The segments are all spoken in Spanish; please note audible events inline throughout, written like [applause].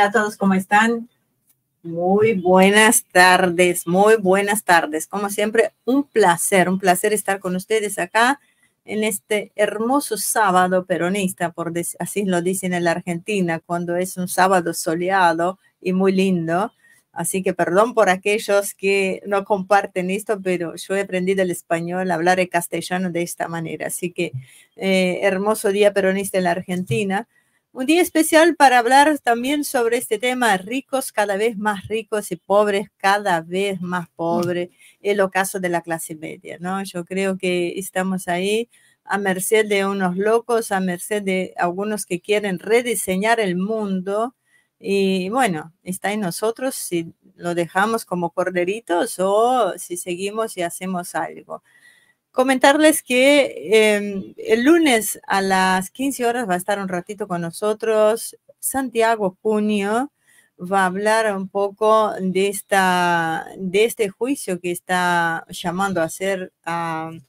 a todos, ¿cómo están? Muy buenas tardes, muy buenas tardes. Como siempre, un placer, un placer estar con ustedes acá en este hermoso sábado peronista, por así lo dicen en la Argentina, cuando es un sábado soleado y muy lindo. Así que perdón por aquellos que no comparten esto, pero yo he aprendido el español, hablar el castellano de esta manera. Así que eh, hermoso día peronista en la Argentina. Un día especial para hablar también sobre este tema, ricos cada vez más ricos y pobres cada vez más pobres, el ocaso de la clase media, ¿no? Yo creo que estamos ahí a merced de unos locos, a merced de algunos que quieren rediseñar el mundo. Y bueno, está en nosotros si lo dejamos como corderitos o si seguimos y hacemos algo. Comentarles que em, el lunes a las 15 horas va a estar un ratito con nosotros Santiago Cunio va a hablar un poco de, esta, de este juicio que está llamando a hacer al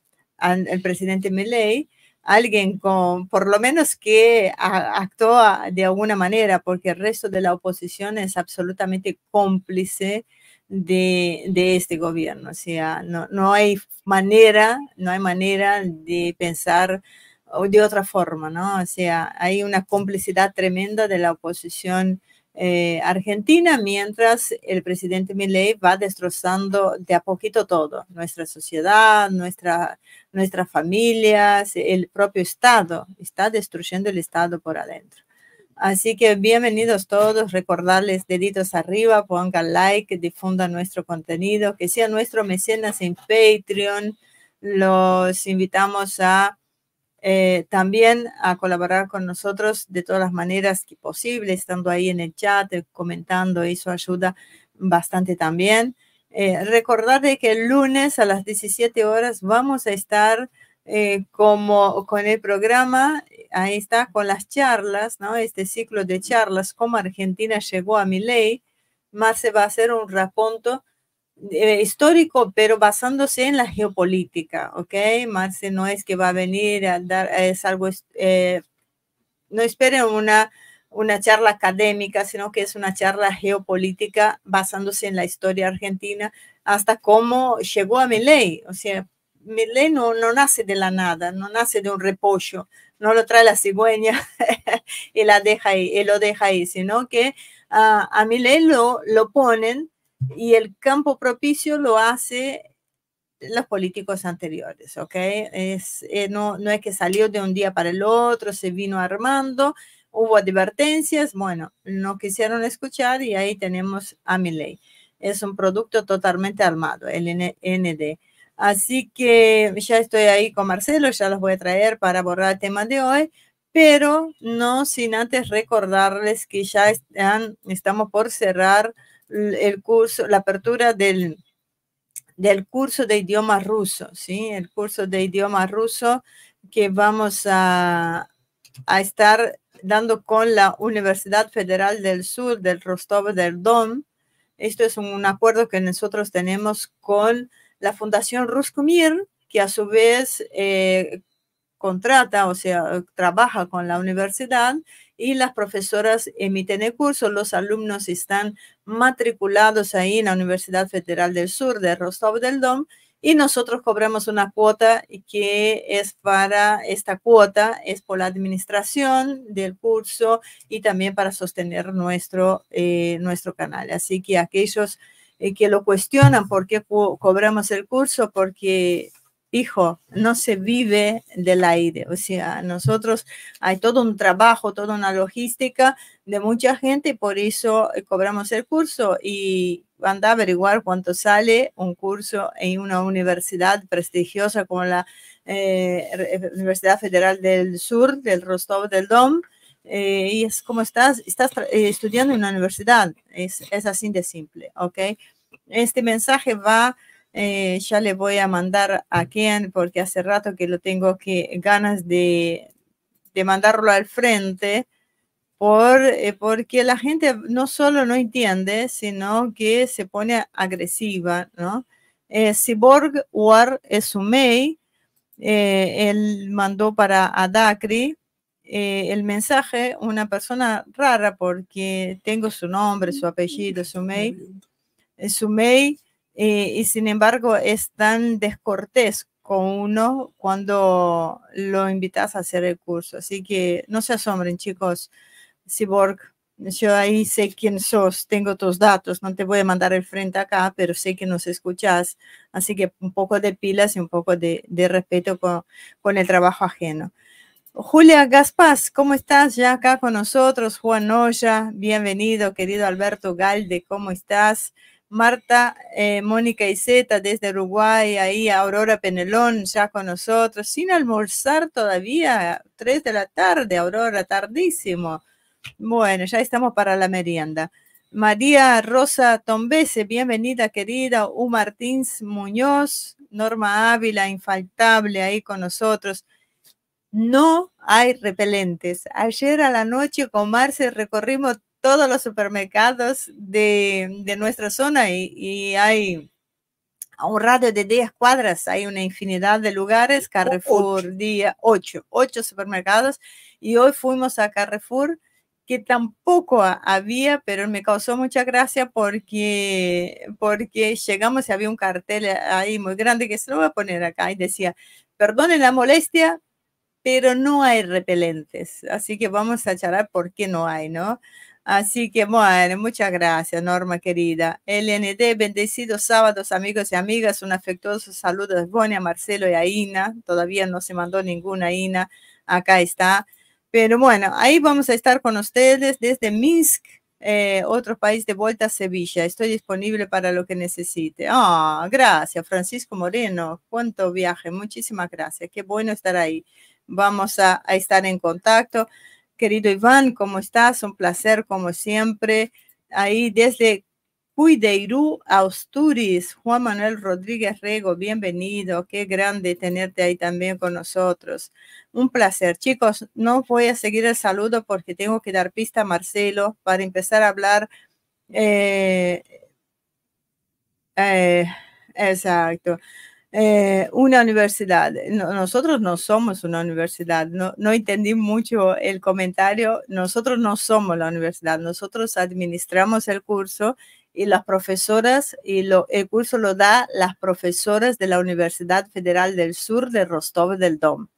presidente Milley, alguien con, por lo menos que actúa de alguna manera, porque el resto de la oposición es absolutamente cómplice de, de este gobierno. O sea, no, no, hay manera, no hay manera de pensar de otra forma, ¿no? O sea, hay una complicidad tremenda de la oposición eh, argentina, mientras el presidente Milei va destrozando de a poquito todo, nuestra sociedad, nuestra, nuestras familias, el propio Estado, está destruyendo el Estado por adentro. Así que bienvenidos todos, recordarles deditos arriba, pongan like, difundan nuestro contenido, que sean nuestros mecenas en Patreon. Los invitamos a eh, también a colaborar con nosotros de todas las maneras que estando ahí en el chat, eh, comentando, eso ayuda bastante también. Eh, recordar que el lunes a las 17 horas vamos a estar eh, como con el programa, eh, ahí está, con las charlas, ¿no? Este ciclo de charlas, cómo Argentina llegó a mi ley, más se va a hacer un raponto eh, histórico, pero basándose en la geopolítica, ¿ok? Marce no es que va a venir a dar, es algo, no esperen una, una charla académica, sino que es una charla geopolítica basándose en la historia argentina, hasta cómo llegó a mi ley, o sea, ley no, no nace de la nada, no nace de un repollo, no lo trae la cigüeña [laughs] y, la deja y lo deja ahí, sino que ah, a mi lo, ponen y el campo propicio lo hace los políticos anteriores, ¿ok? Es, eh, no, no es que salió de un día para el otro, se vino armando, hubo advertencias, bueno, no quisieron escuchar y ahí tenemos a mi Es un producto totalmente armado, el ND. Así que ya estoy ahí con Marcelo, ya los voy a traer para abordar el tema de hoy, pero no sin antes recordarles que ya estamos por cerrar el curso, la apertura del, del curso de idioma ruso, ¿sí? El curso de idioma ruso que vamos a, estar dando con la Universidad Federal del Sur del Rostov del Don. Esto es un acuerdo que nosotros tenemos con la Fundación Ruscomir, que a su vez eh, contrata, o sea, trabaja con la universidad y las profesoras emiten el curso. Los alumnos están matriculados ahí en la Universidad Federal del Sur de Rostov del Don y nosotros cobramos una cuota que es para esta cuota, es por la administración del curso y también para sostener nuestro, eh, nuestro canal. Así que aquellos y eh, que lo cuestionan por qué cobramos el curso, porque, hijo, no se vive del aire. O sea, nosotros hay todo un trabajo, toda una logística de mucha gente y por eso eh, cobramos el curso y anda a averiguar cuánto sale un curso en una universidad prestigiosa como la eh, Universidad Federal del Sur, del Rostov del Don eh, y es como estás, estás eh, estudiando en la universidad, es, así de simple, ¿ok? Este mensaje va, eh, ya le voy a mandar a quien, porque hace rato que lo tengo que ganas de, mandarlo al frente, por, porque la gente no solo no entiende, sino que se pone agresiva, ¿no? Cyborg War es un mail, él mandó para Adacri, eh, el mensaje una persona rara porque tengo su nombre, su apellido, su mail, eh, su mail eh, y sin embargo es tan descortés con uno cuando lo invitas a hacer el curso. Así que no se asombren, chicos. Cyborg, yo ahí sé quién sos, tengo tus datos, no te voy a mandar el frente acá, pero sé que nos escuchás. Así que un poco de pilas y un poco de, respeto con el trabajo ajeno. Julia Gaspaz, ¿cómo estás ya acá con nosotros? Juan Olla, bienvenido, querido Alberto Galde, ¿cómo estás? Marta, eh, Mónica Iseta desde Uruguay, ahí Aurora Penelón ya con nosotros, sin almorzar todavía, 3 de la tarde, Aurora, tardísimo. Bueno, ya estamos para la merienda. María Rosa Tombese, bienvenida querida, U Martins Muñoz, Norma Ávila, infaltable ahí con nosotros no hay repelentes. Ayer a la noche con Marce recorrimos todos los supermercados de, nuestra zona y, hay a un radio de 10 cuadras, hay una infinidad de lugares, Carrefour, día 8, 8 supermercados y hoy fuimos a Carrefour que tampoco había, pero me causó mucha gracia porque, porque llegamos y había un cartel ahí muy grande que se lo voy a poner acá y decía, perdone la molestia, pero no hay repelentes. Así que vamos a charlar por qué no hay, ¿no? Así que bueno, muchas gracias, Norma querida. LND, bendecidos sábados, amigos y amigas. Un afectuoso saludo a Marcelo y a Ina. Todavía no se mandó ninguna Ina. Acá está. Pero bueno, ahí vamos a estar con ustedes desde Minsk, eh, otro país de vuelta a Sevilla. Estoy disponible para lo que necesite. Ah, gracias, Francisco Moreno. Cuánto viaje. Muchísimas gracias. Qué bueno estar ahí vamos a, estar en contacto. Querido Iván, ¿cómo estás? Un placer, como siempre. Ahí desde Cuideirú, Austuris, Juan Manuel Rodríguez Rego, bienvenido. Qué grande tenerte ahí también con nosotros. Un placer. Chicos, no voy a seguir el saludo porque tengo que dar pista a Marcelo para empezar a hablar. Eh, eh, exacto. Eh, una universidad. nosotros no somos una universidad. No, entendí mucho el comentario. Nosotros no somos la universidad. Nosotros administramos el curso y las profesoras y el curso lo da las profesoras de la Universidad Federal del Sur de Rostov del Don.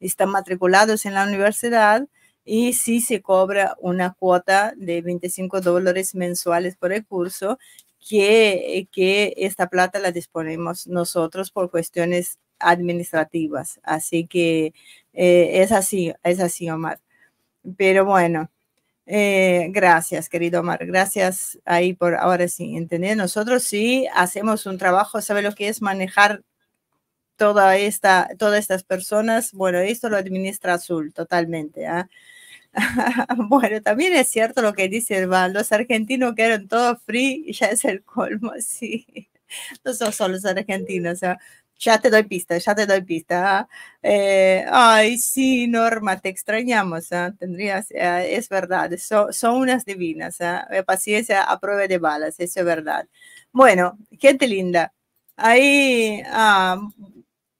Están matriculados en la universidad y sí se cobra una cuota de 25 dólares mensuales por el curso que, eh, que esta plata la disponemos nosotros por cuestiones administrativas. Así que eh, es así, es así, Omar. Pero bueno, eh, gracias, querido Omar. Gracias ahí por ahora sí entender. Nosotros sí hacemos un trabajo, ¿sabe lo que es manejar toda esta, todas estas personas? Bueno, esto lo administra Azul totalmente. ¿eh? [laughs] bueno, también es cierto lo que dice el Iván, los argentinos que eran todos free y ya es el colmo, [laughs] sí. No son solo los argentinos, ya te doy pista, ya te doy pista. ¿ah? Eh, ay, sí, Norma, te extrañamos, ¿ah? tendrías, eh, es verdad, son unas divinas, ¿ah? eh, paciencia a prueba de balas, eso es verdad. Bueno, gente linda. Ahí,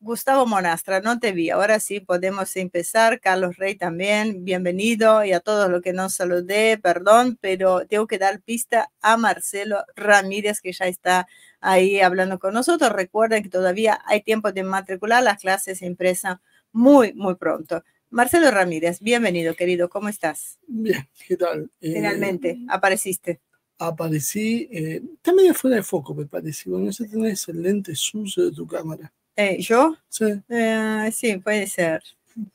Gustavo Monastra, no te vi. Ahora sí podemos empezar. Carlos Rey también, bienvenido. Y a todos los que no saludé, perdón, pero tengo que dar pista a Marcelo Ramírez, que ya está ahí hablando con nosotros. Recuerden que todavía hay tiempo de matricular. Las clases presa, muy, muy pronto. Marcelo Ramírez, bienvenido, querido. ¿Cómo estás? Bien, ¿qué tal? Eh, Finalmente, apareciste. Aparecí. Eh, también fuera de foco, me parece. con eso tiene excelente sucio de tu cámara. Eh, ¿Yo? Eh, sí. puede ser.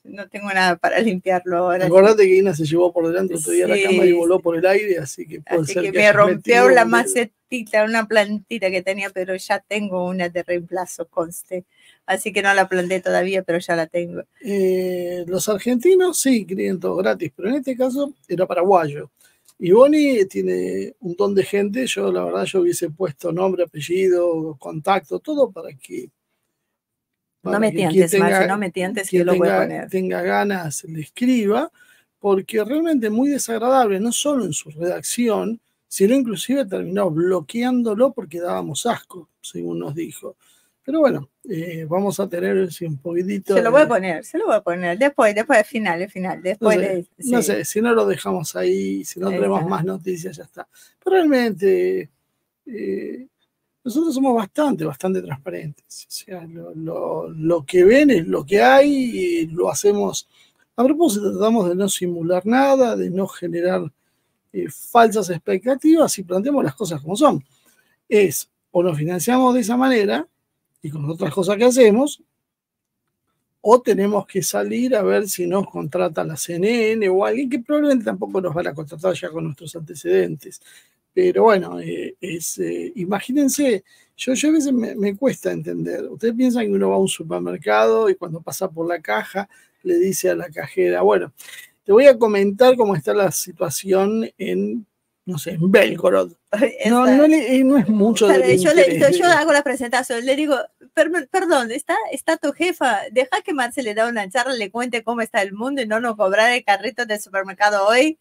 No tengo nada para limpiarlo ahora. Acordate que Ina se llevó por delante otro día la cama y voló por el aire, así que puede así ser que, que, me rompió la macetita, una plantita que tenía, pero ya tengo una de reemplazo, conste. Así que no la planté todavía, pero ya la tengo. Eh, los argentinos sí clientes todo gratis, pero en este caso era paraguayo. Y Bonnie tiene un montón de gente. Yo, la verdad, yo hubiese puesto nombre, apellido, contacto, todo para que no me tientes, no me tientes, que, lo tenga, voy a poner. tenga ganas, le escriba, porque realmente muy desagradable, no solo en su redacción, sino inclusive terminó bloqueándolo porque dábamos asco, según nos dijo. Pero bueno, eh, vamos a tener un poquitito. Se lo voy a poner, se lo voy a poner. Después, después del final, el final. Después no sé, si no lo dejamos ahí, si no tenemos más noticias, ya está. Pero realmente eh, nosotros somos bastante, bastante transparentes. O sea, lo, que ven es lo que hay y lo hacemos. A propósito, tratamos de no simular nada, de no generar eh, falsas expectativas y planteamos las cosas como son. Es o nos financiamos de esa manera y con otras cosas que hacemos, o tenemos que salir a ver si nos contrata la CNN o alguien que probablemente tampoco nos van a contratar ya con nuestros antecedentes. Pero bueno, eh, es, eh, imagínense, yo, yo, a veces me, cuesta entender. Ustedes piensan que uno va a un supermercado y cuando pasa por la caja le dice a la cajera, bueno, te voy a comentar cómo está la situación en, no sé, en Belgorod. [laughs] No, no, eh, no es mucho de yo, le, yo, hago la presentación, le digo, perdón, está, está tu jefa, deja que Marce le da una charla, le cuente cómo está el mundo y no nos cobrar el carrito del supermercado hoy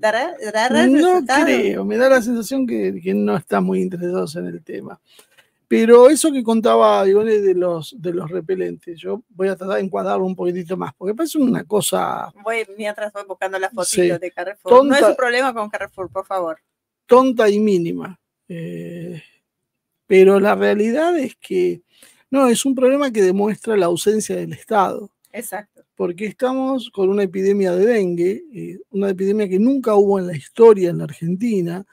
no creo, me da la sensación que, no está muy interesados en el tema. Pero eso que contaba Ivone de los, de los repelentes, yo voy a tratar de encuadrarlo un poquitito más, porque parece una cosa... Voy, mientras voy buscando las fotitos de Carrefour. no es un problema con Carrefour, por favor. Tonta y mínima. Eh, pero la realidad es que, no, es un problema que demuestra la ausencia del Estado. Exacto. Porque estamos con una epidemia de dengue, eh, una epidemia que nunca hubo en la historia en la Argentina.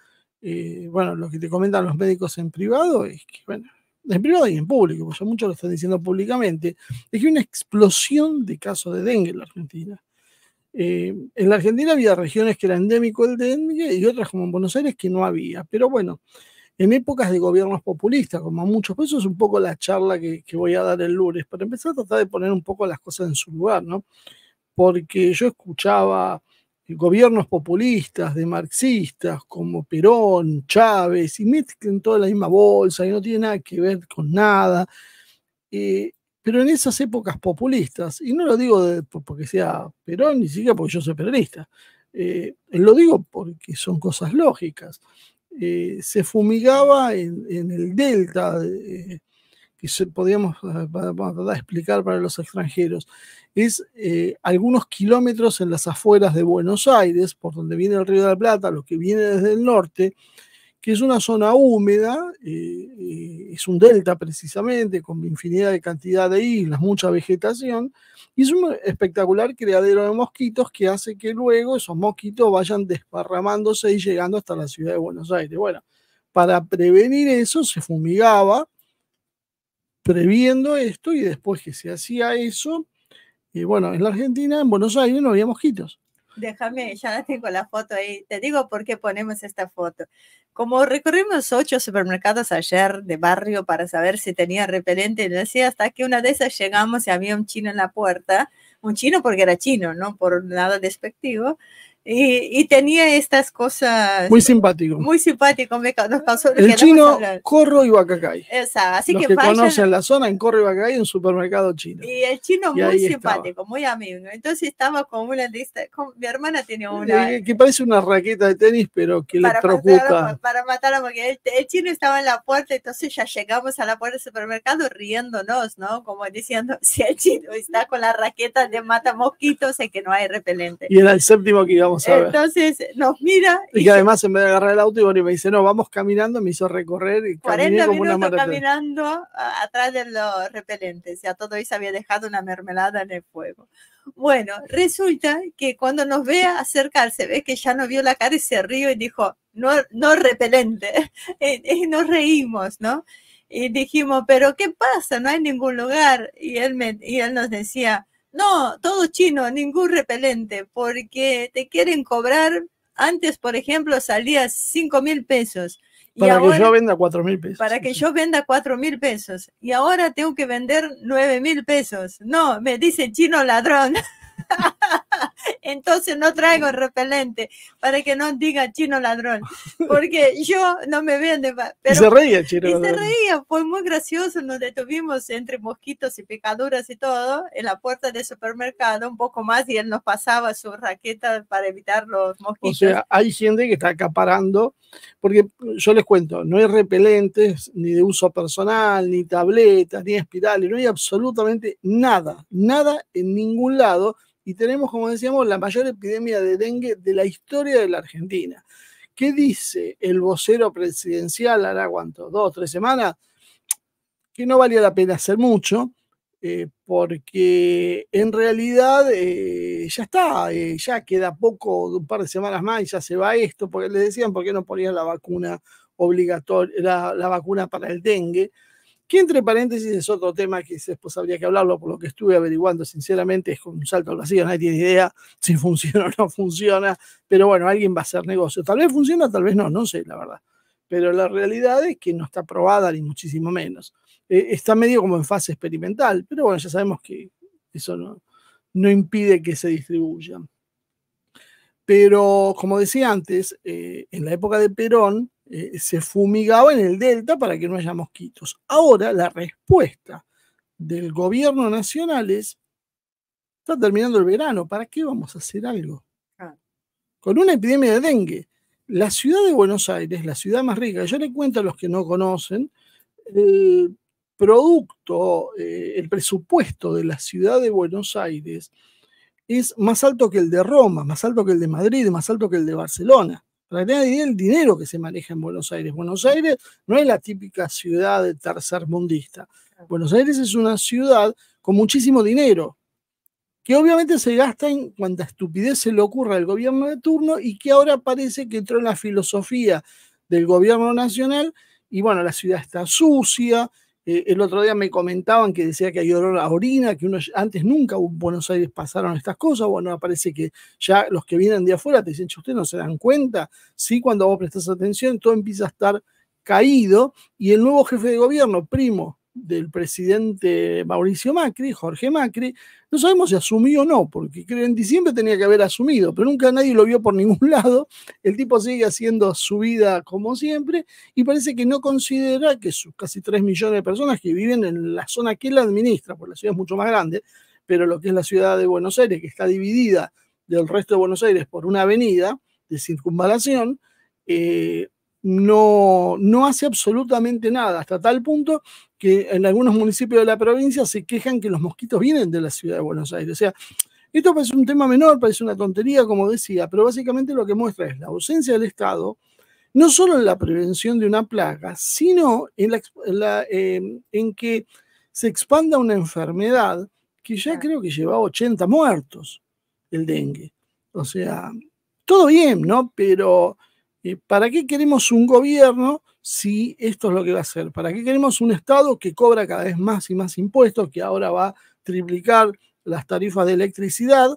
Eh, bueno, lo que te comentan los médicos en privado es que, bueno, en privado y en público, porque ya muchos lo están diciendo públicamente, es que una explosión de casos de dengue en la Argentina. Eh, en la Argentina había regiones que era endémico el dengue y otras como en Buenos Aires que no había. Pero bueno, en épocas de gobiernos populistas, como muchos. Por eso es un poco la charla que, voy a dar el lunes, para empezar a tratar de poner un poco las cosas en su lugar, ¿no? Porque yo escuchaba gobiernos populistas, de marxistas, como Perón, Chávez, y mezclan toda la misma bolsa, y no tiene nada que ver con nada. Eh, pero en esas épocas populistas, y no lo digo porque sea Perón, ni siquiera porque yo soy peronista, eh, lo digo porque son cosas lógicas. Eh, se fumigaba en, el delta, eh, que se, podríamos eh, explicar para los extranjeros, es algunos kilómetros en las afueras de Buenos Aires, por donde viene el Río de la Plata, lo que viene desde el norte, es una zona húmeda, eh, eh, es un delta precisamente, con infinidad de cantidad de islas, mucha vegetación, y es un espectacular criadero de mosquitos que hace que luego esos mosquitos vayan desparramándose y llegando hasta la ciudad de Buenos Aires. Bueno, para prevenir eso se fumigaba, previendo esto, y después que se hacía eso, y eh, bueno, en la Argentina, en Buenos Aires, no había mosquitos. Déjame, ya tengo la foto ahí. Te digo por qué ponemos esta foto. Como recorrimos ocho supermercados ayer de barrio para saber si tenía repelente no sé hasta que una de esas llegamos y había un chino en la puerta, un chino porque era chino, no por nada despectivo, y, tenía estas cosas. Muy simpático. Muy simpático. Me, el chino Corro y Huacacay. Así Los que, conocen la zona en Corro y Huacacay, un supermercado chino. Y el chino muy simpático, muy amigo. Entonces estaba con una lista. Con, mi hermana tenía eh, una. que parece una raqueta de tenis, pero que le electrocuta. para matarla, porque el, el, chino estaba en la puerta, entonces ya llegamos a la puerta del supermercado riéndonos, ¿no? Como diciendo, [laughs] si el chino está con la raqueta de mata mosquitos, es que no hay repelente. Y era el séptimo que iba entonces nos mira. Y, además en vez de agarrar el auto, y me dice, no, vamos caminando, me hizo recorrer y 40 como minutos caminando atrás de los repelentes. Ya todo eso había dejado una mermelada en el fuego. Bueno, resulta que cuando nos ve acercarse, ve que ya no vio la cara y se rió y dijo, no, no repelente. [laughs] y, nos reímos, ¿no? Y dijimos, pero ¿qué pasa? No hay ningún lugar. Y él, y él nos decía, no, todo chino, ningún repelente, porque te quieren cobrar. Antes, por ejemplo, salías 5 mil pesos. Para que yo venda 4 mil pesos. Para que yo venda 4 mil pesos. Y ahora tengo que vender 9 mil pesos. No, me dice chino ladrón. [laughs] [laughs] Entonces no traigo repelente para que no diga chino ladrón, [laughs] porque yo no me vende. Pero, se reía, chino. Y se reía, fue muy gracioso. Nos detuvimos entre mosquitos y picaduras y todo en la puerta del supermercado un poco más y él nos pasaba su raqueta para evitar los mosquitos. O sea, hay gente que está acaparando, porque yo les cuento, no hay repelentes ni de uso personal, ni tabletas, ni espirales, no hay absolutamente nada, nada en ningún lado y tenemos, como decíamos, la mayor epidemia de dengue de la historia de la Argentina. ¿Qué dice el vocero presidencial? Hará cuánto, dos, tres semanas, que no valía la pena hacer mucho, eh, porque en realidad eh, ya está, eh, ya queda poco, un par de semanas más y ya se va esto, porque le decían por qué no ponían la vacuna obligatoria, la vacuna para el dengue que entre paréntesis es otro tema que después habría que hablarlo, por lo que estuve averiguando, sinceramente, es con un salto al vacío, nadie tiene idea [laughs] si funciona o no funciona, pero bueno, alguien va a hacer negocio. Tal vez funciona, tal vez no, no sé, la verdad. Pero la realidad es que no está probada, ni muchísimo menos. E, está medio como en fase experimental, pero bueno, ya sabemos que eso no, no impide que se distribuya. Pero como decía antes, eh, en la época de Perón, eh, se fumigaba en el delta para que no haya mosquitos. Ahora la respuesta del gobierno nacional es, está terminando el verano, ¿para qué vamos a hacer algo? Con una epidemia de dengue. La ciudad de Buenos Aires, la ciudad más rica, yo le cuento a los que no conocen, el producto, eh, el presupuesto de la ciudad de Buenos Aires es más alto que el de Roma, más alto que el de Madrid, más alto que el de Barcelona realidad es el dinero que se maneja en Buenos Aires. Buenos Aires no es la típica ciudad de mundista. Buenos Aires es una ciudad con muchísimo dinero, que obviamente se gasta en cuanta estupidez se le ocurra al gobierno de turno y que ahora parece que entró en la filosofía del gobierno nacional y bueno, la ciudad está sucia eh, el otro día me comentaban que decía que hay olor a orina, que uno, antes nunca en Buenos Aires pasaron estas cosas. Bueno, parece que ya los que vienen de afuera te dicen, ustedes no se dan cuenta. Sí, cuando vos prestas atención, todo empieza a estar caído y el nuevo jefe de gobierno, primo, del presidente Mauricio Macri, Jorge Macri, no sabemos si asumió o no, porque en diciembre tenía que haber asumido, pero nunca nadie lo vio por ningún [laughs] lado, el tipo sigue haciendo su vida como siempre y parece que no considera que sus casi 3 millones de personas que viven en la zona que él administra, porque la ciudad es mucho más grande, pero lo que es la ciudad de Buenos Aires, que está dividida del resto de Buenos Aires por una avenida de circunvalación, eh, no, no hace absolutamente nada, hasta tal punto que en algunos municipios de la provincia se quejan que los mosquitos vienen de la ciudad de Buenos Aires. O sea, esto parece un tema menor, parece una tontería, como decía, pero básicamente lo que muestra es la ausencia del Estado, no solo en la prevención de una plaga, sino en, la, em, que se expanda una enfermedad que ya creo que lleva 80 muertos, el dengue. O sea, todo bien, ¿no? Pero eh, ¿Para qué queremos un gobierno si esto es lo que va a hacer? ¿Para qué queremos un Estado que cobra cada vez más y más impuestos, que ahora va a triplicar las tarifas de electricidad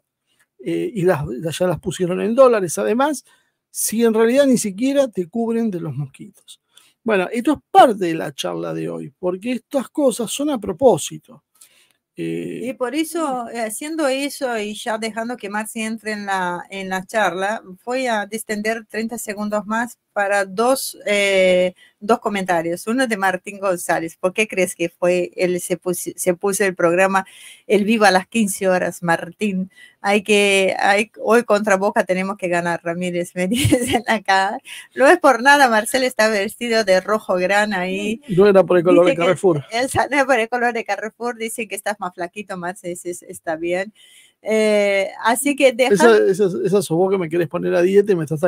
eh, y ya las pusieron en dólares además, si en realidad ni siquiera te cubren de los mosquitos? Bueno, esto es parte de la charla de hoy, porque estas cosas son a propósito. Eh, y por eso, eh, haciendo eso y ya dejando que Marcy entre en la, en la charla, voy a distender 30 segundos más para dos, eh, dos comentarios. Uno de Martín González. ¿Por qué crees que fue él se, puso, se puso el programa El Vivo a las 15 horas, Martín? Hay que, hay, hoy contra Boca tenemos que ganar, Ramírez, me dicen acá. No es por nada, Marcel está vestido de rojo gran ahí. por el color de Carrefour. Él [laughs] no por el color de Carrefour. Dicen que estás más flaquito, Marcel, está bien. Eh, así que deja... Esa, esa, que me quieres poner a dieta y me estás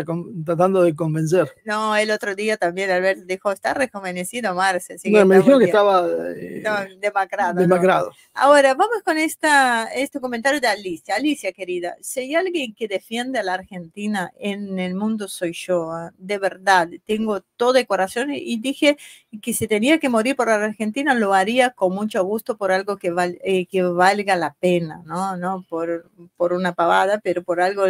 tratando de convencer. No, el otro día también Albert dijo, está rejuvenecido Marce. Así no, me dijo que estaba eh, demacrado. demacrado. Ahora, vamos con esta, este comentario de Alicia. Alicia, querida, si hay alguien que defiende a la Argentina en el mundo soy yo, ¿ah? de verdad, tengo todo el corazón y dije que si tenía que morir por la Argentina lo haría con mucho gusto por algo que, eh, que valga la pena, ¿no? no por por, una pavada, pero por algo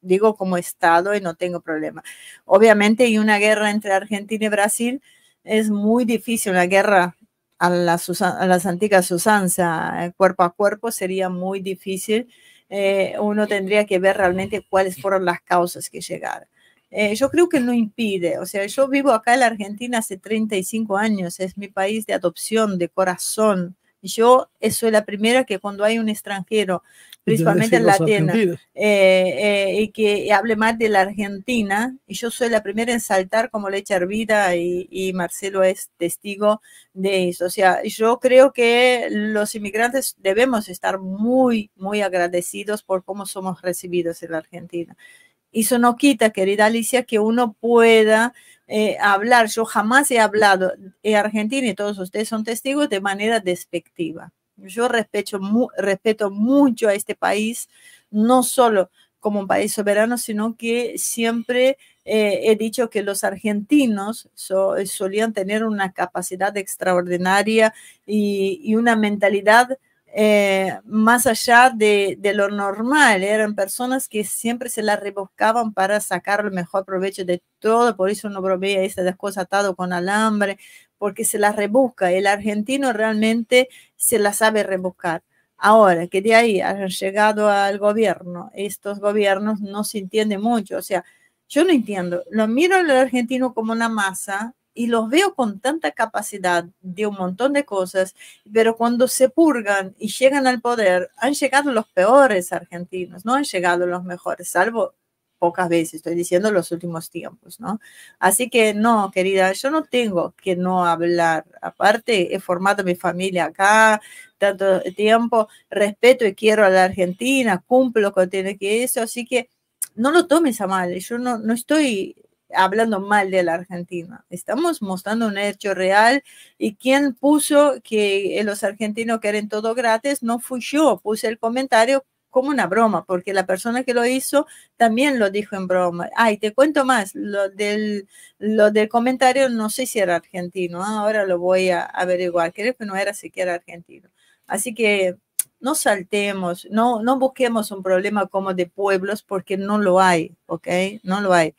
digo como Estado y no tengo problema. Obviamente y una guerra entre Argentina y Brasil, es muy difícil una guerra a, las antiguas usanzas, eh, cuerpo a cuerpo, sería muy difícil. Eh, uno tendría que ver realmente cuáles fueron las causas que llegaron. Eh, yo creo que no impide, o sea, yo vivo acá en la Argentina hace 35 años, es mi país de adopción, de corazón, yo soy la primera que cuando hay un extranjero, principalmente en la eh, eh, y que hable más de la Argentina, yo soy la primera en saltar como leche hervida y, Marcelo es testigo de eso. O sea, yo creo que los inmigrantes debemos estar muy, muy agradecidos por cómo somos recibidos en la Argentina. Y Eso no quita, querida Alicia, que uno pueda eh, hablar, yo jamás he hablado de eh, Argentina y todos ustedes son testigos de manera despectiva. Yo respeto, respeto mucho a este país, no solo como un país soberano, sino que siempre eh, he dicho que los argentinos solían tener una capacidad extraordinaria y, y una mentalidad eh, más allá de, lo normal. ¿eh? Eran personas que siempre se la rebuscaban para sacar el mejor provecho de todo, por eso no proveía estas cosas atado con alambre, porque se las rebusca. El argentino realmente se la sabe rebuscar. Ahora, que de ahí han llegado al gobierno, estos gobiernos no se entiende mucho. O sea, yo no entiendo. Lo miro al argentino como una masa y los veo con tanta capacidad de un montón de cosas, pero cuando se purgan y llegan al poder, han llegado los peores argentinos, no han llegado los mejores, salvo pocas veces, estoy diciendo los últimos tiempos, ¿no? Así que no, querida, yo no tengo que no hablar. Aparte, he formado mi familia acá tanto tiempo, respeto y quiero a la Argentina, cumplo con tiene que eso, así que no lo tomes a mal, yo no, no estoy hablando mal de la Argentina. Estamos mostrando un hecho real y quien puso que eh, los argentinos quieren todo gratis no fui yo, puse el comentario como una broma, porque la persona que lo hizo también lo dijo en broma. Ay, te cuento más, lo del, lo del comentario no sé si era argentino, ahora lo voy a averiguar, creo que no era siquiera argentino. Así que no saltemos, no, no busquemos un problema como de pueblos porque no lo hay, ¿ok? No lo hay.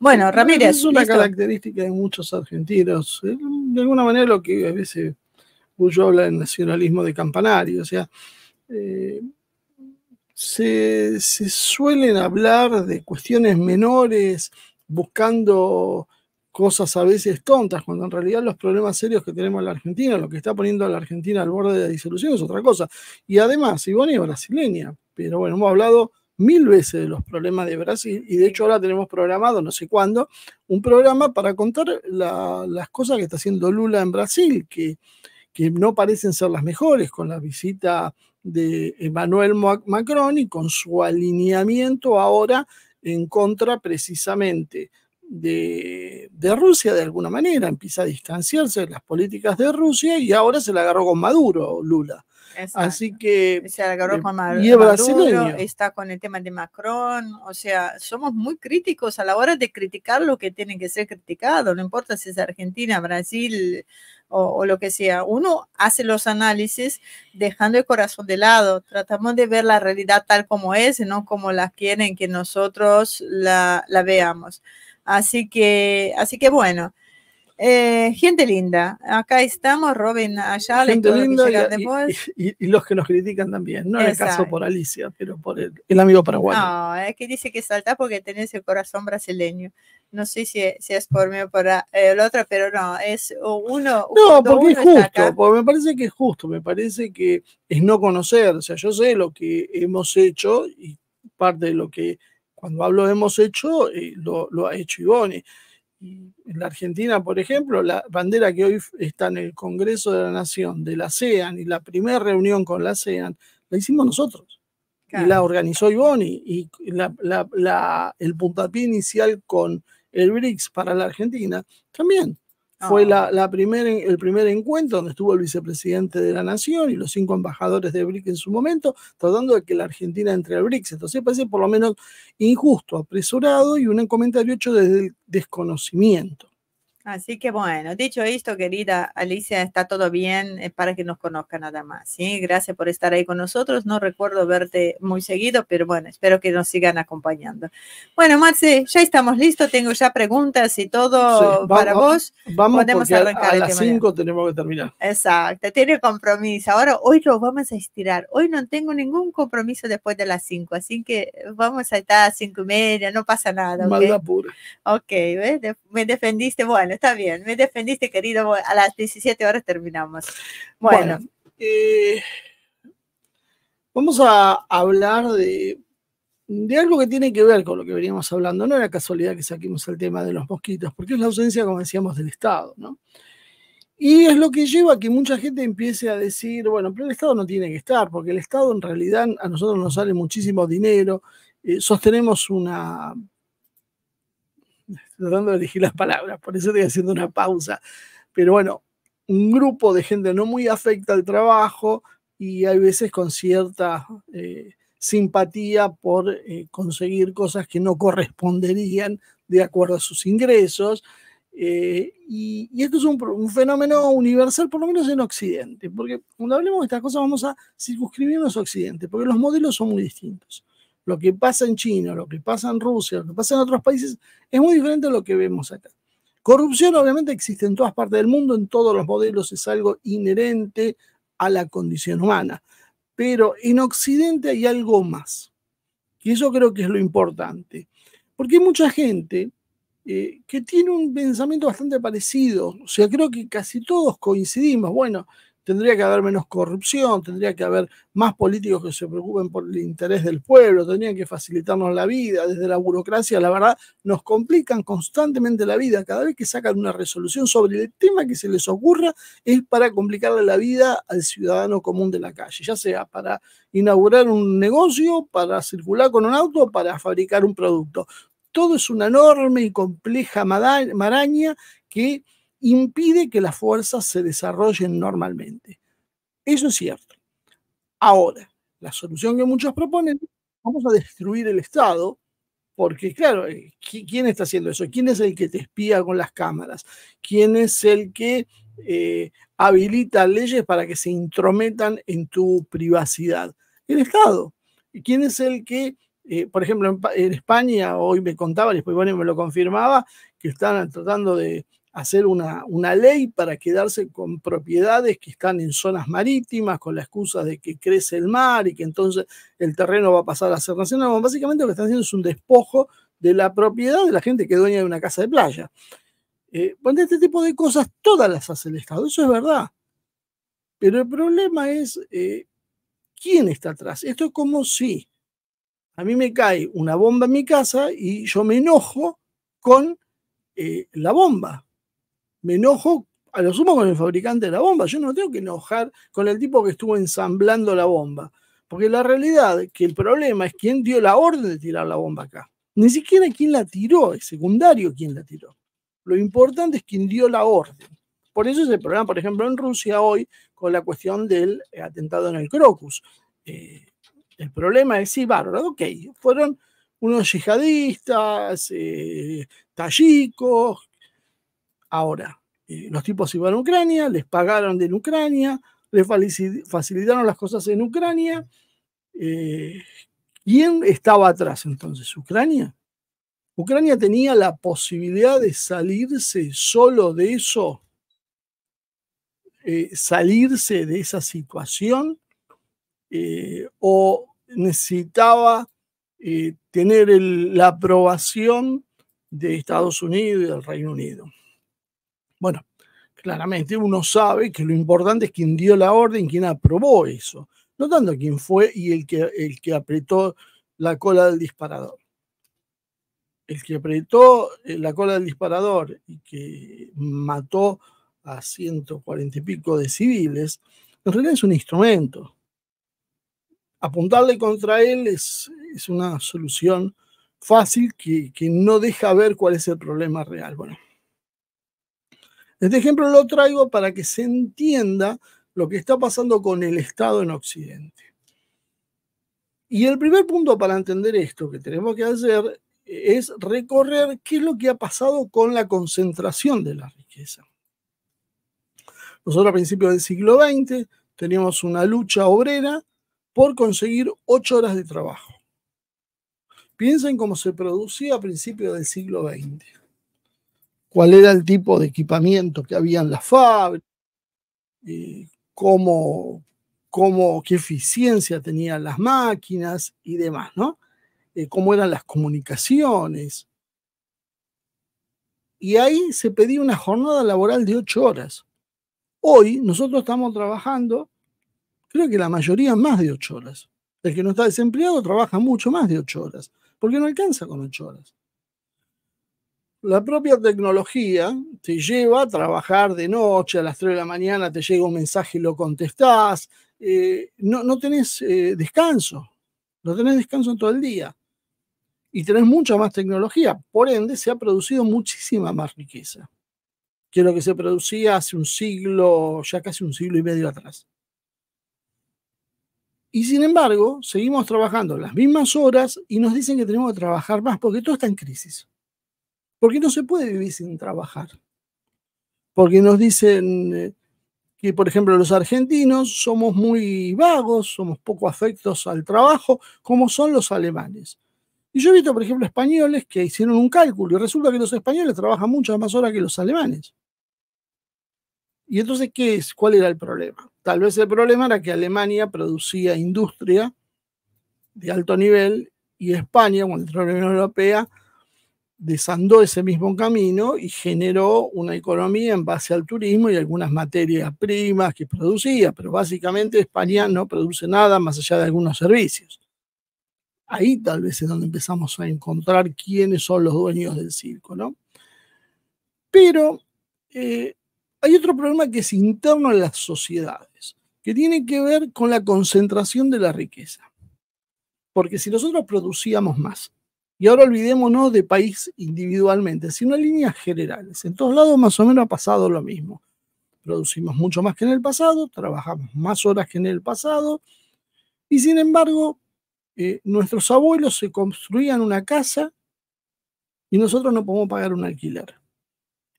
Bueno, Ramírez. Es una característica de muchos argentinos. Eh, de alguna manera lo que a veces Bullo habla del nacionalismo de campanario, o sea, eh, se, suelen hablar de cuestiones menores buscando cosas a veces tontas, cuando en realidad los problemas serios que tenemos en la Argentina, lo que está poniendo a la Argentina al borde de la disolución es otra cosa. Y además, Ivonne es brasileña, pero bueno, hemos hablado mil veces de los problemas de Brasil y de hecho ahora tenemos programado, no sé cuándo, un programa para contar las cosas que está haciendo Lula en Brasil, que, que no parecen ser las mejores con la visita de Emmanuel Macron y con su alineamiento ahora en contra precisamente de, de, Rusia de alguna manera, empieza a distanciarse de las políticas de Rusia y ahora se la agarró con Maduro Lula. Así que... está con el tema de Macron, o sea, somos muy críticos a la hora de criticar lo que tiene que ser criticado, no importa si es Argentina, Brasil o, lo que sea. Uno hace los análisis dejando el corazón de lado, tratamos de ver la realidad tal como es, no como la quieren que nosotros la, la veamos. Así que, así que bueno, eh, gente linda, acá estamos, Robin allá, gente linda y, y, los que nos critican también, no en el caso por Alicia, pero por el, amigo paraguayo. No, es que dice que saltás porque tenés el corazón brasileño. No sé si, es por mí o por el otro, pero no, es uno. No, porque es justo, porque me parece que es justo, me parece que es no conocer. O sea, yo sé lo que hemos hecho y parte de lo que cuando hablo hemos hecho, eh, lo, lo ha hecho Ivone en la Argentina, por ejemplo, la bandera que hoy está en el Congreso de la Nación de la ASEAN y la primera reunión con la ASEAN, la hicimos nosotros. Y la organizó Ivoni. Y la, el puntapié inicial con el BRICS para la Argentina también fue ah. la, la el primer encuentro donde estuvo el vicepresidente de la Nación y los cinco embajadores de BRICS en su momento, tratando de que la Argentina entre al BRICS. Entonces parece por lo menos injusto, apresurado y un comentario hecho desde el desconocimiento. Así que bueno, dicho esto, querida Alicia, está todo bien eh, para que nos conozca nada más. ¿sí? Gracias por estar ahí con nosotros. No recuerdo verte muy seguido, pero bueno, espero que nos sigan acompañando. Bueno, Marce, ya estamos listos. Tengo ya preguntas y todo para vos. Vamos Podemos a, las cinco tenemos que terminar. Exacto, tiene compromiso. Ahora, hoy lo vamos a estirar. Hoy no tengo ningún compromiso después de las cinco, así que vamos a estar a cinco y media, no pasa nada. ¿okay? Maldad pura. Ok, ¿ves? me defendiste. Bueno, está bien, me defendiste, querido. A las 17 horas terminamos. Bueno. Eh, vamos a hablar de, algo que tiene que ver con lo que veníamos hablando. No era casualidad que saquemos el tema de los mosquitos, porque es la ausencia, como decíamos, del Estado, ¿no? Y es lo que lleva a que mucha gente empiece a decir, bueno, pero el Estado no tiene que estar, porque el Estado en realidad a nosotros nos sale muchísimo dinero, eh, sostenemos una tratando de elegir las palabras, por eso estoy haciendo una pausa. Pero bueno, un grupo de gente no muy afecta al trabajo y hay veces con cierta eh, simpatía por eh, conseguir cosas que no corresponderían de acuerdo a sus ingresos. Eh, y, esto es un, un, fenómeno universal, por lo menos en Occidente, porque cuando hablemos de estas cosas vamos a circunscribirnos a Occidente, porque los modelos son muy distintos lo que pasa en China, lo que pasa en Rusia, lo que pasa en otros países, es muy diferente a lo que vemos acá. Corrupción obviamente existe en todas partes del mundo, en todos los modelos, es algo inherente a la condición humana. Pero en Occidente hay algo más, y eso creo que es lo importante, porque hay mucha gente eh, que tiene un pensamiento bastante parecido, o sea, creo que casi todos coincidimos, bueno, tendría que haber menos corrupción, tendría que haber más políticos que se preocupen por el interés del pueblo, tendrían que facilitarnos la vida. Desde la burocracia, la verdad, nos complican constantemente la vida. Cada vez que sacan una resolución sobre el tema que se les ocurra es para complicarle la vida al ciudadano común de la calle, ya sea para inaugurar un negocio, para circular con un auto, para fabricar un producto. Todo es una enorme y compleja maraña que impide que las fuerzas se desarrollen normalmente. Eso es cierto. Ahora, la solución que muchos proponen, vamos a destruir el Estado, porque claro, eh, ¿quién está haciendo eso? ¿Quién es el que te espía con las cámaras? ¿Quién es el que eh, habilita leyes para que se intrometan en tu privacidad? El Estado. ¿Y ¿Quién es el que, eh, por ejemplo, en, España, hoy me contaba, después bueno, me lo confirmaba, que están tratando de hacer una, ley para quedarse con propiedades que están en zonas marítimas con la excusa de que crece el mar y que entonces el terreno va a pasar a ser nacional. básicamente lo que están haciendo es un despojo de la propiedad de la gente que es dueña de una casa de playa. Eh, bueno, este tipo de cosas todas las hace el Estado, eso es verdad. Pero el problema es eh, quién está atrás. Esto es como si a mí me cae una bomba en mi casa y yo me enojo con eh, la bomba, me enojo a lo sumo con el fabricante de la bomba. Yo no tengo que enojar con el tipo que estuvo ensamblando la bomba. Porque la realidad que el problema es quién dio la orden de tirar la bomba acá. Ni siquiera quién la tiró, es secundario quién la tiró. Lo importante es quién dio la orden. Por eso es el problema, por ejemplo, en Rusia hoy con la cuestión del eh, atentado en el Crocus. Eh, el problema es, sí, bárbaro, ok, fueron unos yihadistas, eh, tallicos, Ahora, los tipos iban a Ucrania, les pagaron de Ucrania, les facilitaron las cosas en Ucrania. Eh, ¿Quién estaba atrás entonces? ¿Ucrania? ¿Ucrania tenía la posibilidad de salirse solo de eso? Eh, ¿Salirse de esa situación? Eh, ¿O necesitaba tener la aprobación de Estados Unidos y del Reino Unido? Bueno, claramente uno sabe que lo importante es quien dio la orden, quien aprobó eso, no tanto quién fue y el que, el que apretó la cola del disparador. El que apretó eh, la cola del disparador y que mató a 140 y pico de civiles, en realidad es un instrumento. Apuntarle contra él es, una solución fácil que, que no deja ver cuál es el problema real. Bueno. Este ejemplo lo traigo para que se entienda lo que está pasando con el Estado en Occidente. Y el primer punto para entender esto que tenemos que hacer es recorrer qué es lo que ha pasado con la concentración de la riqueza. Nosotros a principios del siglo XX teníamos una lucha obrera por conseguir ocho horas de trabajo. Piensen cómo se producía a principios del siglo XX cuál era el tipo de equipamiento que había en las fábricas, eh, qué eficiencia tenían las máquinas y demás, ¿no? Eh, cómo eran las comunicaciones. Y ahí se pedía una jornada laboral de ocho horas. Hoy nosotros estamos trabajando, creo que la mayoría más de ocho horas. El que no está desempleado trabaja mucho más de ocho horas, porque no alcanza con ocho horas la propia tecnología te lleva a trabajar de noche, a las 3 de la mañana te llega un mensaje y lo contestás. Eh, no, tenés eh, descanso, no tenés descanso en todo el día. Y tenés mucha más tecnología. Por ende, se ha producido muchísima más riqueza que lo que se producía hace un siglo, ya casi un siglo y medio atrás. Y sin embargo, seguimos trabajando las mismas horas y nos dicen que tenemos que trabajar más porque todo está en crisis. Porque no se puede vivir sin trabajar. Porque nos dicen eh, que, por ejemplo, los argentinos somos muy vagos, somos poco afectos al trabajo, como son los alemanes. Y yo he visto, por ejemplo, españoles que hicieron un cálculo y resulta que los españoles trabajan muchas más horas que los alemanes. ¿Y entonces qué es? ¿Cuál era el problema? Tal vez el problema era que Alemania producía industria de alto nivel y España, cuando entró la Unión Europea, desandó ese mismo camino y generó una economía en base al turismo y algunas materias primas que producía, pero básicamente España no produce nada más allá de algunos servicios. Ahí tal vez es donde empezamos a encontrar quiénes son los dueños del circo, ¿no? Pero eh, hay otro problema que es interno en las sociedades, que tiene que ver con la concentración de la riqueza. Porque si nosotros producíamos más y ahora olvidémonos de país individualmente, sino en líneas generales. En todos lados más o menos ha pasado lo mismo. Producimos mucho más que en el pasado, trabajamos más horas que en el pasado, y sin embargo, eh, nuestros abuelos se construían una casa y nosotros no podemos pagar un alquiler.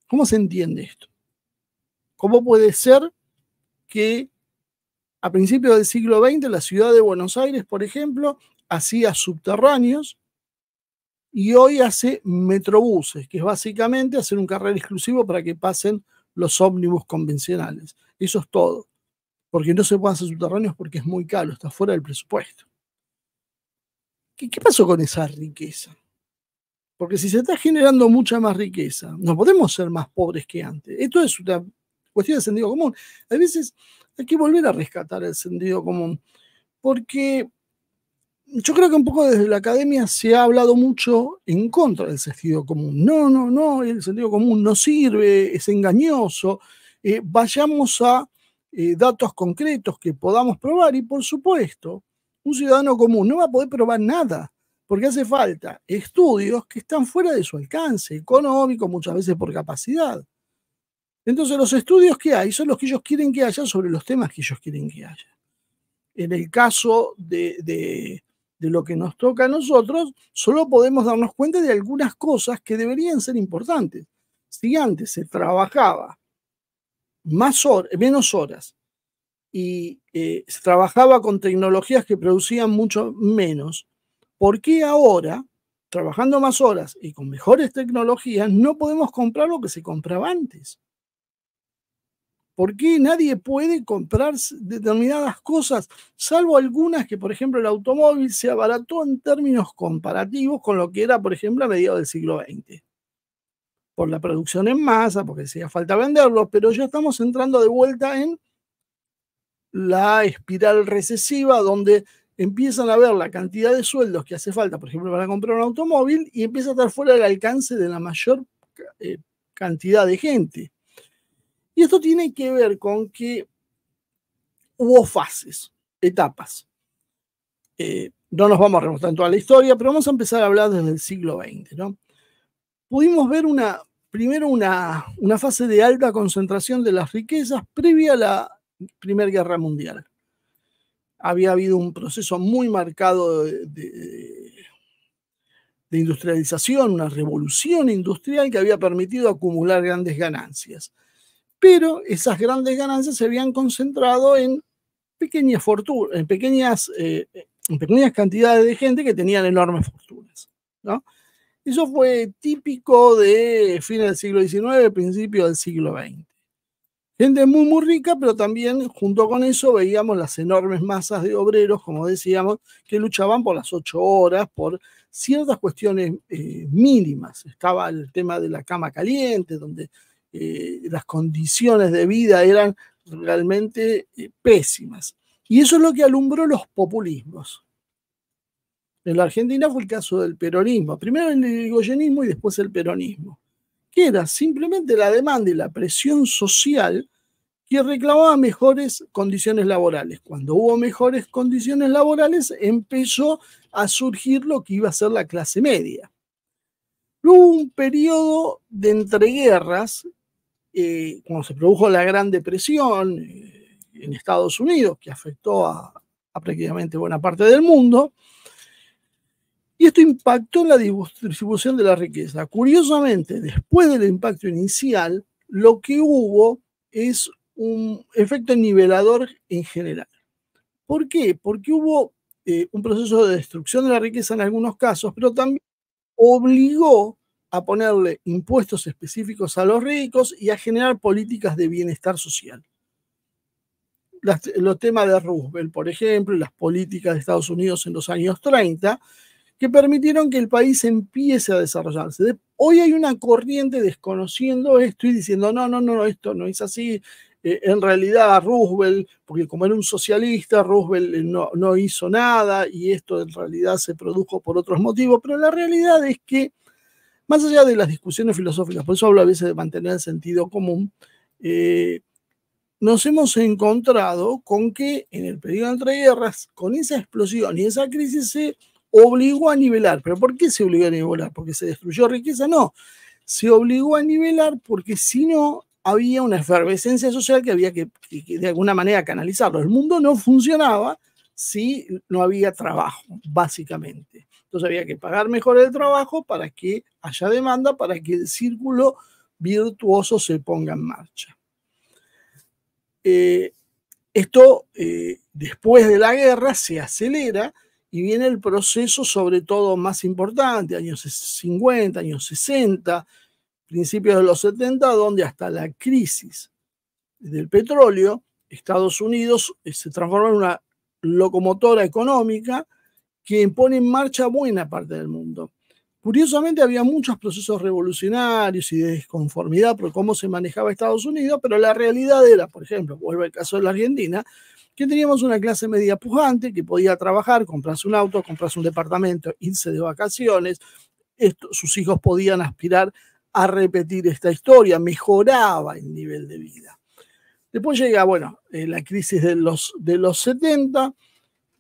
¿Cómo se entiende esto? ¿Cómo puede ser que a principios del siglo XX la ciudad de Buenos Aires, por ejemplo, hacía subterráneos y hoy hace metrobuses, que es básicamente hacer un carril exclusivo para que pasen los ómnibus convencionales. Eso es todo. Porque no se puede hacer subterráneos porque es muy caro, está fuera del presupuesto. ¿Qué, qué pasó con esa riqueza? Porque si se está generando mucha más riqueza, no podemos ser más pobres que antes. Esto es una cuestión de sentido común. A veces hay que volver a rescatar el sentido común. Porque yo creo que un poco desde la academia se ha hablado mucho en contra del sentido común. No, no, no, el sentido común no sirve, es engañoso. Eh, vayamos a eh, datos concretos que podamos probar y por supuesto, un ciudadano común no va a poder probar nada porque hace falta estudios que están fuera de su alcance, económico, muchas veces por capacidad. Entonces los estudios que hay son los que ellos quieren que haya sobre los temas que ellos quieren que haya. En el caso de de lo que nos toca a nosotros, solo podemos darnos cuenta de algunas cosas que deberían ser importantes. Si antes se trabajaba más menos horas y eh, se trabajaba con tecnologías que producían mucho menos, ¿por qué ahora, trabajando más horas y con mejores tecnologías, no podemos comprar lo que se compraba antes? ¿Por qué nadie puede comprar determinadas cosas, salvo algunas que, por ejemplo, el automóvil se abarató en términos comparativos con lo que era, por ejemplo, a mediados del siglo XX? Por la producción en masa, porque hacía falta venderlos, pero ya estamos entrando de vuelta en la espiral recesiva donde empiezan a ver la cantidad de sueldos que hace falta, por ejemplo, para comprar un automóvil y empieza a estar fuera del alcance de la mayor eh, cantidad de gente. Y esto tiene que ver con que hubo fases, etapas. Eh, no nos vamos a remontar en toda la historia, pero vamos a empezar a hablar desde el siglo XX. Pudimos ver primero una, fase de alta concentración de las riquezas previa a la Primera Guerra Mundial. Había habido un proceso muy marcado de industrialización, una revolución industrial que había permitido acumular grandes ganancias pero esas grandes ganancias se habían concentrado en pequeñas fortunas, en pequeñas, eh, en pequeñas cantidades de gente que tenían enormes fortunas. ¿no? Eso fue típico de fines del siglo XIX, principio del siglo XX. Gente muy, muy rica, pero también junto con eso veíamos las enormes masas de obreros, como decíamos, que luchaban por las ocho horas, por ciertas cuestiones eh, mínimas. Estaba el tema de la cama caliente, donde eh, las condiciones de vida eran realmente eh, pésimas. Y eso es lo que alumbró los populismos. En la Argentina fue el caso del peronismo, primero el irigoyenismo y después el peronismo, que era simplemente la demanda y la presión social que reclamaba mejores condiciones laborales. Cuando hubo mejores condiciones laborales, empezó a surgir lo que iba a ser la clase media. Hubo un periodo de entreguerras eh, cuando se produjo la Gran Depresión eh, en Estados Unidos, que afectó a, prácticamente buena parte del mundo, y esto impactó en la distribución de la riqueza. Curiosamente, después del impacto inicial, lo que hubo es un efecto nivelador en general. ¿Por qué? Porque hubo eh, un proceso de destrucción de la riqueza en algunos casos, pero también obligó a ponerle impuestos específicos a los ricos y a generar políticas de bienestar social. los temas de Roosevelt, por ejemplo, las políticas de Estados Unidos en los años 30, que permitieron que el país empiece a desarrollarse. hoy hay una corriente desconociendo esto y diciendo, no, no, no, esto no es así. Eh, en realidad, Roosevelt, porque como era un socialista, Roosevelt eh, no hizo nada y esto en realidad se produjo por otros motivos, pero la realidad es que más allá de las discusiones filosóficas, por eso hablo a veces de mantener el sentido común, eh, nos hemos encontrado con que en el periodo de guerras, con esa explosión y esa crisis se obligó a nivelar. ¿Pero por qué se obligó a nivelar? ¿Porque se destruyó riqueza? No, se obligó a nivelar porque si no había una efervescencia social que había que, que de alguna manera canalizarlo. El mundo no funcionaba si no había trabajo, básicamente. Entonces había que pagar mejor el trabajo para que haya demanda, para que el círculo virtuoso se ponga en marcha. Eh, esto, eh, después de la guerra, se acelera y viene el proceso sobre todo más importante, años 50, años 60, principios de los 70, donde hasta la crisis del petróleo, Estados Unidos eh, se transforma en una locomotora económica que pone en marcha buena parte del mundo. Curiosamente había muchos procesos revolucionarios y de desconformidad por cómo se manejaba Estados Unidos, pero la realidad era, por ejemplo, vuelvo al caso de la Argentina, que teníamos una clase media pujante que podía trabajar, comprarse un auto, comprarse un departamento, irse de vacaciones. sus hijos podían aspirar a repetir esta historia, mejoraba el nivel de vida. Después llega, bueno, eh, la crisis de los, de los 70,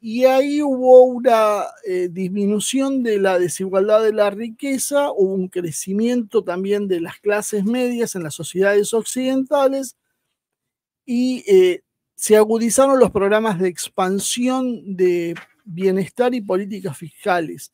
y ahí hubo una eh, disminución de la desigualdad de la riqueza, hubo un crecimiento también de las clases medias en las sociedades occidentales y eh, se agudizaron los programas de expansión de bienestar y políticas fiscales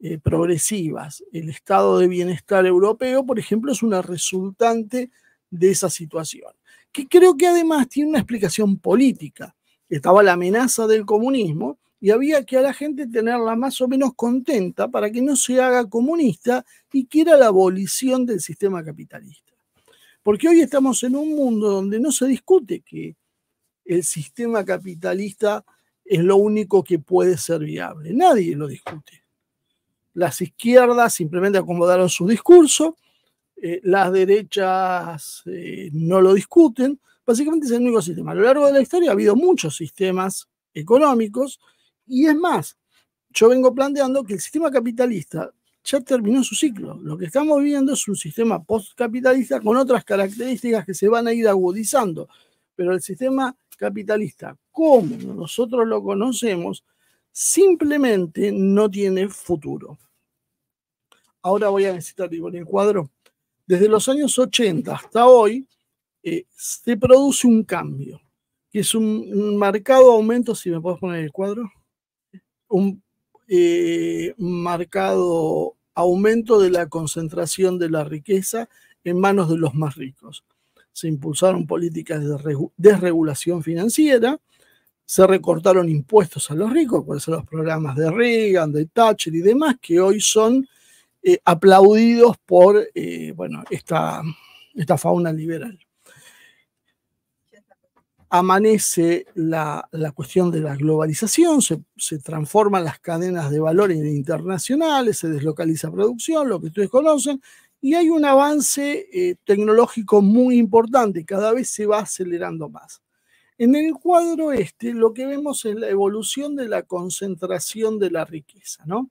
eh, progresivas. El estado de bienestar europeo, por ejemplo, es una resultante de esa situación, que creo que además tiene una explicación política estaba la amenaza del comunismo y había que a la gente tenerla más o menos contenta para que no se haga comunista y quiera la abolición del sistema capitalista. Porque hoy estamos en un mundo donde no se discute que el sistema capitalista es lo único que puede ser viable. Nadie lo discute. Las izquierdas simplemente acomodaron su discurso, eh, las derechas eh, no lo discuten, básicamente es el único sistema. A lo largo de la historia ha habido muchos sistemas económicos y es más, yo vengo planteando que el sistema capitalista ya terminó su ciclo. Lo que estamos viviendo es un sistema postcapitalista con otras características que se van a ir agudizando. Pero el sistema capitalista, como nosotros lo conocemos, simplemente no tiene futuro. Ahora voy a necesitar el cuadro. Desde los años 80 hasta hoy, eh, se produce un cambio, que es un, marcado aumento, si me puedes poner el cuadro, eh, un marcado aumento de la concentración de la riqueza en manos de los más ricos. Se impulsaron políticas de desregulación financiera, se recortaron impuestos a los ricos, cuáles son los programas de Reagan, de Thatcher y demás, que hoy son eh, aplaudidos por bueno, esta fauna liberal amanece la, cuestión de la globalización, se, transforman las cadenas de valores internacionales, se deslocaliza producción, lo que ustedes conocen, y hay un avance eh, tecnológico muy importante, cada vez se va acelerando más. En el cuadro este, lo que vemos es la evolución de la concentración de la riqueza, ¿no?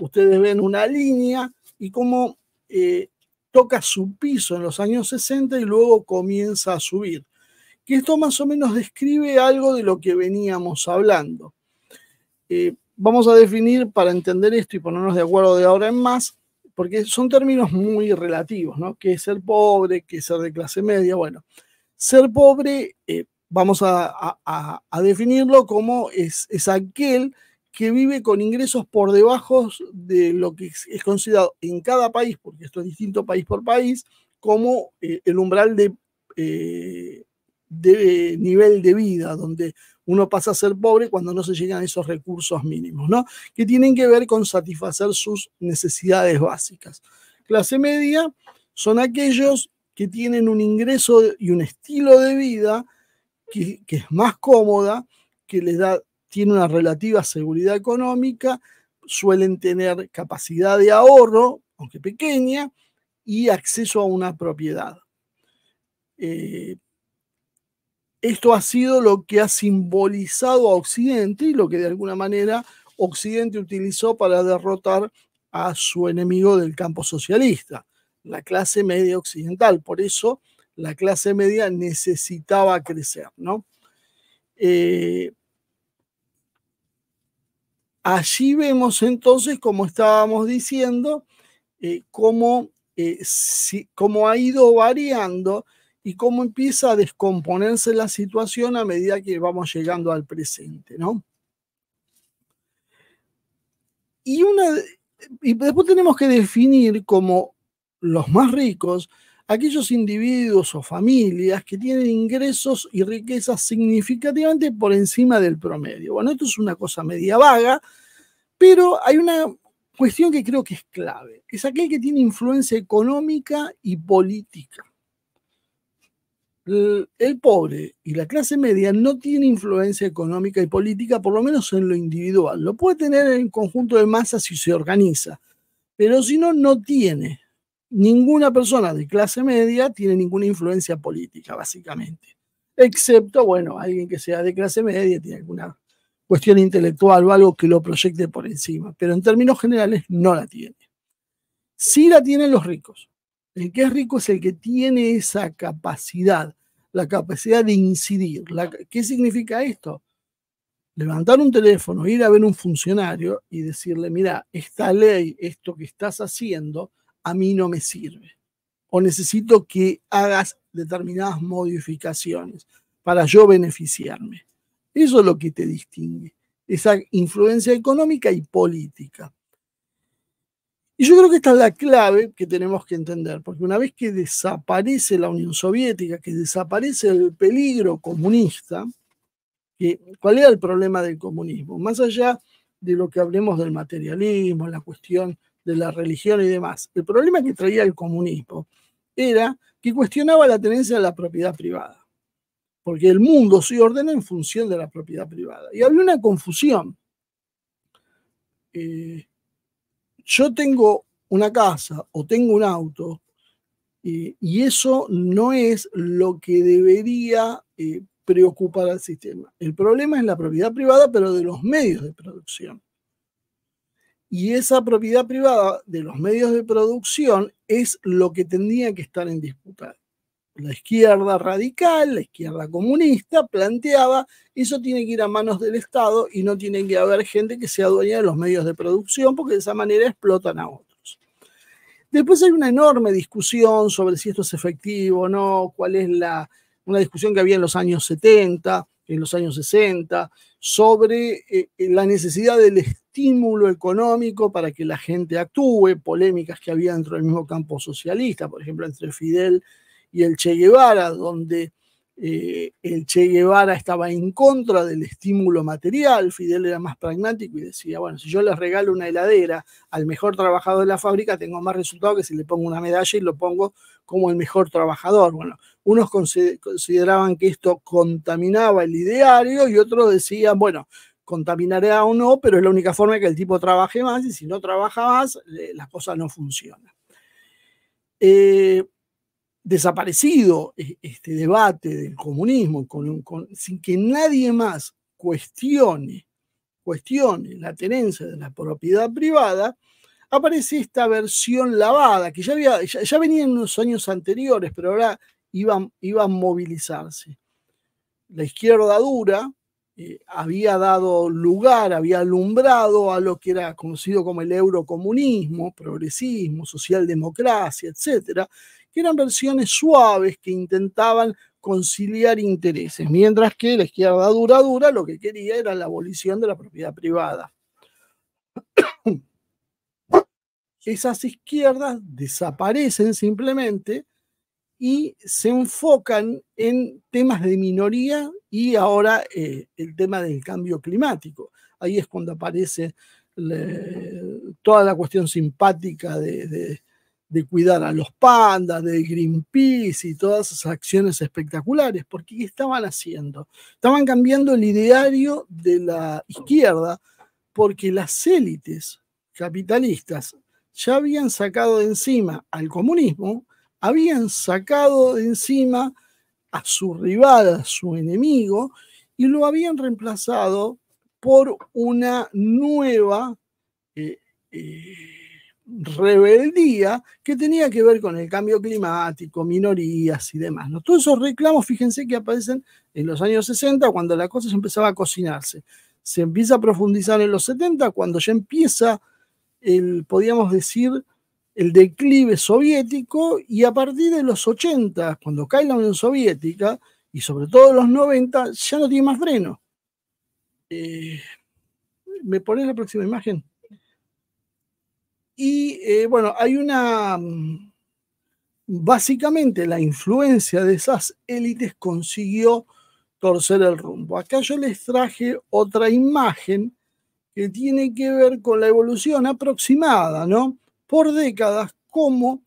Ustedes ven una línea y cómo eh, toca su piso en los años 60 y luego comienza a subir que esto más o menos describe algo de lo que veníamos hablando. Eh, vamos a definir para entender esto y ponernos de acuerdo de ahora en más, porque son términos muy relativos, ¿no? ¿Qué es ser pobre? ¿Qué es ser de clase media? Bueno, ser pobre eh, vamos a, definirlo como es, aquel que vive con ingresos por debajo de lo que es considerado en cada país, porque esto es distinto país por país, como eh, el umbral de de eh, nivel de vida, donde uno pasa a ser pobre cuando no se llegan a esos recursos mínimos, ¿no? Que tienen que ver con satisfacer sus necesidades básicas. Clase media son aquellos que tienen un ingreso y un estilo de vida que, es más cómoda, que les da, tiene una relativa seguridad económica, suelen tener capacidad de ahorro, aunque pequeña, y acceso a una propiedad. Eh, esto ha sido lo que ha simbolizado a Occidente y lo que de alguna manera Occidente utilizó para derrotar a su enemigo del campo socialista, la clase media occidental. Por eso la clase media necesitaba crecer, ¿no? Eh, allí vemos entonces, como estábamos diciendo, eh, eh, cómo ha ido variando y cómo empieza a descomponerse la situación a medida que vamos llegando al presente, ¿no? Y, y después tenemos que definir como los más ricos aquellos individuos o familias que tienen ingresos y riquezas significativamente por encima del promedio. Bueno, esto es una cosa media vaga, pero hay una cuestión que creo que es clave. Es aquel que tiene influencia económica y política el pobre y la clase media no tiene influencia económica y política, por lo menos en lo individual. Lo puede tener en conjunto de masas si se organiza, pero si no, no tiene. Ninguna persona de clase media tiene ninguna influencia política, básicamente. Excepto, bueno, alguien que sea de clase media, tiene alguna cuestión intelectual o algo que lo proyecte por encima, pero en términos generales no la tiene. Sí la tienen los ricos. El que es rico es el que tiene esa capacidad, la capacidad de incidir. ¿Qué significa esto? Levantar un teléfono, ir a ver un funcionario y decirle, mira, esta ley, esto que estás haciendo, a mí no me sirve. O necesito que hagas determinadas modificaciones para yo beneficiarme. Eso es lo que te distingue, esa influencia económica y política. Y yo creo que esta es la clave que tenemos que entender, porque una vez que desaparece la Unión Soviética, que desaparece el peligro comunista, ¿cuál era el problema del comunismo? Más allá de lo que hablemos del materialismo, la cuestión de la religión y demás, el problema que traía el comunismo era que cuestionaba la tenencia de la propiedad privada, porque el mundo se ordena en función de la propiedad privada. Y había una confusión. Eh, yo tengo una casa o tengo un auto eh, y eso no es lo que debería eh, preocupar al sistema. El problema es la propiedad privada, pero de los medios de producción. Y esa propiedad privada de los medios de producción es lo que tendría que estar en disputa la izquierda radical, la izquierda comunista, planteaba, eso tiene que ir a manos del Estado y no tiene que haber gente que sea dueña de los medios de producción porque de esa manera explotan a otros. Después hay una enorme discusión sobre si esto es efectivo o no, cuál es la, una discusión que había en los años 70, en los años 60, sobre eh, eh, la necesidad del estímulo económico para que la gente actúe, polémicas que había dentro del mismo campo socialista, por ejemplo, entre Fidel y y el Che Guevara, donde eh, el Che Guevara estaba en contra del estímulo material, Fidel era más pragmático y decía, bueno, si yo les regalo una heladera al mejor trabajador de la fábrica, tengo más resultado que si le pongo una medalla y lo pongo como el mejor trabajador. Bueno, unos consideraban que esto contaminaba el ideario y otros decían, bueno, contaminaré a uno, pero es la única forma que el tipo trabaje más y si no trabaja más, las cosas no funcionan. Eh, desaparecido e-, este debate del comunismo, sin que nadie más cuestione, la tenencia de la propiedad privada, aparece esta versión lavada, que ya, había, ya, venía en unos años anteriores, pero ahora iba a movilizarse. La izquierda dura eh, había dado lugar, había alumbrado a lo que era conocido como el eurocomunismo, progresismo, socialdemocracia, etc que eran versiones suaves que intentaban conciliar intereses, mientras que la izquierda dura dura lo que quería era la abolición de la propiedad privada. [coughs] Esas izquierdas desaparecen simplemente y se enfocan en temas de minoría y ahora eh, el tema del cambio climático. Ahí es cuando aparece toda la cuestión simpática de, de cuidar a los pandas, de Greenpeace y todas esas acciones espectaculares, porque ¿qué estaban haciendo? Estaban cambiando el ideario de la izquierda porque las élites capitalistas ya habían sacado de encima al comunismo, habían sacado de encima a su rival, a su enemigo, y lo habían reemplazado por una nueva... Eh, eh, rebeldía que tenía que ver con el cambio climático, minorías y demás. Todos esos reclamos, fíjense que aparecen en los años 60 cuando la cosa se empezaba a cocinarse. Se empieza a profundizar en los 70 cuando ya empieza el, podríamos decir, el declive soviético y a partir de los 80, cuando cae la Unión Soviética y sobre todo los 90, ya no tiene más freno. Eh, ¿Me pones la próxima imagen? Y eh, bueno, hay una, mm, básicamente la influencia de esas élites consiguió torcer el rumbo. Acá yo les traje otra imagen que tiene que ver con la evolución aproximada, ¿no? Por décadas, cómo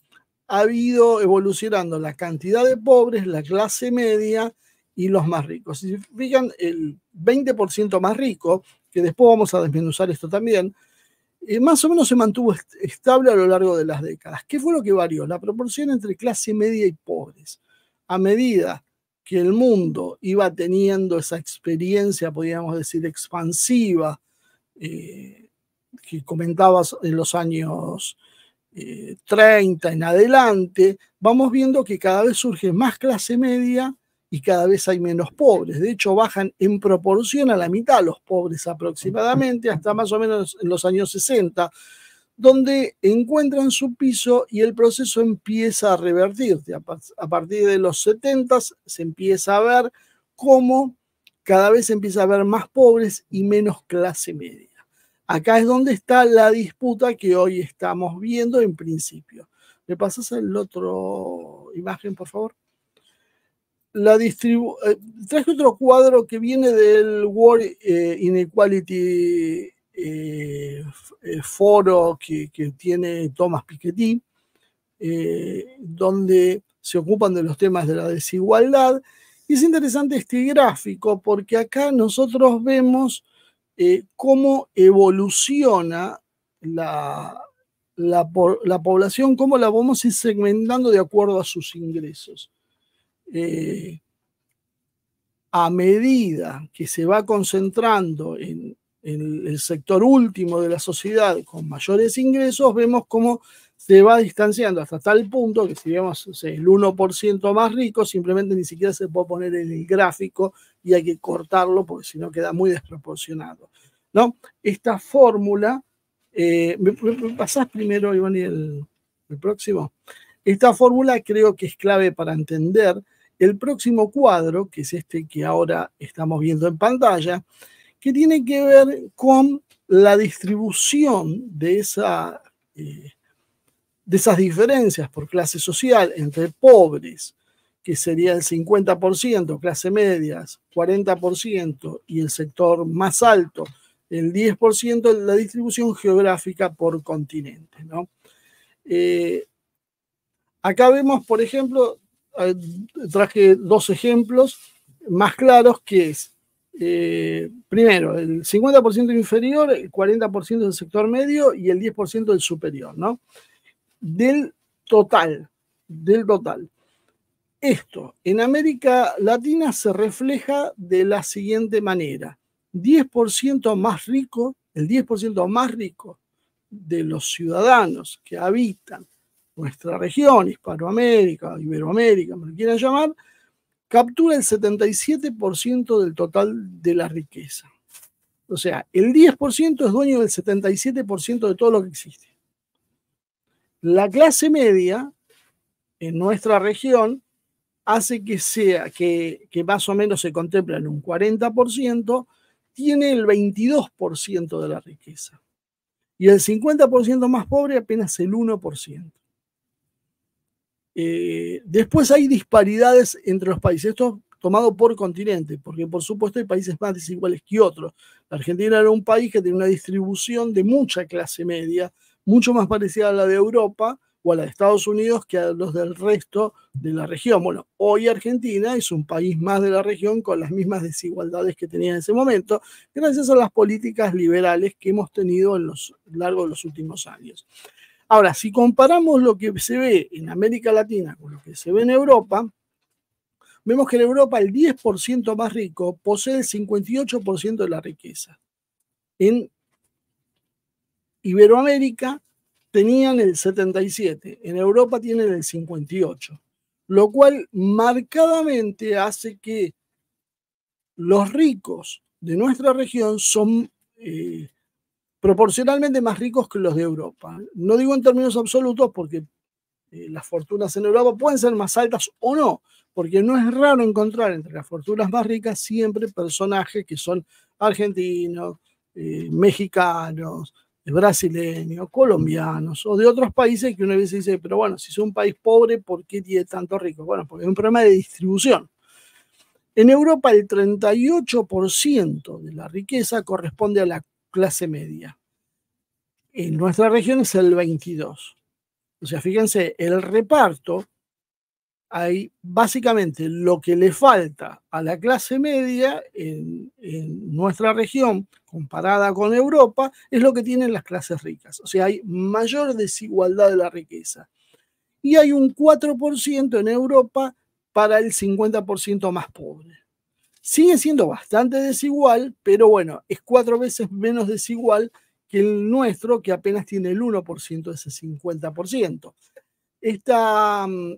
ha ido evolucionando la cantidad de pobres, la clase media y los más ricos. Si se fijan, el 20% más rico, que después vamos a desmenuzar esto también, eh, más o menos se mantuvo estable a lo largo de las décadas. ¿Qué fue lo que varió? La proporción entre clase media y pobres. A medida que el mundo iba teniendo esa experiencia, podríamos decir, expansiva, eh, que comentabas en los años 30 eh, en adelante, vamos viendo que cada vez surge más clase media y cada vez hay menos pobres. De hecho, bajan en proporción a la mitad los pobres aproximadamente, hasta más o menos en los años 60, donde encuentran su piso y el proceso empieza a revertirse. A partir de los 70 se empieza a ver cómo cada vez empieza a haber más pobres y menos clase media. Acá es donde está la disputa que hoy estamos viendo en principio. ¿Me pasas el otro imagen, por favor? Eh, traje otro cuadro que viene del World eh, Inequality eh, Foro que, tiene Thomas Piketty, donde se ocupan de los temas de la desigualdad. Y es interesante este gráfico porque acá nosotros vemos cómo evoluciona la población, cómo la vamos a ir segmentando de acuerdo a sus ingresos. Eh, a medida que se va concentrando en, el sector último de la sociedad con mayores ingresos, vemos cómo se va distanciando hasta tal punto que si vemos el 1% más rico, simplemente ni siquiera se puede poner en el gráfico y hay que cortarlo porque si no queda muy desproporcionado. ¿no? Esta fórmula, eh, pasás primero, Iván, y el próximo? Esta fórmula creo que es clave para entender el próximo cuadro, que es este que ahora estamos viendo en pantalla, que tiene que ver con la distribución de, esa, eh, de esas diferencias por clase social entre pobres, que sería el 50%, clase medias, 40%, y el sector más alto, el 10%, la distribución geográfica por continente. Eh, acá vemos, por ejemplo, eh, traje dos ejemplos más claros que es, eh, primero, el 50% inferior, el 40% del sector medio y el 10% del superior, ¿no? Del total, del total. Esto en América Latina se refleja de la siguiente manera. 10% más rico, el 10% más rico de los ciudadanos que habitan nuestra región, Hispanoamérica, Iberoamérica, me lo quieran llamar, captura el 77% del total de la riqueza. O sea, el 10% es dueño del 77% de todo lo que existe. La clase media en nuestra región hace que sea, que, que más o menos se contempla en un 40%, tiene el 22% de la riqueza. Y el 50% más pobre apenas el 1%. Eh, después hay disparidades entre los países. Esto tomado por continente, porque por supuesto hay países más desiguales que otros. La Argentina era un país que tenía una distribución de mucha clase media, mucho más parecida a la de Europa o a la de Estados Unidos que a los del resto de la región. Bueno, hoy Argentina es un país más de la región con las mismas desigualdades que tenía en ese momento, gracias a las políticas liberales que hemos tenido a lo largo de los últimos años. Ahora, si comparamos lo que se ve en América Latina con lo que se ve en Europa, vemos que en Europa el 10% más rico posee el 58% de la riqueza. En Iberoamérica tenían el 77, en Europa tienen el 58, lo cual marcadamente hace que los ricos de nuestra región son eh, proporcionalmente más ricos que los de Europa. No digo en términos absolutos porque eh, las fortunas en Europa pueden ser más altas o no, porque no es raro encontrar entre las fortunas más ricas siempre personajes que son argentinos, eh, mexicanos, eh, brasileños, colombianos o de otros países que una vez se dice, pero bueno, si es un país pobre, ¿por qué tiene tanto rico? Bueno, porque es un problema de distribución. En Europa el 38% de la riqueza corresponde a la clase media. En nuestra región es el 22. O sea, fíjense, el reparto, hay básicamente lo que le falta a la clase media en, en nuestra región, comparada con Europa, es lo que tienen las clases ricas. O sea, hay mayor desigualdad de la riqueza. Y hay un 4% en Europa para el 50% más pobre. Sigue siendo bastante desigual, pero bueno, es cuatro veces menos desigual que el nuestro, que apenas tiene el 1% de ese 50%. Mm,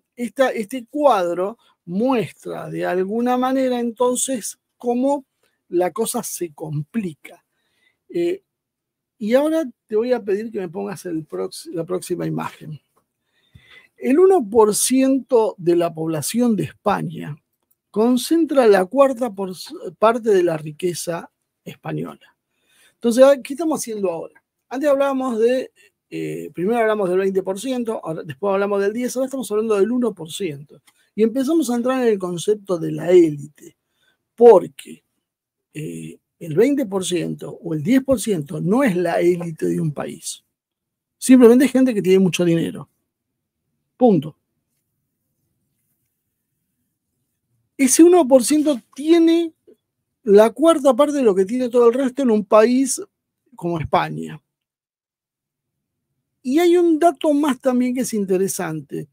este cuadro muestra de alguna manera entonces cómo la cosa se complica. Eh, y ahora te voy a pedir que me pongas la próxima imagen. El 1% de la población de España concentra la cuarta parte de la riqueza española. Entonces, ¿qué estamos haciendo ahora? Antes hablábamos de, eh, primero hablamos del 20%, después hablamos del 10%, ahora estamos hablando del 1%. Y empezamos a entrar en el concepto de la élite, porque eh, el 20% o el 10% no es la élite de un país. Simplemente es gente que tiene mucho dinero. Punto. Ese 1% tiene la cuarta parte de lo que tiene todo el resto en un país como España. Y hay un dato más también que es interesante,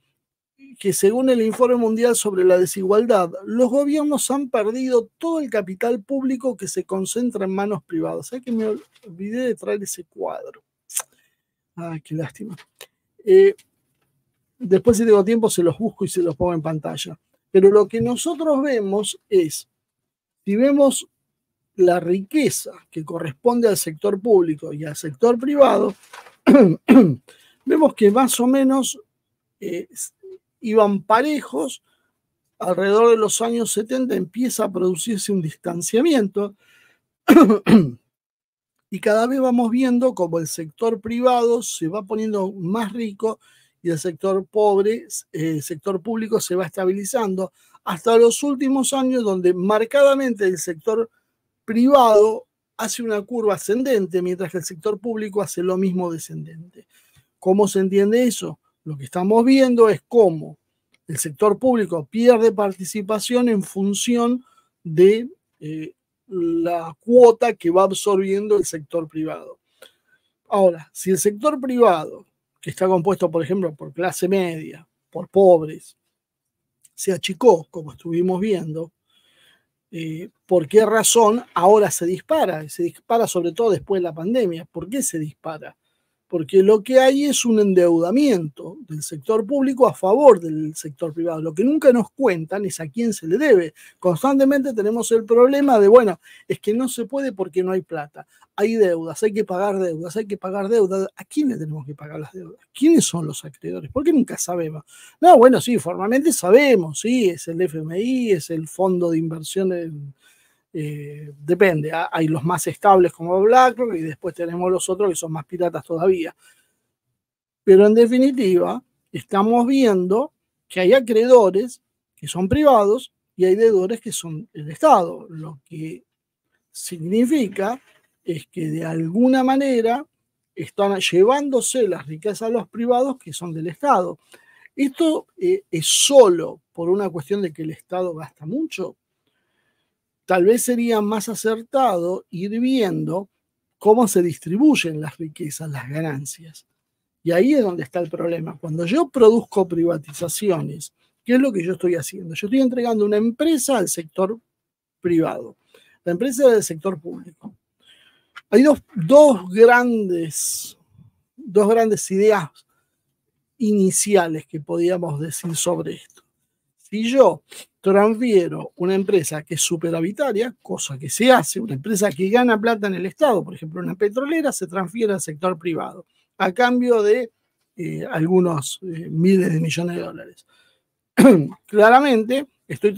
que según el informe mundial sobre la desigualdad, los gobiernos han perdido todo el capital público que se concentra en manos privadas. Sé que me olvidé de traer ese cuadro. Ay, qué lástima. Eh, después si tengo tiempo se los busco y se los pongo en pantalla. Pero lo que nosotros vemos es, si vemos la riqueza que corresponde al sector público y al sector privado, [clears throat] vemos que más o menos eh, iban parejos. Alrededor de los años 70 empieza a producirse un distanciamiento [clears throat] y cada vez vamos viendo como el sector privado se va poniendo más rico el sector pobre, el eh, sector público se va estabilizando hasta los últimos años donde marcadamente el sector privado hace una curva ascendente, mientras que el sector público hace lo mismo descendente. ¿Cómo se entiende eso? Lo que estamos viendo es cómo el sector público pierde participación en función de eh, la cuota que va absorbiendo el sector privado. Ahora, si el sector privado está compuesto, por ejemplo, por clase media, por pobres, se achicó, como estuvimos viendo, eh, ¿por qué razón ahora se dispara? Se dispara sobre todo después de la pandemia. ¿Por qué se dispara? porque lo que hay es un endeudamiento del sector público a favor del sector privado. Lo que nunca nos cuentan es a quién se le debe. Constantemente tenemos el problema de, bueno, es que no se puede porque no hay plata. Hay deudas, hay que pagar deudas, hay que pagar deudas. ¿A quién le tenemos que pagar las deudas? ¿Quiénes son los acreedores? Porque nunca sabemos. No, bueno, sí, formalmente sabemos, sí, es el FMI, es el Fondo de Inversión... En eh, depende, hay los más estables como BlackRock y después tenemos los otros que son más piratas todavía. Pero en definitiva, estamos viendo que hay acreedores que son privados y hay deudores que son el Estado, lo que significa es que de alguna manera están llevándose las riquezas a los privados que son del Estado. Esto eh, es solo por una cuestión de que el Estado gasta mucho tal vez sería más acertado ir viendo cómo se distribuyen las riquezas, las ganancias. Y ahí es donde está el problema. Cuando yo produzco privatizaciones, ¿qué es lo que yo estoy haciendo? Yo estoy entregando una empresa al sector privado, la empresa del sector público. Hay dos, grandes, dos grandes ideas iniciales que podríamos decir sobre esto. Si yo transfiero una empresa que es superavitaria, cosa que se hace, una empresa que gana plata en el Estado, por ejemplo, una petrolera, se transfiere al sector privado a cambio de eh, algunos eh, miles de millones de dólares. [clears throat] Claramente, estoy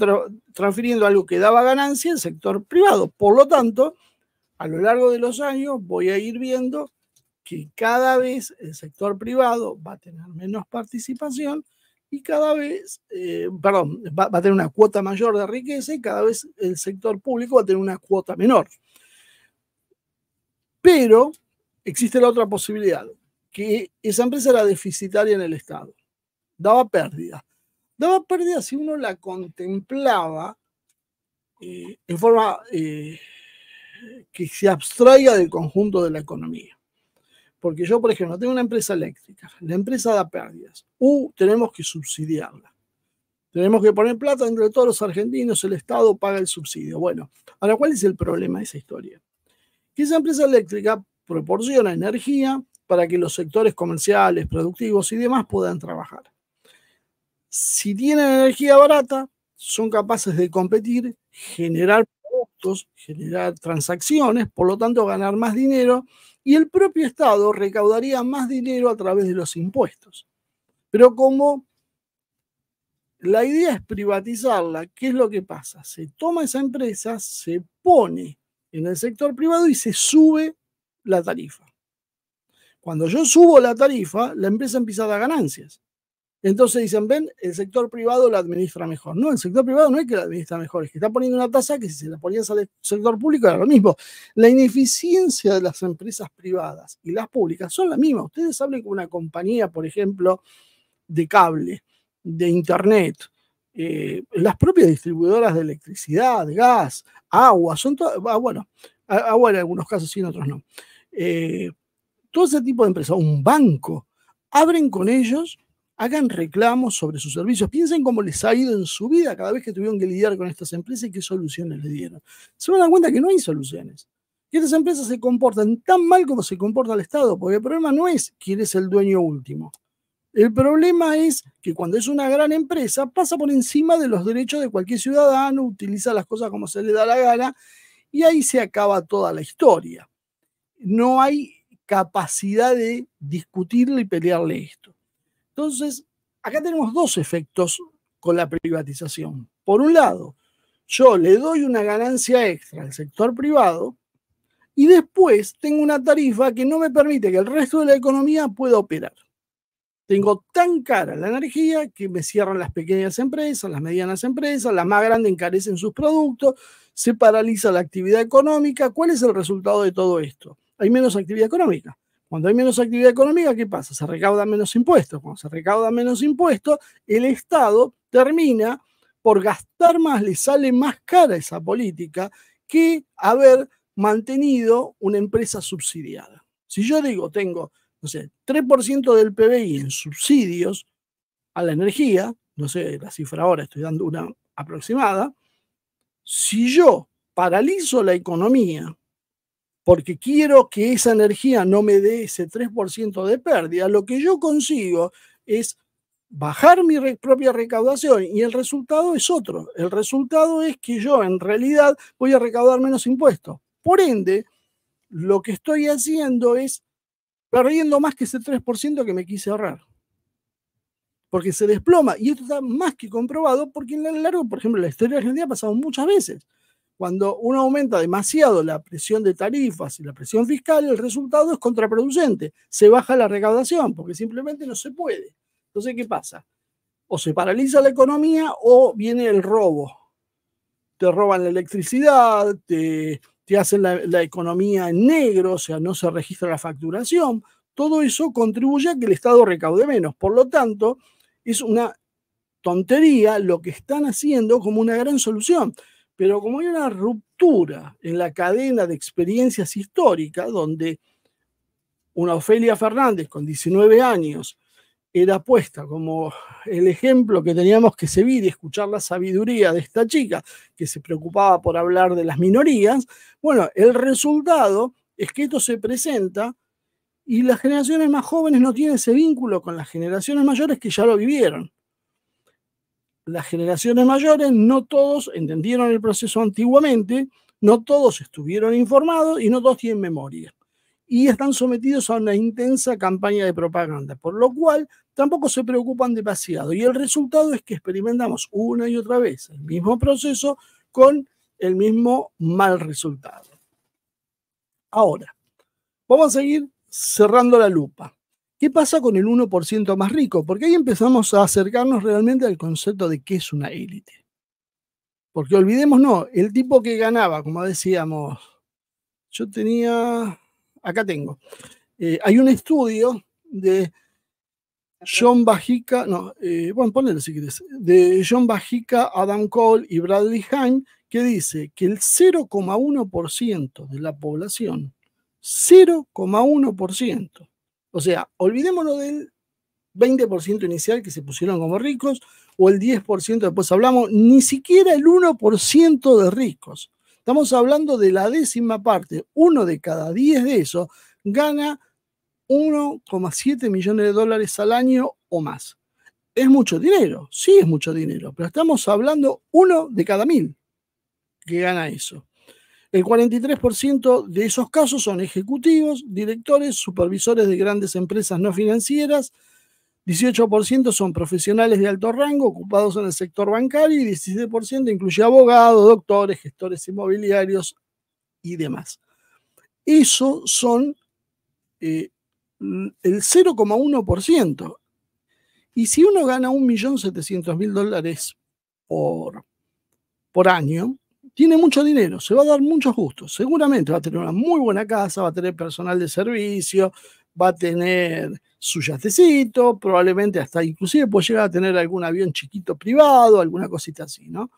transfiriendo algo que daba ganancia al sector privado. Por lo tanto, a lo largo de los años voy a ir viendo que cada vez el sector privado va a tener menos participación y cada vez, eh, perdón, va, a tener una cuota mayor de riqueza y cada vez el sector público va a tener una cuota menor. Pero existe la otra posibilidad, que esa empresa era deficitaria en el Estado, daba pérdida. Daba pérdida si uno la contemplaba eh, en forma eh, que se abstraiga del conjunto de la economía. Porque yo, por ejemplo, tengo una empresa eléctrica, la empresa da pérdidas. U, uh, tenemos que subsidiarla. Tenemos que poner plata entre todos los argentinos, el Estado paga el subsidio. Bueno, ahora, ¿cuál es el problema de esa historia? Que esa empresa eléctrica proporciona energía para que los sectores comerciales, productivos y demás puedan trabajar. Si tienen energía barata, son capaces de competir, generar generar transacciones, por lo tanto ganar más dinero, y el propio Estado recaudaría más dinero a través de los impuestos. Pero como la idea es privatizarla, ¿qué es lo que pasa? Se toma esa empresa, se pone en el sector privado y se sube la tarifa. Cuando yo subo la tarifa, la empresa empieza a dar ganancias. Entonces dicen, ven, el sector privado la administra mejor. No, el sector privado no es que la administra mejor, es que está poniendo una tasa que si se la ponías al sector público era lo mismo. La ineficiencia de las empresas privadas y las públicas son la misma. Ustedes hablen con una compañía, por ejemplo, de cable, de internet, eh, las propias distribuidoras de electricidad, gas, agua, son todas, ah, bueno, ah, agua en algunos casos sí, en otros no. Eh, todo ese tipo de empresas, un banco, abren con ellos hagan reclamos sobre sus servicios, piensen cómo les ha ido en su vida cada vez que tuvieron que lidiar con estas empresas y qué soluciones les dieron. Se van a dar cuenta que no hay soluciones. Que estas empresas se comportan tan mal como se comporta el Estado, porque el problema no es quién es el dueño último. El problema es que cuando es una gran empresa pasa por encima de los derechos de cualquier ciudadano, utiliza las cosas como se le da la gana y ahí se acaba toda la historia. No hay capacidad de discutirle y pelearle esto. Entonces, acá tenemos dos efectos con la privatización. Por un lado, yo le doy una ganancia extra al sector privado y después tengo una tarifa que no me permite que el resto de la economía pueda operar. Tengo tan cara la energía que me cierran las pequeñas empresas, las medianas empresas, las más grandes encarecen sus productos, se paraliza la actividad económica. ¿Cuál es el resultado de todo esto? Hay menos actividad económica. Cuando hay menos actividad económica, ¿qué pasa? Se recauda menos impuestos. Cuando se recauda menos impuestos, el Estado termina por gastar más, le sale más cara esa política que haber mantenido una empresa subsidiada. Si yo digo, tengo, no sé, 3% del PBI en subsidios a la energía, no sé la cifra ahora, estoy dando una aproximada, si yo paralizo la economía porque quiero que esa energía no me dé ese 3% de pérdida, lo que yo consigo es bajar mi propia recaudación y el resultado es otro. El resultado es que yo en realidad voy a recaudar menos impuestos. Por ende, lo que estoy haciendo es perdiendo más que ese 3% que me quise ahorrar. Porque se desploma y esto está más que comprobado porque en el largo, por ejemplo, la historia de Argentina ha pasado muchas veces. Cuando uno aumenta demasiado la presión de tarifas y la presión fiscal, el resultado es contraproducente. Se baja la recaudación porque simplemente no se puede. Entonces, ¿qué pasa? O se paraliza la economía o viene el robo. Te roban la electricidad, te, hacen la economía en negro, o sea, no se registra la facturación. Todo eso contribuye a que el Estado recaude menos. Por lo tanto, es una tontería lo que están haciendo como una gran solución pero como hay una ruptura en la cadena de experiencias históricas, donde una Ofelia Fernández con 19 años era puesta como el ejemplo que teníamos que seguir y escuchar la sabiduría de esta chica que se preocupaba por hablar de las minorías, bueno, el resultado es que esto se presenta y las generaciones más jóvenes no tienen ese vínculo con las generaciones mayores que ya lo vivieron las generaciones mayores, no todos entendieron el proceso antiguamente, no todos estuvieron informados y no todos tienen memoria. Y están sometidos a una intensa campaña de propaganda, por lo cual tampoco se preocupan demasiado. Y el resultado es que experimentamos una y otra vez el mismo proceso con el mismo mal resultado. Ahora, vamos a seguir cerrando la lupa. ¿Qué pasa con el 1% más rico? Porque ahí empezamos a acercarnos realmente al concepto de qué es una élite. Porque olvidemos, no, el tipo que ganaba, como decíamos, yo tenía, acá tengo, eh, hay un estudio de John Bajica, no, eh, bueno, ponelo si quieres, de John Bajica, Adam Cole y Bradley Hine, que dice que el 0,1% de la población, 0,1%, o sea, olvidémonos del 20% inicial que se pusieron como ricos o el 10% después hablamos, ni siquiera el 1% de ricos. Estamos hablando de la décima parte. Uno de cada 10 de esos gana 1,7 millones de dólares al año o más. Es mucho dinero, sí es mucho dinero, pero estamos hablando uno de cada mil que gana eso. El 43% de esos casos son ejecutivos, directores, supervisores de grandes empresas no financieras, 18% son profesionales de alto rango ocupados en el sector bancario y 17% incluye abogados, doctores, gestores inmobiliarios y demás. Eso son eh, el 0,1%. Y si uno gana 1.700.000 dólares por, por año, tiene mucho dinero, se va a dar muchos gustos, seguramente va a tener una muy buena casa, va a tener personal de servicio, va a tener su yatecito, probablemente hasta inclusive puede llegar a tener algún avión chiquito privado, alguna cosita así, ¿no?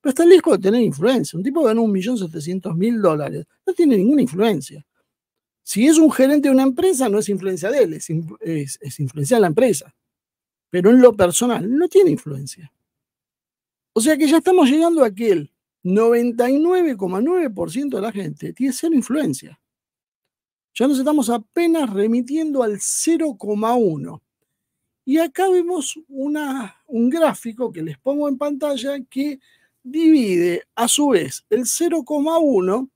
Pero está lejos de tener influencia. Un tipo que ganó 1.700.000 dólares, no tiene ninguna influencia. Si es un gerente de una empresa, no es influencia de él, es, es, es influencia de la empresa. Pero en lo personal, no tiene influencia. O sea que ya estamos llegando a aquel 99,9% de la gente tiene cero influencia. Ya nos estamos apenas remitiendo al 0,1. Y acá vemos un gráfico que les pongo en pantalla que divide a su vez el 0,1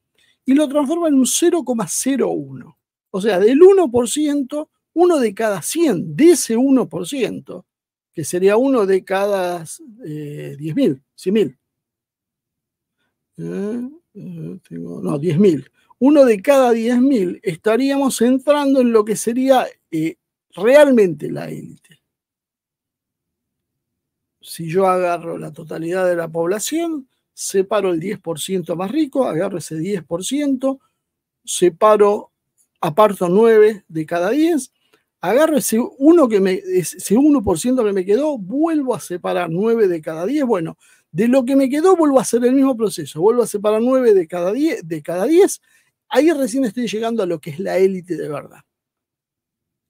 y lo transforma en un 0,01. O sea, del 1%, uno de cada 100 de ese 1%, que sería uno de cada 10.000, eh, 100.000 tengo, no, 10.000, uno de cada 10.000 estaríamos entrando en lo que sería eh, realmente la élite. Si yo agarro la totalidad de la población, separo el 10% más rico, agarro ese 10%, separo, aparto 9 de cada 10, agarro que me, ese 1% que me quedó, vuelvo a separar 9 de cada 10. Bueno, de lo que me quedó, vuelvo a hacer el mismo proceso. Vuelvo a separar nueve de cada diez. De cada Ahí recién estoy llegando a lo que es la élite de verdad.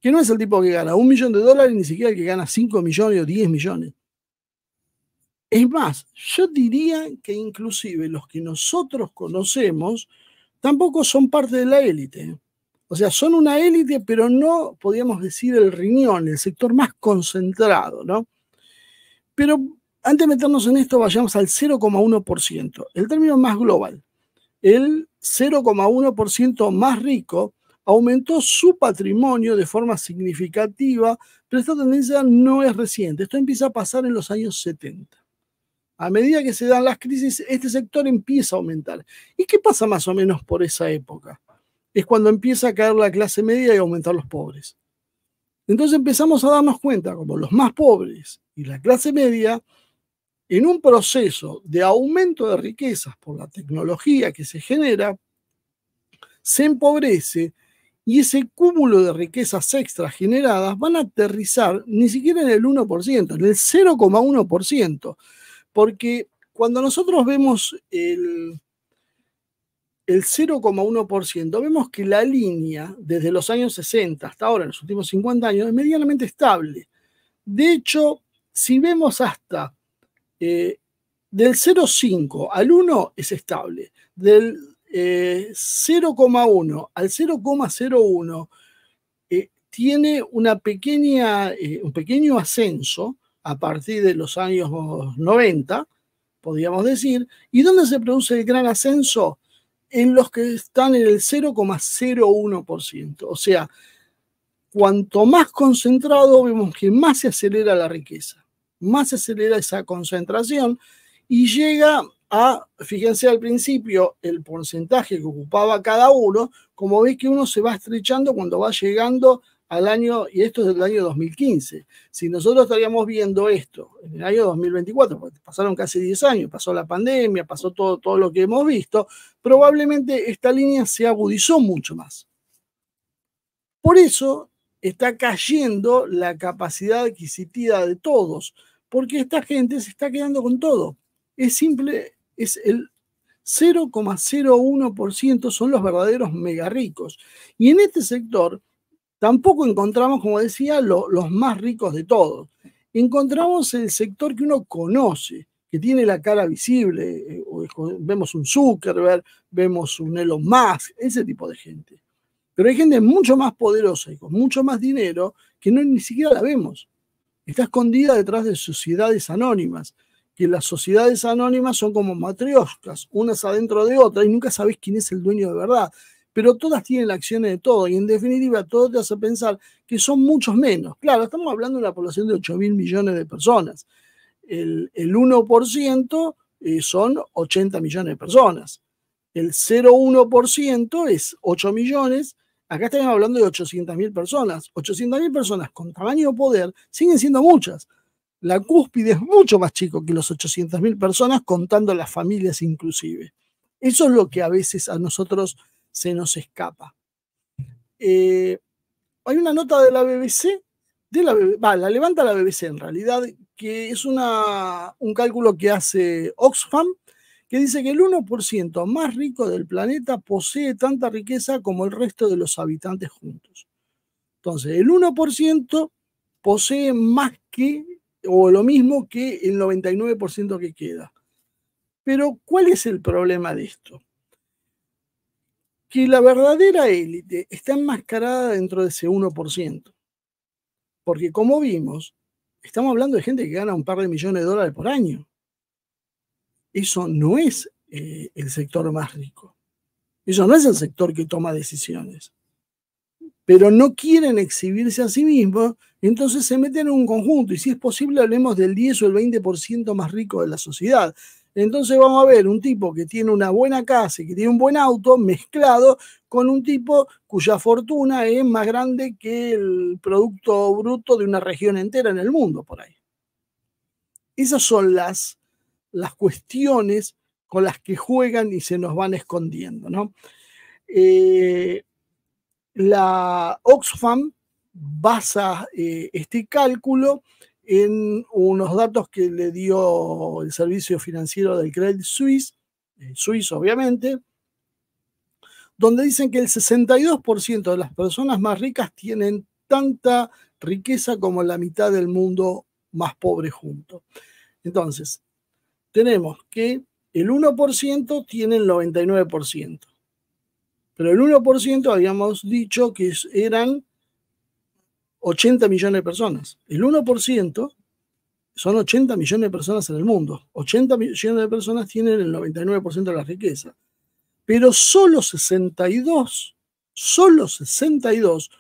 Que no es el tipo que gana un millón de dólares, ni siquiera el que gana 5 millones o 10 millones. Es más, yo diría que inclusive los que nosotros conocemos tampoco son parte de la élite. O sea, son una élite, pero no, podríamos decir, el riñón, el sector más concentrado, ¿no? Pero antes de meternos en esto, vayamos al 0,1%, el término más global. El 0,1% más rico aumentó su patrimonio de forma significativa, pero esta tendencia no es reciente. Esto empieza a pasar en los años 70. A medida que se dan las crisis, este sector empieza a aumentar. ¿Y qué pasa más o menos por esa época? Es cuando empieza a caer la clase media y aumentar los pobres. Entonces empezamos a darnos cuenta, como los más pobres y la clase media, en un proceso de aumento de riquezas por la tecnología que se genera, se empobrece y ese cúmulo de riquezas extras generadas van a aterrizar ni siquiera en el 1%, en el 0,1%, porque cuando nosotros vemos el, el 0,1%, vemos que la línea desde los años 60 hasta ahora, en los últimos 50 años, es medianamente estable. De hecho, si vemos hasta eh, del 0,5 al 1 es estable. Del 0,1 eh, al 0,01 eh, tiene una pequeña, un pequeño ascenso a partir de los años 90, podríamos decir. ¿Y dónde se produce el gran ascenso? En los que están en el 0,01%. O sea, cuanto más concentrado vemos que más se acelera la riqueza más se acelera esa concentración y llega a, fíjense al principio, el porcentaje que ocupaba cada uno, como veis que uno se va estrechando cuando va llegando al año, y esto es del año 2015. Si nosotros estaríamos viendo esto en el año 2024, porque pasaron casi 10 años, pasó la pandemia, pasó todo, todo lo que hemos visto, probablemente esta línea se agudizó mucho más. Por eso está cayendo la capacidad adquisitiva de todos, porque esta gente se está quedando con todo. Es simple, es el 0,01% son los verdaderos mega ricos. Y en este sector tampoco encontramos, como decía, los más ricos de todos. Encontramos el sector que uno conoce, que tiene la cara visible. Eh, vemos un Zuckerberg, vemos un Elon Musk, ese tipo de gente. Pero hay gente mucho más poderosa y con mucho más dinero que no ni siquiera la vemos está escondida detrás de sociedades anónimas, que las sociedades anónimas son como matrioscas, unas adentro de otras, y nunca sabes quién es el dueño de verdad. Pero todas tienen la acción de todo, y en definitiva todo te hace pensar que son muchos menos. Claro, estamos hablando de una población de 8 mil millones de personas. El, 1% eh, son 80 millones de personas. El 0,1% es 8 millones Acá estamos hablando de 800.000 personas. 800.000 personas con tamaño o poder siguen siendo muchas. La cúspide es mucho más chico que los 800.000 personas, contando las familias inclusive. Eso es lo que a veces a nosotros se nos escapa. Eh, hay una nota de la BBC, de la, levanta la BBC en realidad, que es un cálculo que hace Oxfam que dice que el 1% más rico del planeta posee tanta riqueza como el resto de los habitantes juntos. Entonces, el 1% posee más que o lo mismo que el 99% que queda. Pero, ¿cuál es el problema de esto? Que la verdadera élite está enmascarada dentro de ese 1%. Porque, como vimos, estamos hablando de gente que gana un par de millones de dólares por año eso no es eh, el sector más rico. Eso no es el sector que toma decisiones. Pero no quieren exhibirse a sí mismos, entonces se meten en un conjunto. Y si es posible, hablemos del 10 o el 20% más rico de la sociedad. Entonces vamos a ver un tipo que tiene una buena casa y que tiene un buen auto mezclado con un tipo cuya fortuna es más grande que el producto bruto de una región entera en el mundo por ahí. Esas son las las cuestiones con las que juegan y se nos van escondiendo. ¿no? Eh, la Oxfam basa eh, este cálculo en unos datos que le dio el servicio financiero del Credit Suisse, eh, suizo obviamente, donde dicen que el 62% de las personas más ricas tienen tanta riqueza como la mitad del mundo más pobre junto. Entonces, tenemos que el 1% tiene el 99%. Pero el 1% habíamos dicho que eran 80 millones de personas. El 1% son 80 millones de personas en el mundo. 80 millones de personas tienen el 99% de la riqueza. Pero solo 62, solo 62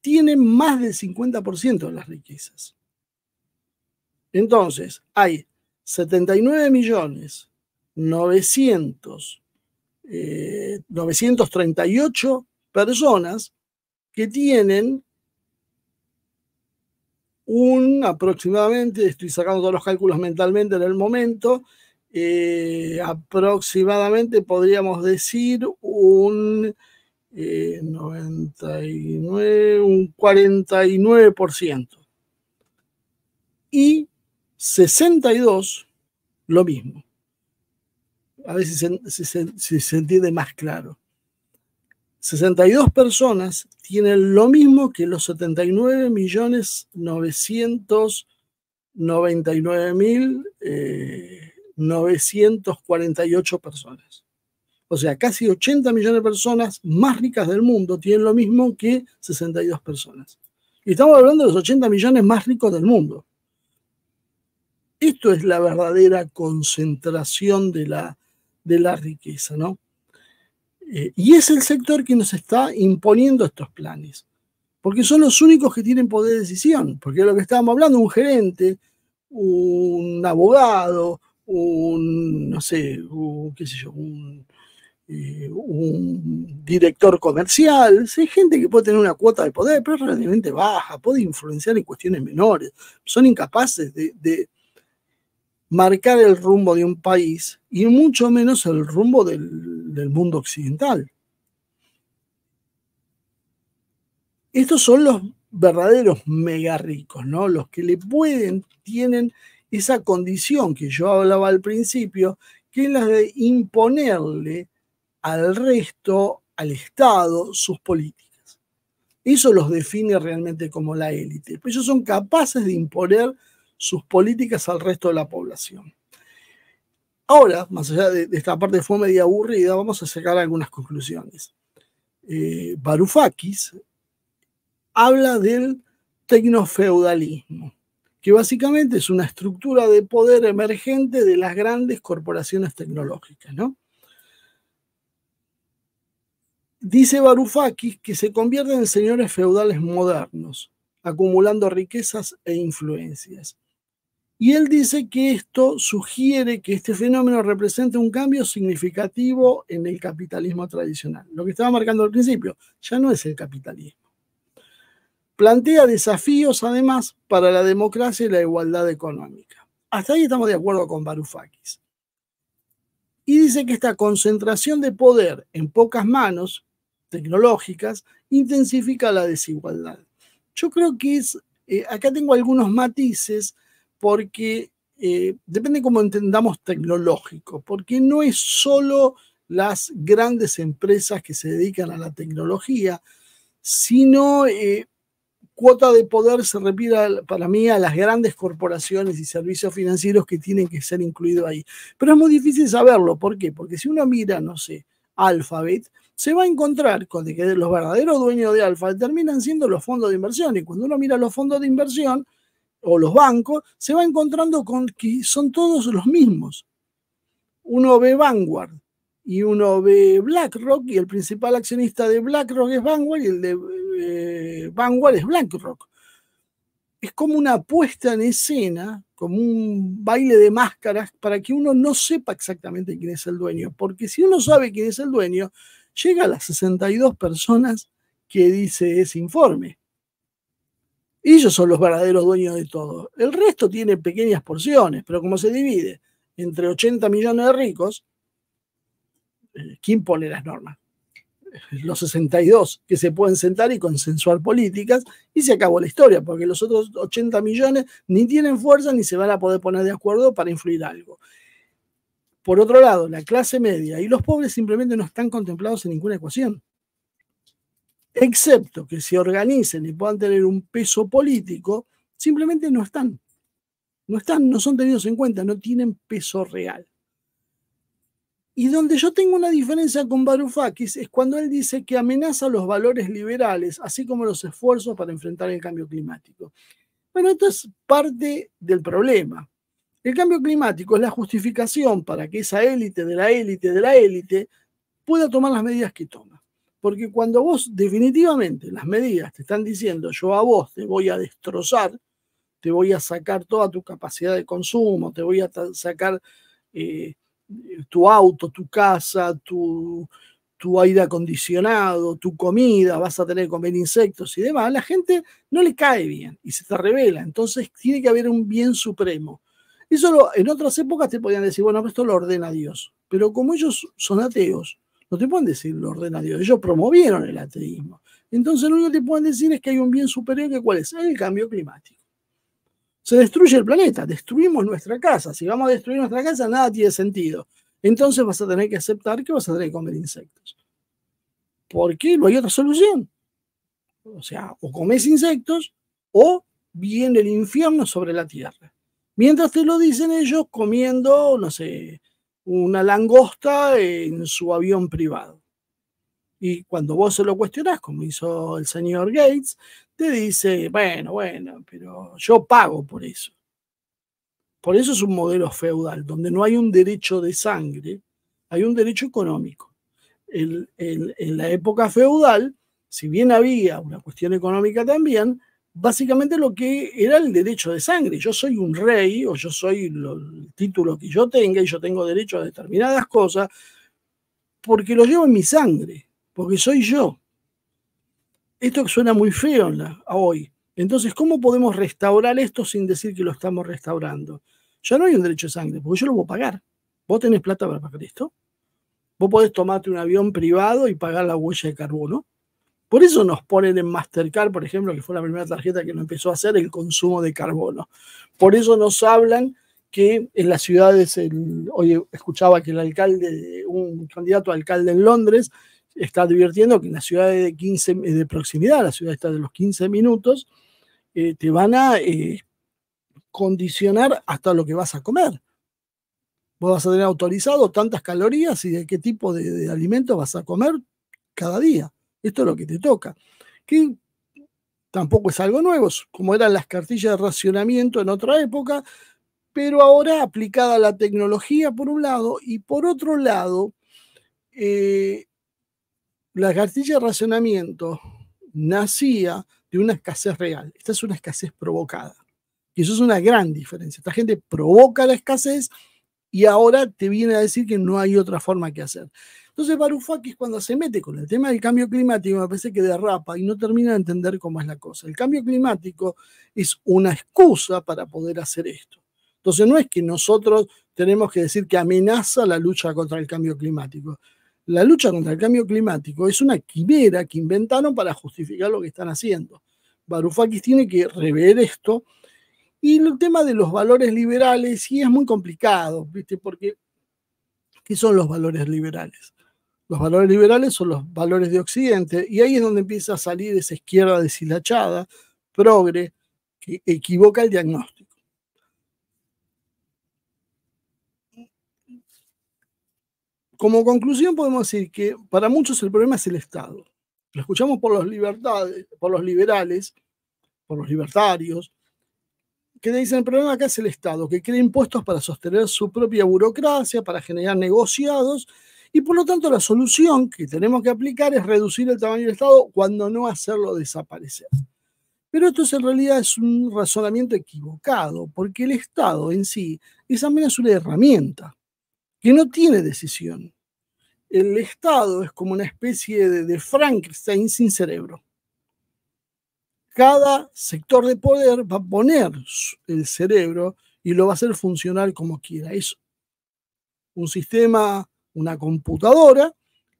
tienen más del 50% de las riquezas. Entonces, hay 79 millones 900, 938 eh, personas que tienen un aproximadamente, estoy sacando todos los cálculos mentalmente en el momento, eh, aproximadamente podríamos decir un 99, eh, un 49%. Y 62, lo mismo. A ver si se, entiende más claro. 62 personas tienen lo mismo que los 79 millones 999 948 eh, personas. O sea, casi 80 millones de personas más ricas del mundo tienen lo mismo que 62 personas. Y estamos hablando de los 80 millones más ricos del mundo. Esto es la verdadera concentración de la, de la riqueza, ¿no? Eh, y es el sector que nos está imponiendo estos planes, porque son los únicos que tienen poder de decisión, porque lo que estábamos hablando, un gerente, un abogado, un, no sé, un, qué yo, eh, un, director comercial, hay gente que puede tener una cuota de poder, pero es relativamente baja, puede influenciar en cuestiones menores, son incapaces de, marcar el rumbo de un país y mucho menos el rumbo del, mundo occidental. Estos son los verdaderos mega ricos, ¿no? Los que le pueden, tienen esa condición que yo hablaba al principio, que es la de imponerle al resto, al Estado, sus políticas. Eso los define realmente como la élite. Ellos son capaces de imponer sus políticas al resto de la población. Ahora, más allá de, esta parte fue media aburrida, vamos a sacar algunas conclusiones. Eh, habla del tecnofeudalismo, que básicamente es una estructura de poder emergente de las grandes corporaciones tecnológicas, Dice Varoufakis que se convierten en señores feudales modernos, acumulando riquezas e influencias. Y él dice que esto sugiere que este fenómeno representa un cambio significativo en el capitalismo tradicional. Lo que estaba marcando al principio, ya no es el capitalismo. Plantea desafíos, además, para la democracia y la igualdad económica. Hasta ahí estamos de acuerdo con Varoufakis. Y dice que esta concentración de poder en pocas manos tecnológicas intensifica la desigualdad. Yo creo que es, eh, acá tengo algunos matices porque eh, depende cómo entendamos tecnológico, porque no es solo las grandes empresas que se dedican a la tecnología, sino eh, cuota de poder se refiere para mí a las grandes corporaciones y servicios financieros que tienen que ser incluidos ahí. Pero es muy difícil saberlo, ¿por qué? Porque si uno mira, no sé, Alphabet, se va a encontrar con que los verdaderos dueños de Alphabet terminan siendo los fondos de inversión y cuando uno mira los fondos de inversión, o los bancos, se va encontrando con que son todos los mismos. Uno ve Vanguard y uno ve BlackRock y el principal accionista de BlackRock es Vanguard y el de eh, Vanguard es BlackRock. Es como una puesta en escena, como un baile de máscaras para que uno no sepa exactamente quién es el dueño, porque si uno sabe quién es el dueño, llega a las 62 personas que dice ese informe. Ellos son los verdaderos dueños de todo. El resto tiene pequeñas porciones, pero como se divide entre 80 millones de ricos, eh, ¿quién pone las normas? Eh, los 62 que se pueden sentar y consensuar políticas y se acabó la historia, porque los otros 80 millones ni tienen fuerza ni se van a poder poner de acuerdo para influir algo. Por otro lado, la clase media y los pobres simplemente no están contemplados en ninguna ecuación excepto que se organicen y puedan tener un peso político, simplemente no están. No están, no son tenidos en cuenta, no tienen peso real. Y donde yo tengo una diferencia con Varoufakis es cuando él dice que amenaza los valores liberales, así como los esfuerzos para enfrentar el cambio climático. Bueno, esto es parte del problema. El cambio climático es la justificación para que esa élite de la élite de la élite pueda tomar las medidas que toma. Porque cuando vos definitivamente las medidas te están diciendo, yo a vos te voy a destrozar, te voy a sacar toda tu capacidad de consumo, te voy a sacar eh, tu auto, tu casa, tu, tu aire acondicionado, tu comida, vas a tener que comer insectos y demás, a la gente no le cae bien y se te revela. Entonces tiene que haber un bien supremo. solo en otras épocas te podían decir, bueno, esto lo ordena Dios. Pero como ellos son ateos, no te pueden decir lo Dios, ellos promovieron el ateísmo. Entonces lo único que te pueden decir es que hay un bien superior que cuál es el cambio climático. Se destruye el planeta, destruimos nuestra casa. Si vamos a destruir nuestra casa, nada tiene sentido. Entonces vas a tener que aceptar que vas a tener que comer insectos. ¿Por qué? no hay otra solución. O sea, o comes insectos o viene el infierno sobre la tierra. Mientras te lo dicen ellos comiendo, no sé, una langosta en su avión privado. Y cuando vos se lo cuestionás, como hizo el señor Gates, te dice, bueno, bueno, pero yo pago por eso. Por eso es un modelo feudal, donde no hay un derecho de sangre, hay un derecho económico. en la época feudal, si bien había una cuestión económica también, básicamente lo que era el derecho de sangre. Yo soy un rey o yo soy el título que yo tenga y yo tengo derecho a determinadas cosas porque lo llevo en mi sangre, porque soy yo. Esto suena muy feo a hoy. Entonces, ¿cómo podemos restaurar esto sin decir que lo estamos restaurando? Ya no hay un derecho de sangre, porque yo lo voy a pagar. Vos tenés plata para pagar esto. Vos podés tomarte un avión privado y pagar la huella de carbono. Por eso nos ponen en Mastercard, por ejemplo, que fue la primera tarjeta que nos empezó a hacer el consumo de carbono. Por eso nos hablan que en las ciudades, hoy escuchaba que el alcalde, un candidato alcalde en Londres, está advirtiendo que en las ciudades de 15, eh, de proximidad, la ciudad está de los 15 minutos, eh, te van a eh, condicionar hasta lo que vas a comer. Vos vas a tener autorizado tantas calorías y de qué tipo de, de alimento vas a comer cada día. Esto es lo que te toca. Que tampoco es algo nuevo, como eran las cartillas de racionamiento en otra época, pero ahora aplicada a la tecnología por un lado y por otro lado, eh, la cartilla de racionamiento nacía de una escasez real. Esta es una escasez provocada. Y eso es una gran diferencia. Esta gente provoca la escasez y ahora te viene a decir que no hay otra forma que hacer. Entonces Varoufakis cuando se mete con el tema del cambio climático me parece que derrapa y no termina de entender cómo es la cosa. El cambio climático es una excusa para poder hacer esto. Entonces no es que nosotros tenemos que decir que amenaza la lucha contra el cambio climático. La lucha contra el cambio climático es una quimera que inventaron para justificar lo que están haciendo. Varoufakis tiene que rever esto y el tema de los valores liberales sí es muy complicado, ¿viste? Porque, ¿qué son los valores liberales? Los valores liberales son los valores de Occidente, y ahí es donde empieza a salir esa izquierda deshilachada, progre, que equivoca el diagnóstico. Como conclusión podemos decir que para muchos el problema es el Estado. Lo escuchamos por los, libertades, por los liberales, por los libertarios, que dicen, el problema acá es el Estado, que crea impuestos para sostener su propia burocracia, para generar negociados, y por lo tanto la solución que tenemos que aplicar es reducir el tamaño del Estado cuando no hacerlo desaparecer. Pero esto en realidad es un razonamiento equivocado, porque el Estado en sí es apenas una herramienta que no tiene decisión. El Estado es como una especie de Frankenstein sin cerebro cada sector de poder va a poner el cerebro y lo va a hacer funcionar como quiera. Es un sistema, una computadora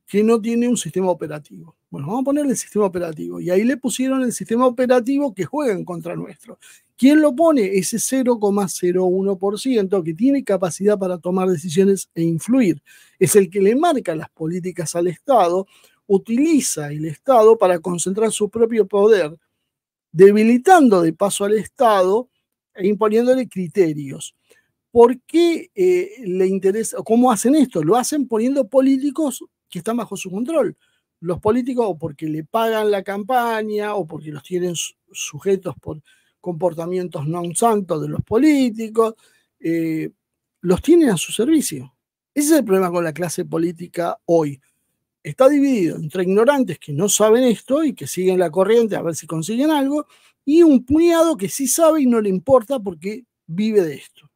que no tiene un sistema operativo. Bueno, vamos a ponerle el sistema operativo. Y ahí le pusieron el sistema operativo que juega en contra nuestro. ¿Quién lo pone? Ese 0,01% que tiene capacidad para tomar decisiones e influir. Es el que le marca las políticas al Estado, utiliza el Estado para concentrar su propio poder debilitando de paso al Estado e imponiéndole criterios. ¿Por qué eh, le interesa? ¿Cómo hacen esto? Lo hacen poniendo políticos que están bajo su control. Los políticos o porque le pagan la campaña o porque los tienen sujetos por comportamientos no santos de los políticos, eh, los tienen a su servicio. Ese es el problema con la clase política hoy está dividido entre ignorantes que no saben esto y que siguen la corriente a ver si consiguen algo, y un puñado que sí sabe y no le importa porque vive de esto.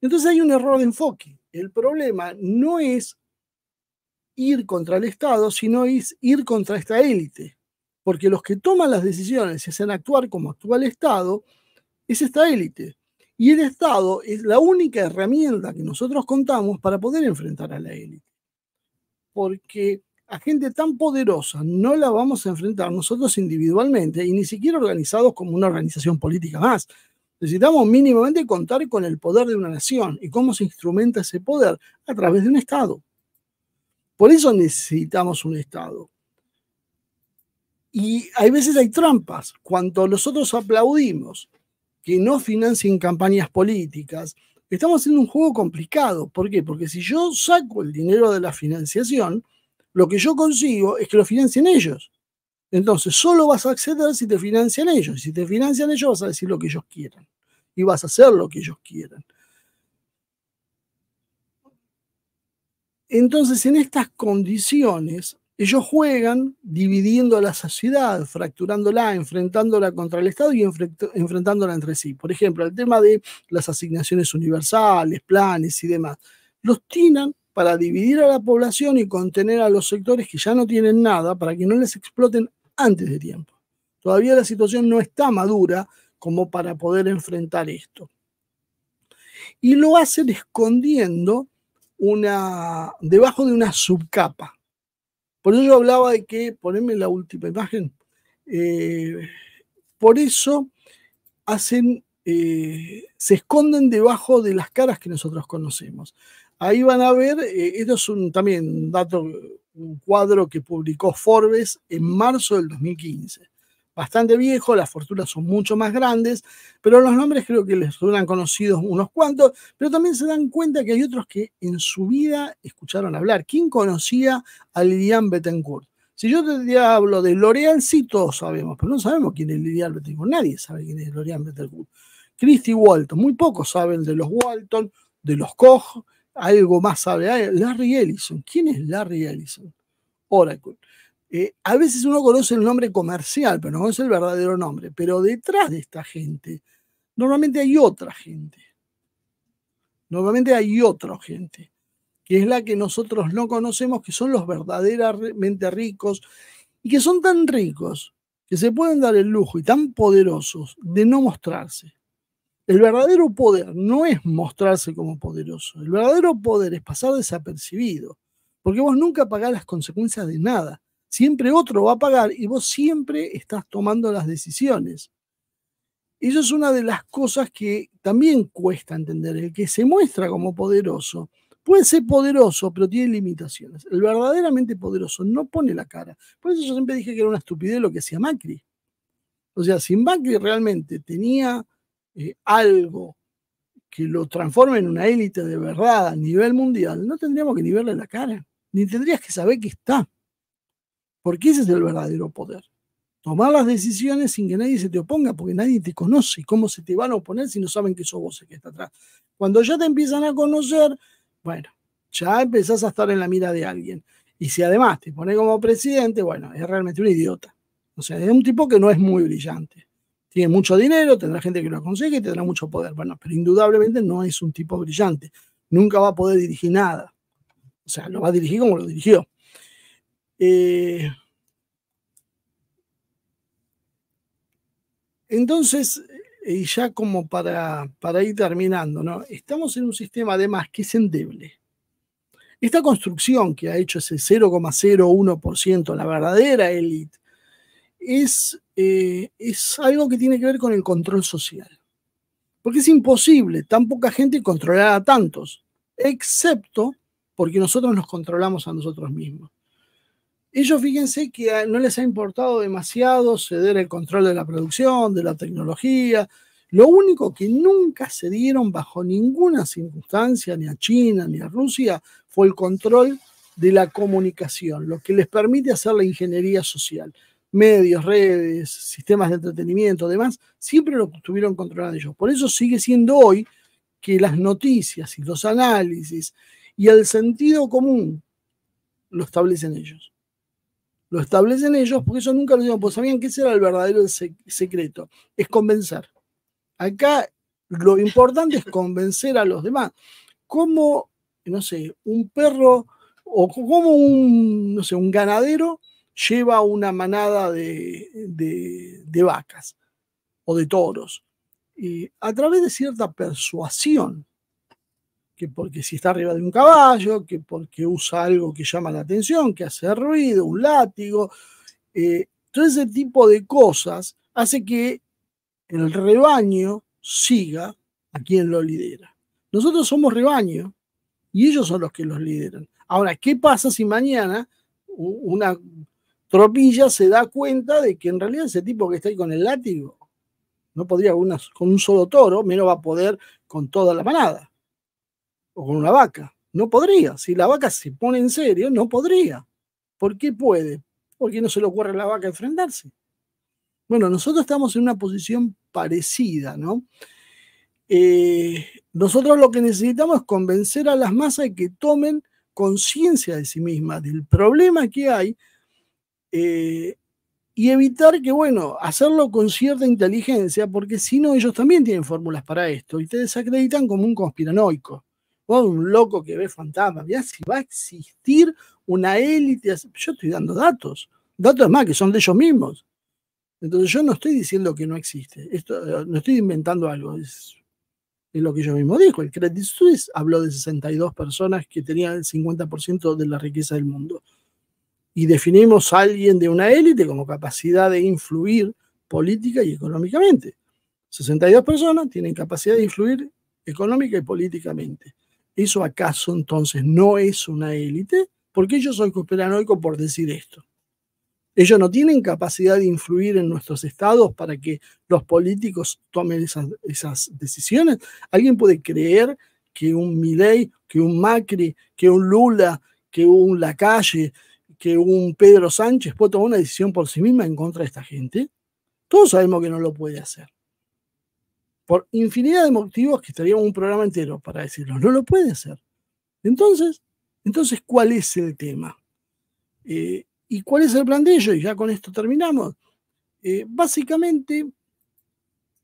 Entonces hay un error de enfoque. El problema no es ir contra el Estado, sino es ir contra esta élite. Porque los que toman las decisiones y hacen actuar como actúa el Estado es esta élite. Y el Estado es la única herramienta que nosotros contamos para poder enfrentar a la élite porque a gente tan poderosa no la vamos a enfrentar nosotros individualmente y ni siquiera organizados como una organización política más. Necesitamos mínimamente contar con el poder de una nación y cómo se instrumenta ese poder a través de un Estado. Por eso necesitamos un Estado. Y hay veces hay trampas. Cuando nosotros aplaudimos que no financien campañas políticas, estamos haciendo un juego complicado. ¿Por qué? Porque si yo saco el dinero de la financiación, lo que yo consigo es que lo financien ellos. Entonces, solo vas a acceder si te financian ellos. Y si te financian ellos, vas a decir lo que ellos quieran. Y vas a hacer lo que ellos quieran. Entonces, en estas condiciones, ellos juegan dividiendo a la sociedad, fracturándola, enfrentándola contra el Estado y enfrentándola entre sí. Por ejemplo, el tema de las asignaciones universales, planes y demás. Los tiran para dividir a la población y contener a los sectores que ya no tienen nada para que no les exploten antes de tiempo. Todavía la situación no está madura como para poder enfrentar esto. Y lo hacen escondiendo una, debajo de una subcapa por eso yo hablaba de que, ponerme la última imagen, eh, por eso hacen, eh, se esconden debajo de las caras que nosotros conocemos. Ahí van a ver, eh, esto es un, también dato, un cuadro que publicó Forbes en marzo del 2015 bastante viejo, las fortunas son mucho más grandes, pero los nombres creo que les suenan conocidos unos cuantos, pero también se dan cuenta que hay otros que en su vida escucharon hablar. ¿Quién conocía a Lilian Bettencourt? Si yo te hablo de L'Oreal, sí todos sabemos, pero no sabemos quién es Lilian Bettencourt. Nadie sabe quién es Lorian Bettencourt. Christy Walton, muy pocos saben de los Walton, de los Koch, algo más sabe. Ah, Larry Ellison, ¿quién es Larry Ellison? Oracle. Eh, a veces uno conoce el nombre comercial, pero no conoce el verdadero nombre. Pero detrás de esta gente, normalmente hay otra gente. Normalmente hay otra gente, que es la que nosotros no conocemos, que son los verdaderamente ricos y que son tan ricos que se pueden dar el lujo y tan poderosos de no mostrarse. El verdadero poder no es mostrarse como poderoso, el verdadero poder es pasar desapercibido, porque vos nunca pagás las consecuencias de nada siempre otro va a pagar y vos siempre estás tomando las decisiones. Eso es una de las cosas que también cuesta entender. El que se muestra como poderoso puede ser poderoso, pero tiene limitaciones. El verdaderamente poderoso no pone la cara. Por eso yo siempre dije que era una estupidez lo que hacía Macri. O sea, si Macri realmente tenía eh, algo que lo transforme en una élite de verdad a nivel mundial, no tendríamos que ni verle la cara, ni tendrías que saber que está porque ese es el verdadero poder. Tomar las decisiones sin que nadie se te oponga, porque nadie te conoce. ¿Cómo se te van a oponer si no saben que sos vos el que está atrás? Cuando ya te empiezan a conocer, bueno, ya empezás a estar en la mira de alguien. Y si además te pone como presidente, bueno, es realmente un idiota. O sea, es un tipo que no es muy brillante. Tiene mucho dinero, tendrá gente que lo consigue y tendrá mucho poder. Bueno, pero indudablemente no es un tipo brillante. Nunca va a poder dirigir nada. O sea, lo va a dirigir como lo dirigió. Eh, entonces, eh, y ya como para, para ir terminando, ¿no? estamos en un sistema además que es endeble. Esta construcción que ha hecho ese 0,01%, la verdadera élite, es, eh, es algo que tiene que ver con el control social. Porque es imposible tan poca gente controlar a tantos, excepto porque nosotros nos controlamos a nosotros mismos ellos fíjense que no les ha importado demasiado ceder el control de la producción, de la tecnología. Lo único que nunca cedieron bajo ninguna circunstancia, ni a China ni a Rusia, fue el control de la comunicación, lo que les permite hacer la ingeniería social. Medios, redes, sistemas de entretenimiento, demás, siempre lo tuvieron controlado ellos. Por eso sigue siendo hoy que las noticias y los análisis y el sentido común lo establecen ellos. Lo establecen ellos porque eso nunca lo dijeron, porque sabían que ese era el verdadero secreto. Es convencer. Acá lo importante es convencer a los demás. como no sé, un perro o como un, no sé, un ganadero lleva una manada de, vacas o de toros? y a través de cierta persuasión que porque si está arriba de un caballo, que porque usa algo que llama la atención, que hace ruido, un látigo. Eh, todo ese tipo de cosas hace que el rebaño siga a quien lo lidera. Nosotros somos rebaño y ellos son los que los lideran. Ahora, ¿qué pasa si mañana una tropilla se da cuenta de que en realidad ese tipo que está ahí con el látigo no podría con un solo toro, menos va a poder con toda la manada? o con una vaca. No podría. Si la vaca se pone en serio, no podría. ¿Por qué puede? Porque no se le ocurre a la vaca enfrentarse. Bueno, nosotros estamos en una posición parecida, ¿no? Eh, nosotros lo que necesitamos es convencer a las masas de que tomen conciencia de sí mismas, del problema que hay, eh, y evitar que, bueno, hacerlo con cierta inteligencia, porque si no, ellos también tienen fórmulas para esto y te desacreditan como un conspiranoico un loco que ve fantasmas. Mirá si va a existir una élite. Yo estoy dando datos, datos más que son de ellos mismos. Entonces yo no estoy diciendo que no existe, Esto, eh, no estoy inventando algo, es, lo que yo mismo dijo. El Credit Suisse habló de 62 personas que tenían el 50% de la riqueza del mundo. Y definimos a alguien de una élite como capacidad de influir política y económicamente. 62 personas tienen capacidad de influir económica y políticamente. ¿Eso acaso entonces no es una élite? Porque ellos son soy por decir esto? Ellos no tienen capacidad de influir en nuestros estados para que los políticos tomen esas, decisiones. ¿Alguien puede creer que un Milei, que un Macri, que un Lula, que un Lacalle, que un Pedro Sánchez puede tomar una decisión por sí misma en contra de esta gente? Todos sabemos que no lo puede hacer por infinidad de motivos que estaríamos un programa entero para decirlo. No lo puede hacer. Entonces, entonces ¿cuál es el tema? Eh, ¿Y cuál es el plan de ellos? Y ya con esto terminamos. Eh, básicamente,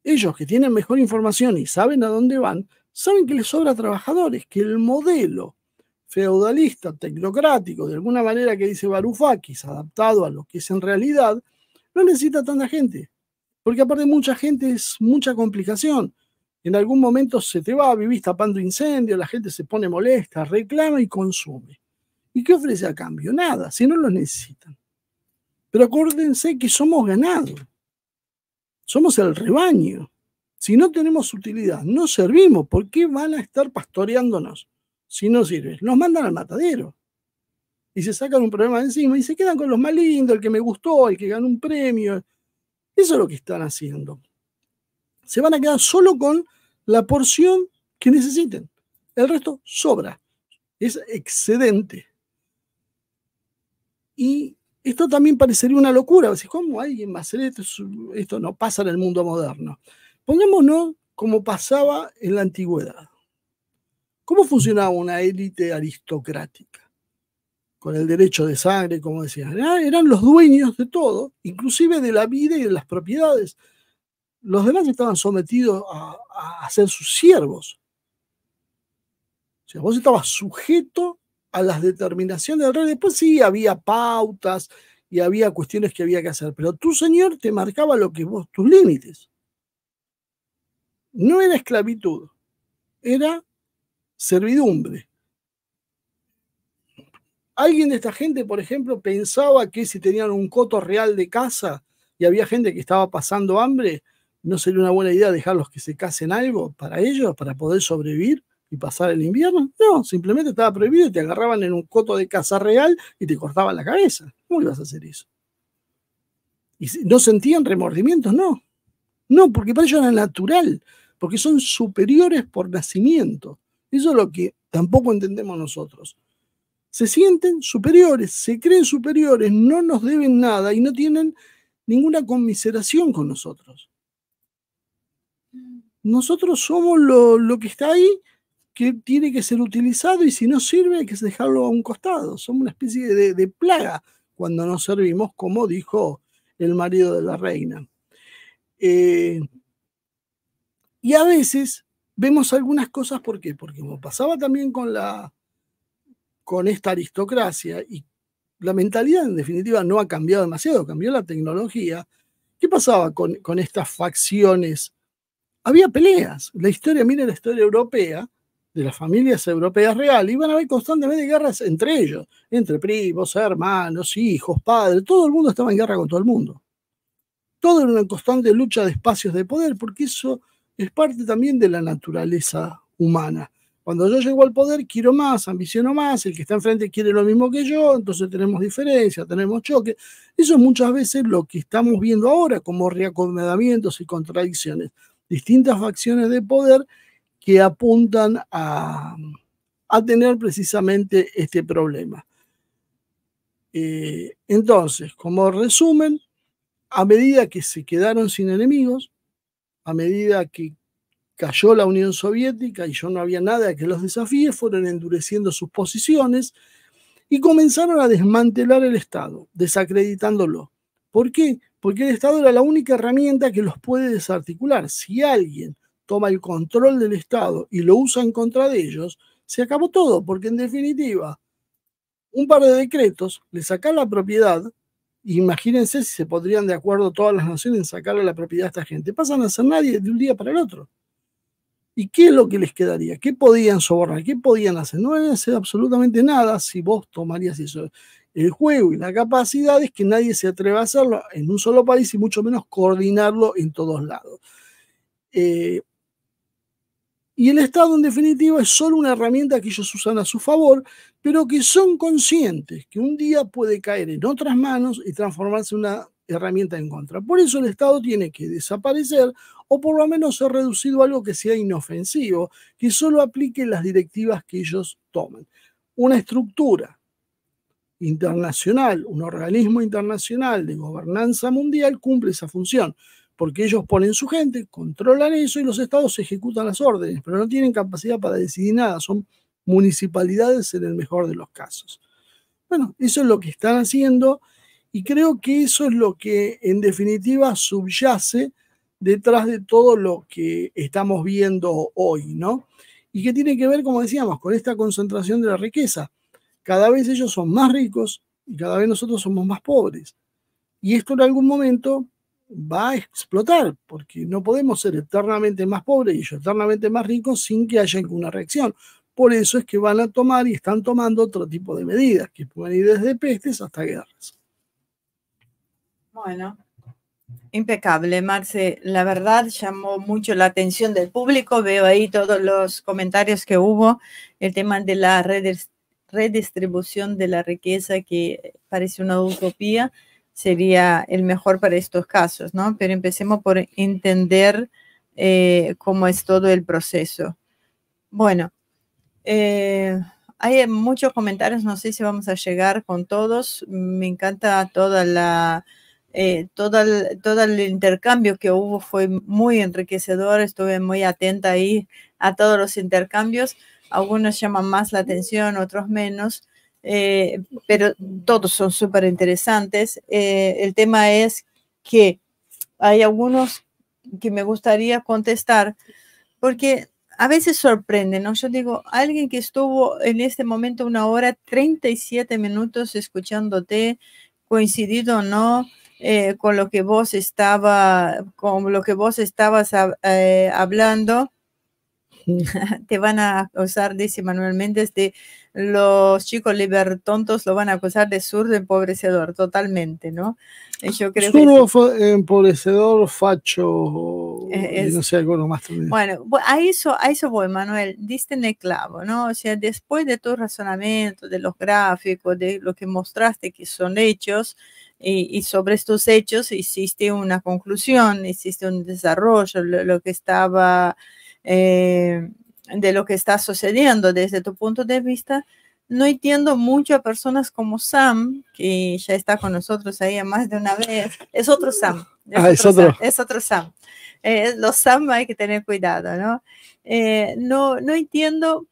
ellos que tienen mejor información y saben a dónde van, saben que les sobra trabajadores, que el modelo feudalista, tecnocrático, de alguna manera que dice Varoufakis, adaptado a lo que es en realidad, no necesita tanta gente. Porque aparte mucha gente es mucha complicación. En algún momento se te va a vivir tapando incendios, la gente se pone molesta, reclama y consume. ¿Y qué ofrece a cambio? Nada, si no lo necesitan. Pero acuérdense que somos ganado. Somos el rebaño. Si no tenemos utilidad, no servimos. ¿Por qué van a estar pastoreándonos si no sirve? Nos mandan al matadero. Y se sacan un problema de encima y se quedan con los más lindos, el que me gustó, el que ganó un premio, eso es lo que están haciendo. Se van a quedar solo con la porción que necesiten. El resto sobra. Es excedente. Y esto también parecería una locura. ¿Cómo alguien va a hacer esto? Esto no pasa en el mundo moderno. Pongámonos como pasaba en la antigüedad. ¿Cómo funcionaba una élite aristocrática? con el derecho de sangre, como decían, ah, eran los dueños de todo, inclusive de la vida y de las propiedades. Los demás estaban sometidos a, ser sus siervos. O sea, vos estabas sujeto a las determinaciones del rey. Después sí, había pautas y había cuestiones que había que hacer, pero tu señor te marcaba lo que vos, tus límites. No era esclavitud, era servidumbre. ¿Alguien de esta gente, por ejemplo, pensaba que si tenían un coto real de casa y había gente que estaba pasando hambre, no sería una buena idea dejarlos que se casen algo para ellos, para poder sobrevivir y pasar el invierno? No, simplemente estaba prohibido, y te agarraban en un coto de casa real y te cortaban la cabeza. ¿Cómo ibas a hacer eso? ¿Y no sentían remordimientos? No. No, porque para ellos era natural, porque son superiores por nacimiento. Eso es lo que tampoco entendemos nosotros se sienten superiores, se creen superiores, no nos deben nada y no tienen ninguna conmiseración con nosotros. Nosotros somos lo, que está ahí, que tiene que ser utilizado y si no sirve hay que dejarlo a un costado. Somos una especie de, plaga cuando no servimos, como dijo el marido de la reina. Eh, y a veces vemos algunas cosas, ¿por qué? Porque como pasaba también con la con esta aristocracia y la mentalidad en definitiva no ha cambiado demasiado, cambió la tecnología. ¿Qué pasaba con, estas facciones? Había peleas. La historia, mira la historia europea, de las familias europeas reales, iban a haber constantemente guerras entre ellos, entre primos, hermanos, hijos, padres, todo el mundo estaba en guerra con todo el mundo. Todo era una constante lucha de espacios de poder, porque eso es parte también de la naturaleza humana. Cuando yo llego al poder, quiero más, ambiciono más, el que está enfrente quiere lo mismo que yo, entonces tenemos diferencia, tenemos choque. Eso es muchas veces lo que estamos viendo ahora como reacomodamientos y contradicciones. Distintas facciones de poder que apuntan a, tener precisamente este problema. Eh, entonces, como resumen, a medida que se quedaron sin enemigos, a medida que cayó la Unión Soviética y yo no había nada que los desafíe, fueron endureciendo sus posiciones y comenzaron a desmantelar el Estado, desacreditándolo. ¿Por qué? Porque el Estado era la única herramienta que los puede desarticular. Si alguien toma el control del Estado y lo usa en contra de ellos, se acabó todo, porque en definitiva, un par de decretos le sacan la propiedad, imagínense si se podrían de acuerdo todas las naciones en sacarle la propiedad a esta gente, pasan a ser nadie de un día para el otro. ¿Y qué es lo que les quedaría? ¿Qué podían sobornar? ¿Qué podían hacer? No van hacer absolutamente nada si vos tomarías eso. El juego y la capacidad es que nadie se atreva a hacerlo en un solo país y mucho menos coordinarlo en todos lados. Eh, y el Estado, en definitiva, es solo una herramienta que ellos usan a su favor, pero que son conscientes que un día puede caer en otras manos y transformarse en una herramienta en contra. Por eso el Estado tiene que desaparecer o por lo menos ser reducido a algo que sea inofensivo, que solo aplique las directivas que ellos tomen. Una estructura internacional, un organismo internacional de gobernanza mundial cumple esa función, porque ellos ponen su gente, controlan eso y los estados ejecutan las órdenes, pero no tienen capacidad para decidir nada, son municipalidades en el mejor de los casos. Bueno, eso es lo que están haciendo y creo que eso es lo que en definitiva subyace detrás de todo lo que estamos viendo hoy, ¿no? Y que tiene que ver, como decíamos, con esta concentración de la riqueza. Cada vez ellos son más ricos y cada vez nosotros somos más pobres. Y esto en algún momento va a explotar, porque no podemos ser eternamente más pobres y ellos eternamente más ricos sin que haya ninguna reacción. Por eso es que van a tomar y están tomando otro tipo de medidas, que pueden ir desde pestes hasta guerras. Bueno, impecable, Marce. La verdad llamó mucho la atención del público. Veo ahí todos los comentarios que hubo. El tema de la redistribución de la riqueza que parece una utopía sería el mejor para estos casos, ¿no? Pero empecemos por entender eh, cómo es todo el proceso. Bueno, eh, hay muchos comentarios, no sé si vamos a llegar con todos. Me encanta toda la eh, todo, el, todo el intercambio que hubo fue muy enriquecedor, estuve muy atenta ahí a todos los intercambios, algunos llaman más la atención, otros menos, eh, pero todos son súper interesantes. Eh, el tema es que hay algunos que me gustaría contestar porque a veces sorprende, ¿no? Yo digo, alguien que estuvo en este momento una hora 37 minutos escuchándote, coincidido o no, eh, con lo que vos estaba, con lo que vos estabas eh, hablando. [laughs] Te van a acusar, dice Manuel Méndez, de los chicos libertontos lo van a acusar de surdo empobrecedor, totalmente, ¿no? Eh, yo creo empobrecedor, facho, no sé, algo más Bueno, a eso, a eso voy, Manuel, diste en el clavo, ¿no? O sea, después de tu razonamiento, de los gráficos, de lo que mostraste que son hechos, y, sobre estos hechos hiciste una conclusión, existe un desarrollo, lo, lo que estaba, eh, de lo que está sucediendo desde tu punto de vista. No entiendo mucho a personas como Sam, que ya está con nosotros ahí más de una vez. Es otro Sam. [laughs] Es, ah, otro, es otro, Sam. Es otro Sam. Eh, los Sam hay que tener cuidado, ¿no? Eh, no, no entiendo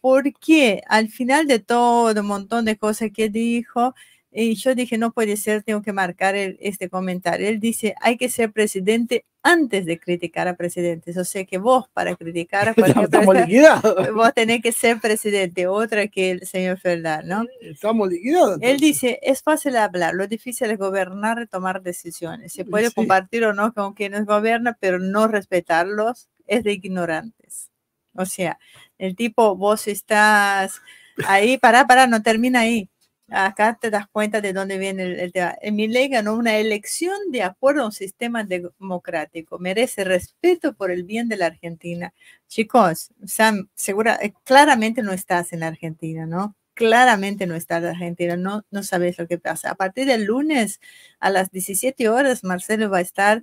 por qué al final de todo un montón de cosas que dijo, y yo dije, no puede ser, tengo que marcar este comentario. Él dice, hay que ser presidente antes de criticar a presidentes. O sea que vos, para criticar a [laughs] cualquier vos tenés que ser presidente, otra que el señor Fernández, ¿no? Estamos liquidados. Él dice, es fácil hablar, lo difícil es gobernar, y tomar decisiones. Se puede compartir o no con quienes gobiernan, pero no respetarlos es de ignorantes. O sea, el tipo, vos estás ahí, para, para, no termina ahí Acá te das cuenta de dónde viene el, tema. Emile ganó una elección de acuerdo a un sistema democrático. Merece respeto por el bien de la Argentina. Chicos, Sam, segura, eh, claramente no estás en la Argentina, ¿no? claramente no estás en Argentina, no, no sabes lo que pasa. A partir del lunes a las 17 horas, Marcelo va a estar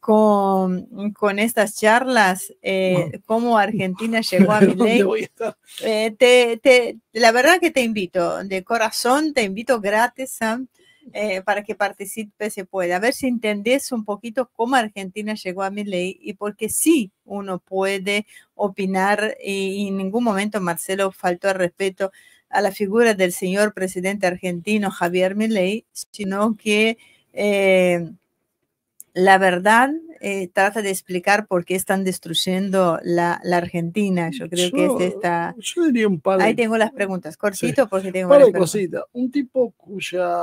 con, con estas charlas, eh, cómo Argentina [laughs] llegó a mi eh, te, la verdad que te invito, de corazón te invito gratis, Sam, eh, para que participes se pueda, A ver si entendés un poquito cómo Argentina llegó a mi ley y porque sí uno puede opinar y, en ningún momento Marcelo faltó al respeto a la figura del señor presidente argentino Javier Milei, sino que eh, la verdad eh, trata de explicar por qué están destruyendo la, Argentina. Yo creo que es esta. diría un Ahí tengo las preguntas, cortito porque tengo. Un par de Un tipo cuya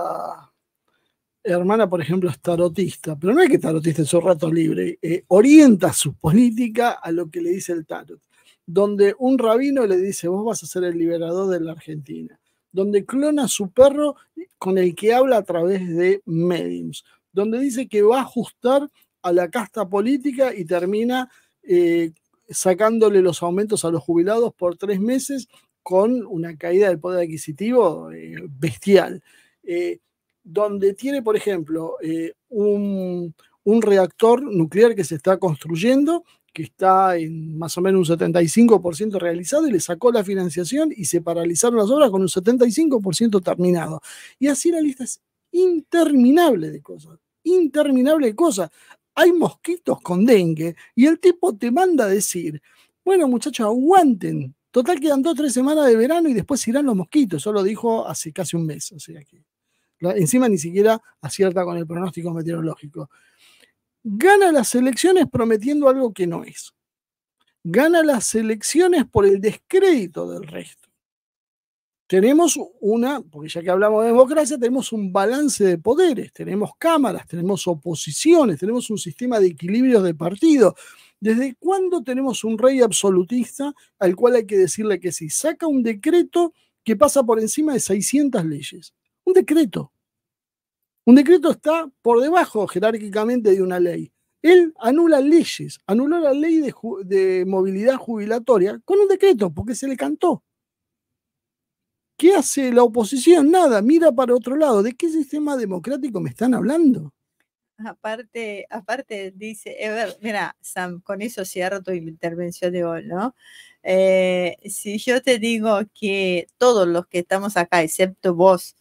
hermana, por ejemplo, es tarotista, pero no es que tarotista es un rato libre, eh, orienta su política a lo que le dice el tarot, donde un rabino le dice, vos vas a ser el liberador de la Argentina, donde clona a su perro con el que habla a través de mediums, donde dice que va a ajustar a la casta política y termina eh, sacándole los aumentos a los jubilados por tres meses con una caída del poder adquisitivo eh, bestial. Eh, donde tiene, por ejemplo, un, un reactor nuclear que se está construyendo, que está en más o menos un 75% realizado, y le sacó la financiación y se paralizaron las obras con un 75% terminado. Y así la lista es interminable de cosas interminable cosa, Hay mosquitos con dengue y el tipo te manda a decir, bueno muchachos, aguanten. Total quedan dos o tres semanas de verano y después irán los mosquitos. Eso lo dijo hace casi un mes. O sea encima ni siquiera acierta con el pronóstico meteorológico. Gana las elecciones prometiendo algo que no es. Gana las elecciones por el descrédito del resto tenemos una, porque ya que hablamos de democracia, tenemos un balance de poderes, tenemos cámaras, tenemos oposiciones, tenemos un sistema de equilibrios de partido. ¿Desde cuándo tenemos un rey absolutista al cual hay que decirle que sí? Saca un decreto que pasa por encima de 600 leyes. Un decreto. Un decreto está por debajo jerárquicamente de una ley. Él anula leyes, anuló la ley de movilidad jubilatoria con un decreto porque se le cantó. ¿Qué hace la oposición? Nada, mira para otro lado. ¿De qué sistema democrático me están hablando? Aparte, aparte dice, Ever, eh, mira, Sam, con eso cierro tu intervención de hoy, ¿no? Eh, si yo te digo que todos los que estamos acá, excepto vos,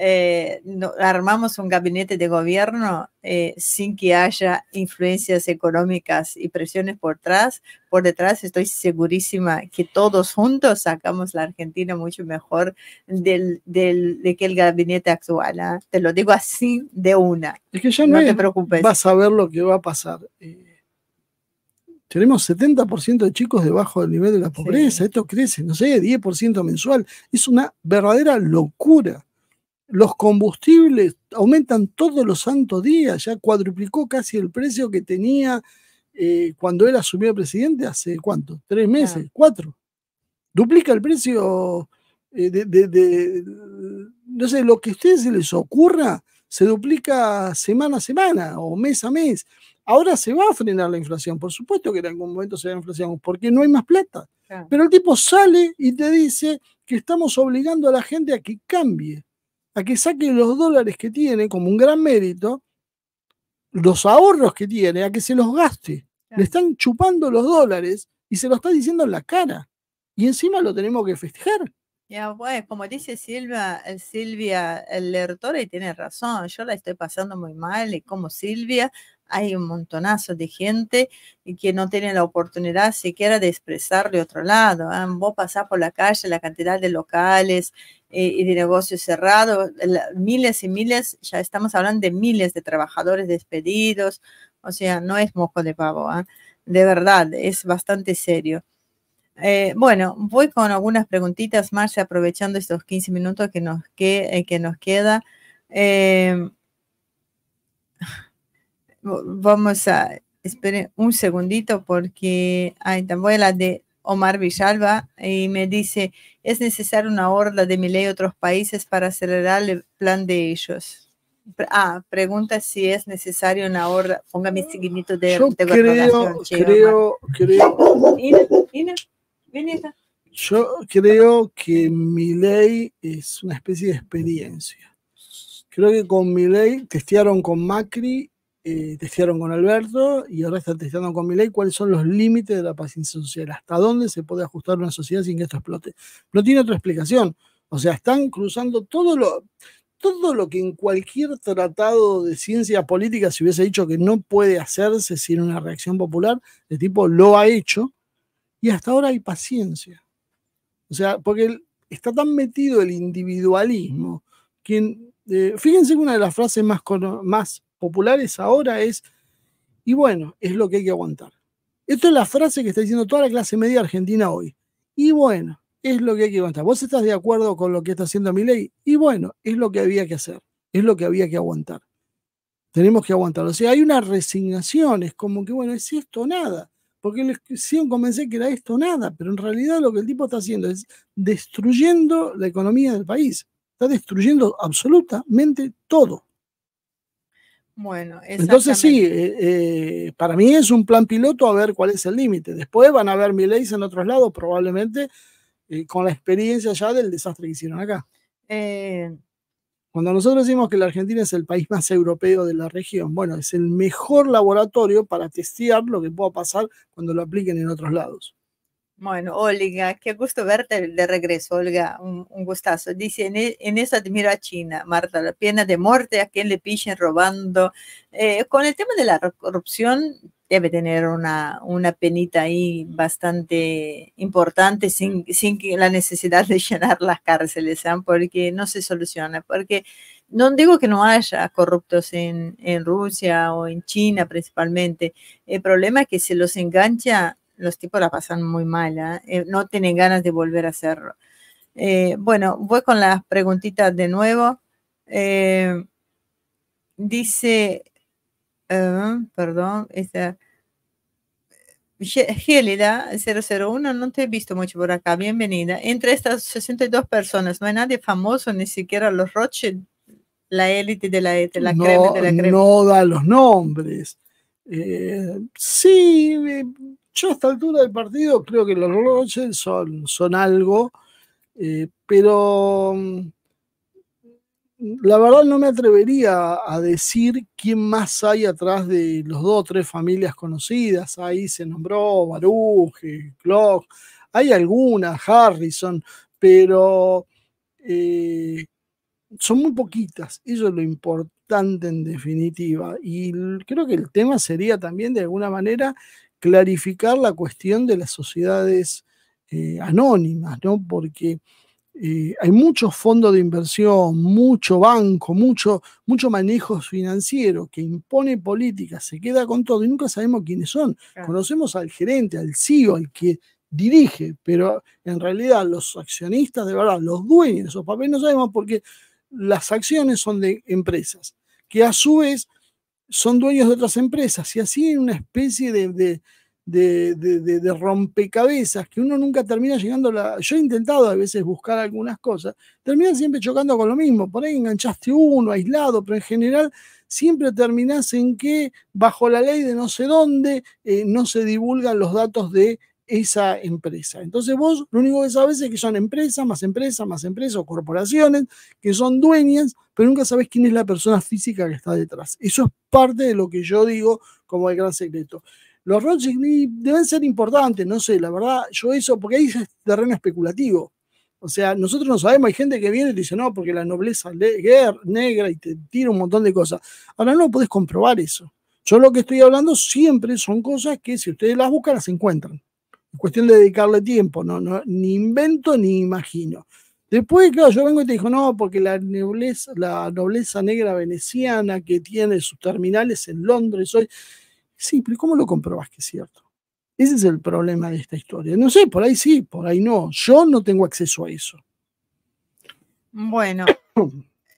eh, armamos un gabinete de gobierno eh, sin que haya influencias económicas y presiones por detrás. Por detrás, estoy segurísima que todos juntos sacamos la Argentina mucho mejor del, de que el gabinete actual. ¿ah? Te lo digo así de una. Es que ya no, te preocupes. Vas a ver lo que va a pasar. Eh, tenemos 70% de chicos debajo del nivel de la pobreza. Esto crece, no sé, 10% mensual. Es una verdadera locura. Los combustibles aumentan todos los santos días, ya cuadruplicó casi el precio que tenía eh, cuando él asumió presidente hace cuánto, tres meses, cuatro. Duplica el precio eh, de, no sé, lo que a ustedes se les ocurra se duplica semana a semana o mes a mes. Ahora se va a frenar la inflación, por supuesto que en algún momento se va a inflación, porque no hay más plata. Pero el tipo sale y te dice que estamos obligando a la gente a que cambie a que saque los dólares que tiene como un gran mérito, los ahorros que tiene, a que se los gaste. Le están chupando los dólares y se lo está diciendo en la cara. Y encima lo tenemos que festejar. Ya, ah, pues, como dice Silvia, eh, Silvia el lectora, y tiene razón, yo la estoy pasando muy mal, y como Silvia, hay un montonazo de gente que no tiene la oportunidad siquiera de expresar de otro lado. ¿eh? Vos pasás por la calle, la cantidad de locales, eh, y de negocios cerrados, miles y miles, ya estamos hablando de miles de trabajadores despedidos, o sea, no es moco de pavo, ¿ah? de verdad, es bastante serio. Eh, bueno, voy con algunas preguntitas, Marcia, aprovechando estos 15 minutos que nos, que, eh, que nos queda. vamos a, espere un segundito porque, ahí voy a la de Omar Villalba y me dice, es necesaria una horda de Milei y otros países para acelerar el plan de ellos. Ah, pregunta si es necesario una horda. Ponga mi signito de, Yo creo, creo, creo. Ina, Ina, Yo creo que Milei es una especie de experiencia. Creo que con ley, testearon con Macri eh, testearon con Alberto y ahora están testeando con Milei cuáles son los límites de la paciencia social, hasta dónde se puede ajustar una sociedad sin que esto explote. No tiene otra explicación. O sea, están cruzando todo lo, todo lo que en cualquier tratado de ciencia política se hubiese dicho que no puede hacerse sin una reacción popular, de tipo lo ha hecho, y hasta ahora hay paciencia. O sea, porque está tan metido el individualismo, quien, eh, fíjense que una de las frases más, más populares ahora es, y bueno, es lo que hay que aguantar. Esto es la frase que está diciendo toda la clase media argentina hoy. Y bueno, es lo que hay que aguantar. ¿Vos estás de acuerdo con lo que está haciendo mi ley? Y bueno, es lo que había que hacer, es lo que había que aguantar. Tenemos que aguantar. O sea, hay una resignación, es como que, bueno, es esto nada. Porque les hicieron convencer que era esto nada, pero en realidad lo que el tipo está haciendo es destruyendo la economía del país. Está destruyendo absolutamente todo. Bueno, entonces sí, eh, eh, para mí es un plan piloto a ver cuál es el límite. Después van a ver mi ley en otros lados, probablemente eh, con la experiencia ya del desastre que hicieron acá. Cuando nosotros decimos que la Argentina es el país [laughs] más europeo de la región, bueno, es el mejor laboratorio para testear lo que pueda pasar cuando lo apliquen en otros lados. Bueno, Olga, qué gusto verte de regreso, Olga, un, gustazo. Dice, en, esa eso admiro a China, Marta, la pena de muerte, a quien le pillen robando. Eh, con el tema de la corrupción, debe tener una, una penita ahí bastante importante sin, sin la necesidad de llenar las cárceles, ¿ah? porque no se soluciona, porque no digo que no haya corruptos en, en Rusia o en China principalmente, el problema es que se los engancha los tipos la pasan muy mal. Eh, no tienen ganas de volver a hacerlo. Eh, bueno, voy con las preguntitas de nuevo. Eh, dice, perdón, Gélida 001, no te he visto mucho por acá, bienvenida. Entre estas 62 personas, no hay nadie famoso, ni siquiera los Roche, la élite de la, élite, la no, crema de No da los nombres. Eh, sí, yo a esta altura del partido creo que los Rogers son, son algo, eh, pero mm, la verdad no me atrevería a decir quién más hay atrás de los dos o tres familias conocidas. Ahí se nombró Baruch, Clock, hay algunas, Harrison, pero eh, son muy poquitas. Eso es lo importante en definitiva. Y creo que el tema sería también de alguna manera clarificar la cuestión de las sociedades eh, anónimas, ¿no? Porque eh, hay muchos fondos de inversión, mucho banco, mucho, mucho manejo financiero que impone políticas, se queda con todo y nunca sabemos quiénes son. Conocemos al gerente, al CEO, al que dirige, pero en realidad los accionistas, de verdad, los dueños de esos papeles no sabemos porque las acciones son de empresas que a su vez son dueños de otras empresas y así en una especie de, de rompecabezas que uno nunca termina llegando a la. Yo he intentado a veces buscar algunas cosas, terminan siempre chocando con lo mismo. Por ahí enganchaste uno, aislado, pero en general siempre terminas en que, bajo la ley de no sé dónde, eh, no se divulgan los datos de esa empresa. Entonces vos lo único que sabes es que son empresas, más empresas, más empresas o corporaciones que son dueñas, pero nunca sabes quién es la persona física que está detrás. Eso es parte de lo que yo digo como el gran secreto. Los Rothschild deben ser importantes, no sé, la verdad, yo eso, porque ahí es terreno especulativo. O sea, nosotros no sabemos, hay gente que viene y dice, no, porque la nobleza negra y te tira un montón de cosas. Ahora no podés comprobar eso. Yo lo que estoy hablando siempre son cosas que si ustedes las buscan, las encuentran. Es cuestión de dedicarle tiempo, no, no, ni invento ni imagino. Después, claro, yo vengo y te digo, no, porque la nobleza, la nobleza negra veneciana que tiene sus terminales en Londres hoy. Sí, pero ¿cómo lo comprobas que es cierto? Ese es el problema de esta historia. No sé, por ahí sí, por ahí no. Yo no tengo acceso a eso. Bueno, [coughs]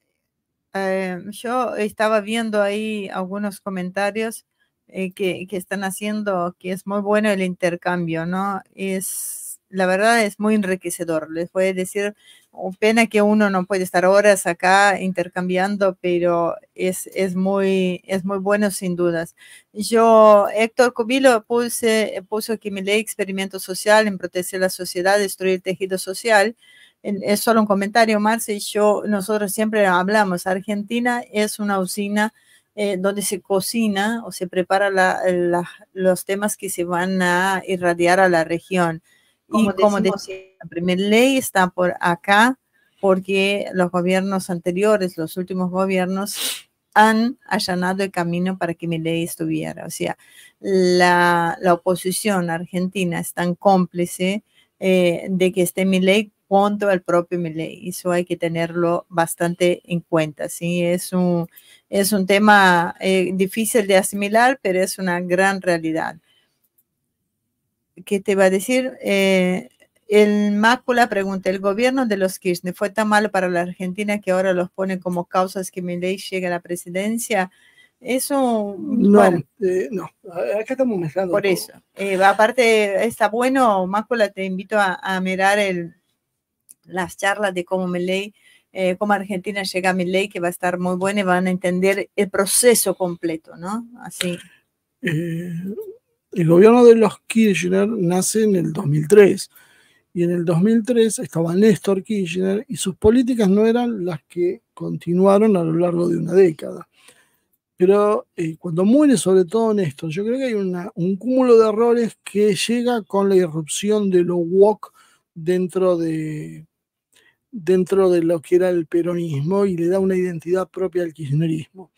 eh, yo estaba viendo ahí algunos comentarios eh, que, están haciendo, que es muy bueno el intercambio, ¿no? Es, la verdad es muy enriquecedor. Les voy a decir, oh, pena que uno no puede estar horas acá intercambiando, pero es, es, muy, es muy bueno sin dudas. Yo, Héctor Cubilo, puse, eh, puso que mi ley experimento social en proteger la sociedad, destruir el tejido social es solo un comentario, Marce y yo, nosotros siempre hablamos, Argentina es una usina eh, donde se cocina o se prepara los temas que se van a irradiar a la región. y como decía, la primera ley está por acá porque los gobiernos anteriores, los últimos gobiernos, han allanado el camino para que mi ley estuviera. O sea, la, oposición argentina es tan cómplice eh, de que esté mi ley junto al propio Milley, Eso hay que tenerlo bastante en cuenta. ¿sí? Es, un, es un tema eh, difícil de asimilar, pero es una gran realidad. ¿Qué te va a decir? Eh, el Mácula pregunta, ¿el gobierno de los Kirchner fue tan malo para la Argentina que ahora los pone como causas que Milley llegue a la presidencia? Eso. No, eh, no, acá estamos mezclando. Por eso. aparte, está bueno, Mácula, te invito a mirar el, las charlas de cómo me ley eh, Argentina llega a mi ley, que va a estar muy buena y van a entender el proceso completo, ¿no? Así. Eh, el gobierno de los Kirchner nace en el 2003 y en el 2003 estaba Néstor Kirchner y sus políticas no eran las que continuaron a lo largo de una década. Pero eh, cuando muere sobre todo Néstor, yo creo que hay un cúmulo de errores que llega con la irrupción de lo woke dentro de, dentro de lo que era el peronismo y le da una identidad propia al kirchnerismo.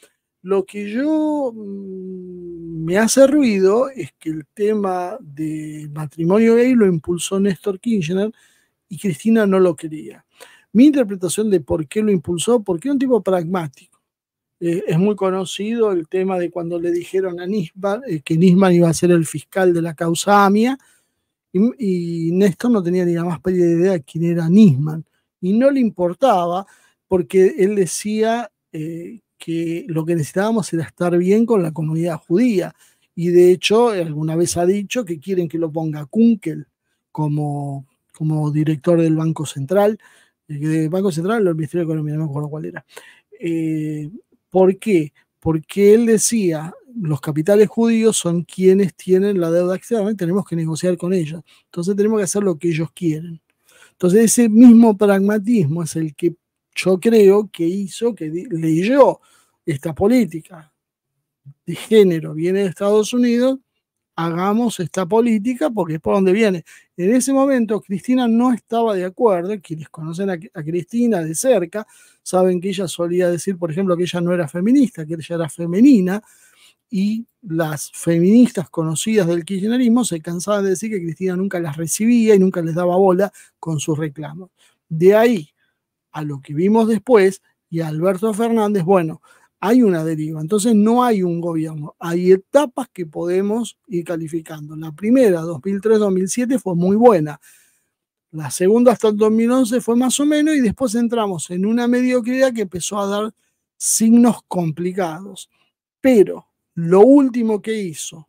Lo que yo mm, me hace ruido es que el tema del matrimonio gay lo impulsó Néstor Kirchner y Cristina no lo quería. Mi interpretación de por qué lo impulsó, porque era un tipo pragmático. Eh, es muy conocido el tema de cuando le dijeron a Nisman eh, que Nisman iba a ser el fiscal de la causa AMIA y, Néstor no tenía ni la más pálida idea de quién era Nisman y no le importaba porque él decía eh, que lo que necesitábamos era estar bien con la comunidad judía. Y de hecho, alguna vez ha dicho que quieren que lo ponga Kunkel como, como director del Banco Central, eh, del Banco Central o del Ministerio de Economía, no me acuerdo cuál era. Eh, ¿Por qué? Porque él decía, los capitales judíos son quienes tienen la deuda externa y tenemos que negociar con ellos. Entonces tenemos que hacer lo que ellos quieren. Entonces ese mismo pragmatismo es el que yo creo que hizo, que leyó esta política de género, viene de Estados Unidos, hagamos esta política porque es por donde viene. En ese momento Cristina no estaba de acuerdo, quienes conocen a, Cristina de cerca saben que ella solía decir, por ejemplo, que ella no era feminista, que ella era femenina, y las feministas conocidas del kirchnerismo se cansaban de decir que Cristina nunca las recibía y nunca les daba bola con sus reclamos. De ahí a lo que vimos después y a Alberto Fernández, bueno, hay una deriva. Entonces no hay un gobierno. Hay etapas que podemos ir calificando. La primera, 2003-2007, fue muy buena. La segunda hasta el 2011 fue más o menos y después entramos en una mediocridad que empezó a dar signos complicados. Pero lo último que hizo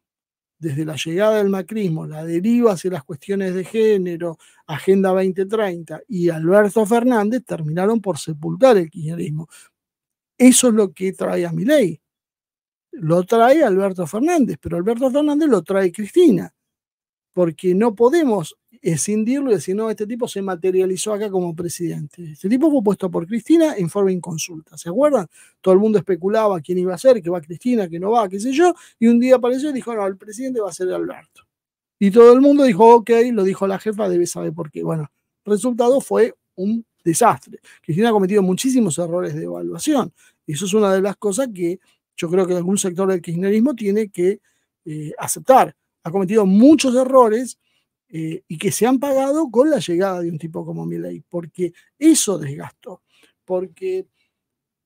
desde la llegada del macrismo, la deriva hacia las cuestiones de género, Agenda 2030 y Alberto Fernández terminaron por sepultar el kirchnerismo. Eso es lo que trae a mi Lo trae Alberto Fernández, pero Alberto Fernández lo trae Cristina, porque no podemos escindirlo y decir, no, este tipo se materializó acá como presidente. Este tipo fue puesto por Cristina en forma inconsulta, ¿se acuerdan? Todo el mundo especulaba quién iba a ser, que va Cristina, que no va, qué sé yo, y un día apareció y dijo, no, el presidente va a ser Alberto. Y todo el mundo dijo, ok, lo dijo la jefa, debe saber por qué. Bueno, resultado fue un desastre. Cristina ha cometido muchísimos errores de evaluación. Eso es una de las cosas que yo creo que algún sector del kirchnerismo tiene que eh, aceptar. Ha cometido muchos errores eh, y que se han pagado con la llegada de un tipo como Milei, porque eso desgastó, porque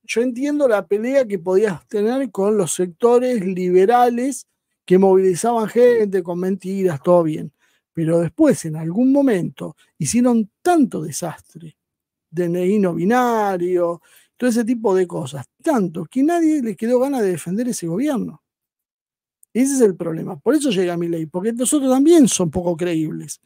yo entiendo la pelea que podías tener con los sectores liberales que movilizaban gente con mentiras, todo bien, pero después en algún momento hicieron tanto desastre, de no binario, todo ese tipo de cosas, tanto que nadie le quedó ganas de defender ese gobierno. Ese es el problema. Por eso llega mi ley, porque nosotros también son poco creíbles.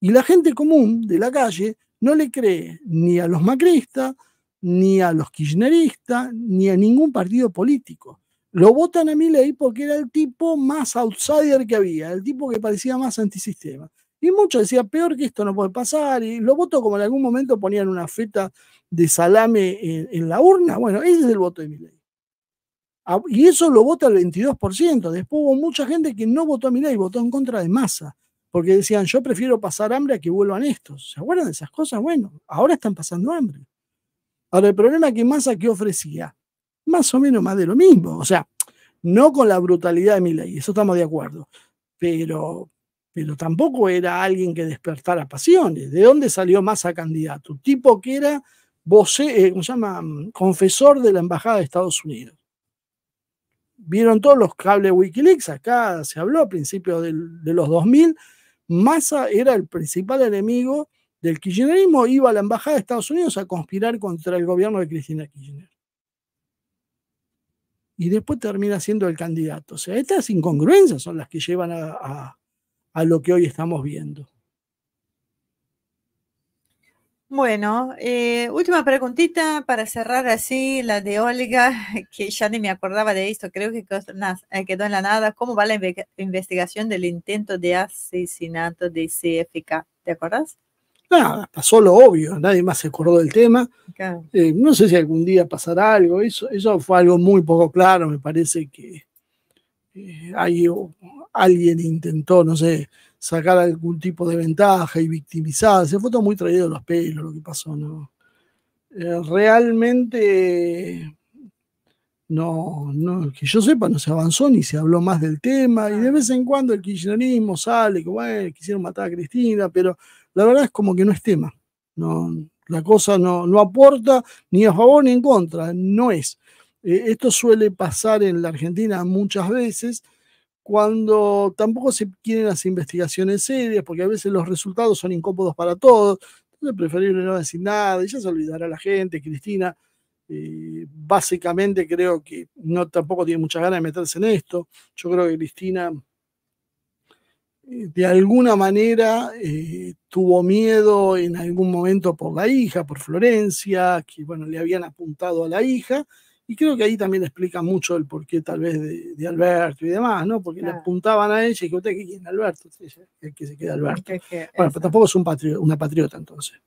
Y la gente común de la calle no le cree ni a los macristas, ni a los kirchneristas, ni a ningún partido político. Lo votan a mi ley porque era el tipo más outsider que había, el tipo que parecía más antisistema. Y muchos decían, peor que esto no puede pasar, y lo votó como en algún momento ponían una feta de salame en, la urna. Bueno, ese es el voto de ley. Ah, y eso lo vota el 22%. Después hubo mucha gente que no votó a y votó en contra de Massa, porque decían, yo prefiero pasar hambre a que vuelvan estos. ¿Se acuerdan de esas cosas? Bueno, ahora están pasando hambre. Ahora, el problema es que Massa, ¿qué ofrecía? Más o menos más de lo mismo. O sea, no con la brutalidad de Milei, eso estamos de acuerdo. Pero, pero tampoco era alguien que despertara pasiones. ¿De dónde salió Massa candidato? Tipo que era eh, se llama? Mm, confesor de la Embajada de Estados Unidos vieron todos los cables Wikileaks, acá se habló a principios de los 2000, Massa era el principal enemigo del kirchnerismo, iba a la embajada de Estados Unidos a conspirar contra el gobierno de Cristina Kirchner. Y después termina siendo el candidato. O sea, estas incongruencias son las que llevan a lo que hoy estamos viendo. Bueno, eh, última preguntita para cerrar así, la de Olga, [laughs] que ya ni me acordaba de esto, creo que quedó eh, en la nada. ¿Cómo va la investigación del intento de asesinato de CFK? ¿Te acordás? Nada, pasó lo obvio, nadie más se acordó del tema. Eh, no sé si algún día pasará algo, eso, eso fue algo muy poco claro, me parece que alguien intentó, no sé, sacar algún tipo de ventaja y victimizarse. Fue todo muy traído los pelos lo que pasó, ¿no? Eh, realmente, no, que yo sepa, no se avanzó ni se habló más del tema. Y de vez en cuando el kirchnerismo sale, que bueno, quisieron matar a Cristina, pero la verdad es como que no es tema. No, la cosa no, aporta ni a favor ni en contra, no es. Eh, esto suele pasar en la Argentina muchas veces cuando tampoco se quieren las investigaciones serias, porque a veces los resultados son incómodos para todos, entonces preferible no decir nada, y ya se olvidará la gente, Cristina, eh, básicamente creo que no tampoco tiene muchas ganas de meterse en esto, yo creo que Cristina eh, de alguna manera eh, tuvo miedo en algún momento por la hija, por Florencia, que bueno, le habían apuntado a la hija, y creo que ahí también explica mucho el porqué tal vez de, Alberto y demás, ¿no? Porque le apuntaban a ella y que usted que quiere Alberto, el que se queda Alberto. bueno, pero tampoco es un una patriota entonces.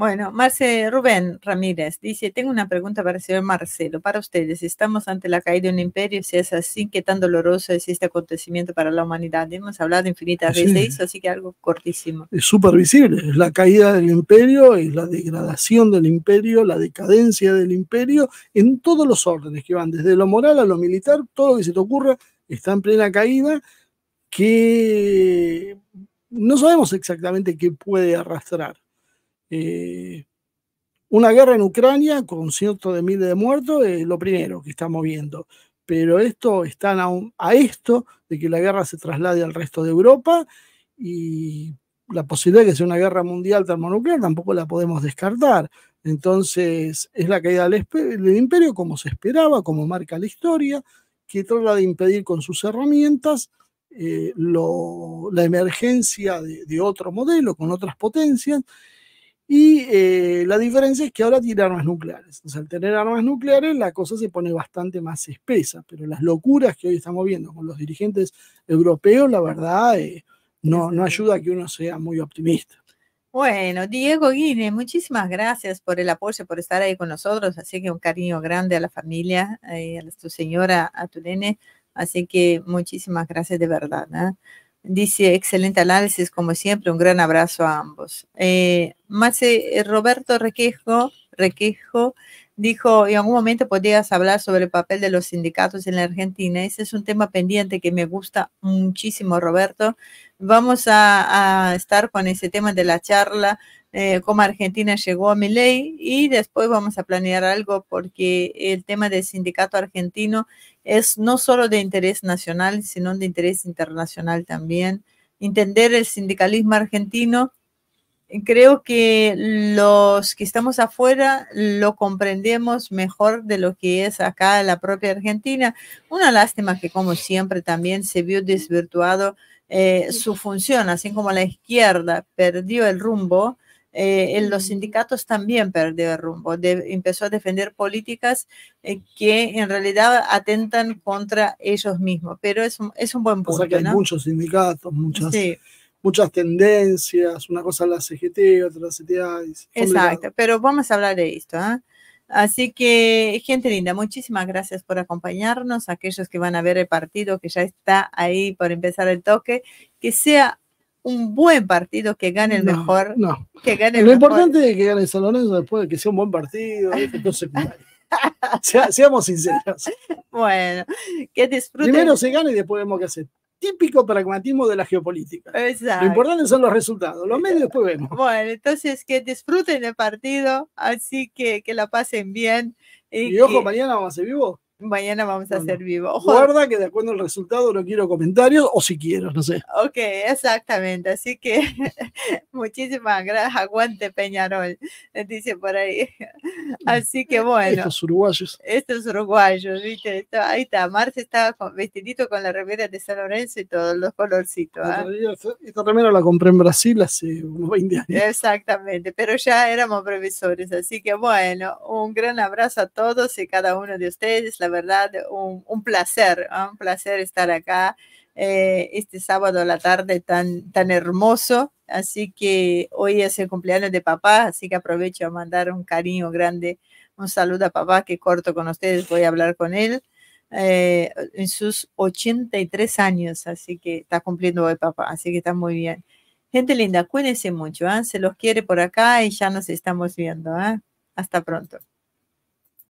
Bueno, Marce Rubén Ramírez dice, tengo una pregunta para el señor Marcelo. Para ustedes, ¿estamos ante la caída de un imperio? Si es así, ¿qué tan doloroso es este acontecimiento para la humanidad? Hemos hablado infinitas veces eso, así que algo cortísimo. Es visible, es la caída del imperio, es la degradación del imperio, la decadencia del imperio, en todos los órdenes que van, desde lo moral a lo militar, todo lo que se te ocurra está en plena caída, que no sabemos exactamente qué puede arrastrar eh, una guerra en Ucrania con cientos de miles de muertos es lo primero que estamos viendo, pero esto están a, esto de que la guerra se traslade al resto de Europa y la posibilidad de que sea una guerra mundial termonuclear tampoco la podemos descartar. Entonces, es la caída del, imperio como se esperaba, como marca la historia, que trata de impedir con sus herramientas eh, la emergencia de, otro modelo, con otras potencias, y eh, la diferencia es que ahora tiene armas nucleares. O sea, al tener armas nucleares, la cosa se pone bastante más espesa. Pero las locuras que hoy estamos viendo con los dirigentes europeos, la verdad, eh, no, no ayuda a que uno sea muy optimista. Bueno, Diego Guine, muchísimas gracias por el apoyo, por estar ahí con nosotros. Así que un cariño grande a la familia, eh, a tu señora, a tu nene. Así que muchísimas gracias de verdad. ¿ah? Dice, excelente análisis, como siempre, un gran abrazo a ambos. Eh, eh, Roberto Requejo, dijo, en algún momento podrías hablar sobre el papel de los sindicatos en la Argentina. Ese es un tema pendiente que me gusta muchísimo, Roberto. Vamos a estar con ese tema de la charla como eh, cómo Argentina llegó a mi ley y después vamos a planear algo porque el tema del sindicato argentino es no solo de interés nacional, sino de interés internacional también. Entender el sindicalismo argentino, creo que los que estamos afuera lo comprendemos mejor de lo que es acá la propia Argentina. Una lástima que como siempre también se vio desvirtuado eh, su función, así como la izquierda perdió el rumbo eh, en los sindicatos también perdió rumbo, de, empezó a defender políticas eh, que en realidad atentan contra ellos mismos, pero es un, es un buen punto. O sea que hay muchos sindicatos, muchas... muchas tendencias, una cosa la CGT, otra la CTA. Exacto, pero vamos a hablar de esto. ¿ah? Así que, gente linda, muchísimas gracias por acompañarnos, aquellos que van a ver el partido que ya está ahí por empezar el toque, que sea un buen partido que gane el mejor. No. Que gane el lo importante es que gane San Lorenzo después de que sea un buen partido, [laughs] seamos sinceros. Bueno, que disfruten. Primero se gane y después vemos qué hacer. Típico pragmatismo de la geopolítica. Lo importante son los resultados, los medios después vemos. Bueno, entonces que disfruten el partido, así que, que la pasen bien. Y, ojo, mañana vamos a ser vivo Mañana vamos a hacer vivo. Ojo. [laughs] Guarda que de acuerdo al resultado no quiero comentarios o si quiero, no sé. Ok, exactamente. Así que [laughs] muchísimas gracias. Aguante Peñarol, dice por ahí. [laughs] Así que bueno. Estos uruguayos. Estos uruguayos, ¿viste? Ahí está. Marce estaba vestidito con la remera de San Lorenzo y todos los colorcitos. Esta ¿ah? remera la compré en Brasil hace unos 20 años. Exactamente, pero ya éramos profesores. Así que bueno, un gran abrazo a todos y cada uno de ustedes. La verdad un, placer, ¿ah? un placer estar acá eh, este sábado a la tarde tan, tan hermoso. Así que hoy es el cumpleaños de papá, así que aprovecho a mandar un cariño grande, un saludo a papá que corto con ustedes, voy a hablar con él. Eh, en sus 83 años, así que está cumpliendo hoy papá, así que está muy bien. Gente linda, cuídense mucho, ¿ah? se los quiere por acá y ya nos estamos viendo. ¿ah? Hasta pronto.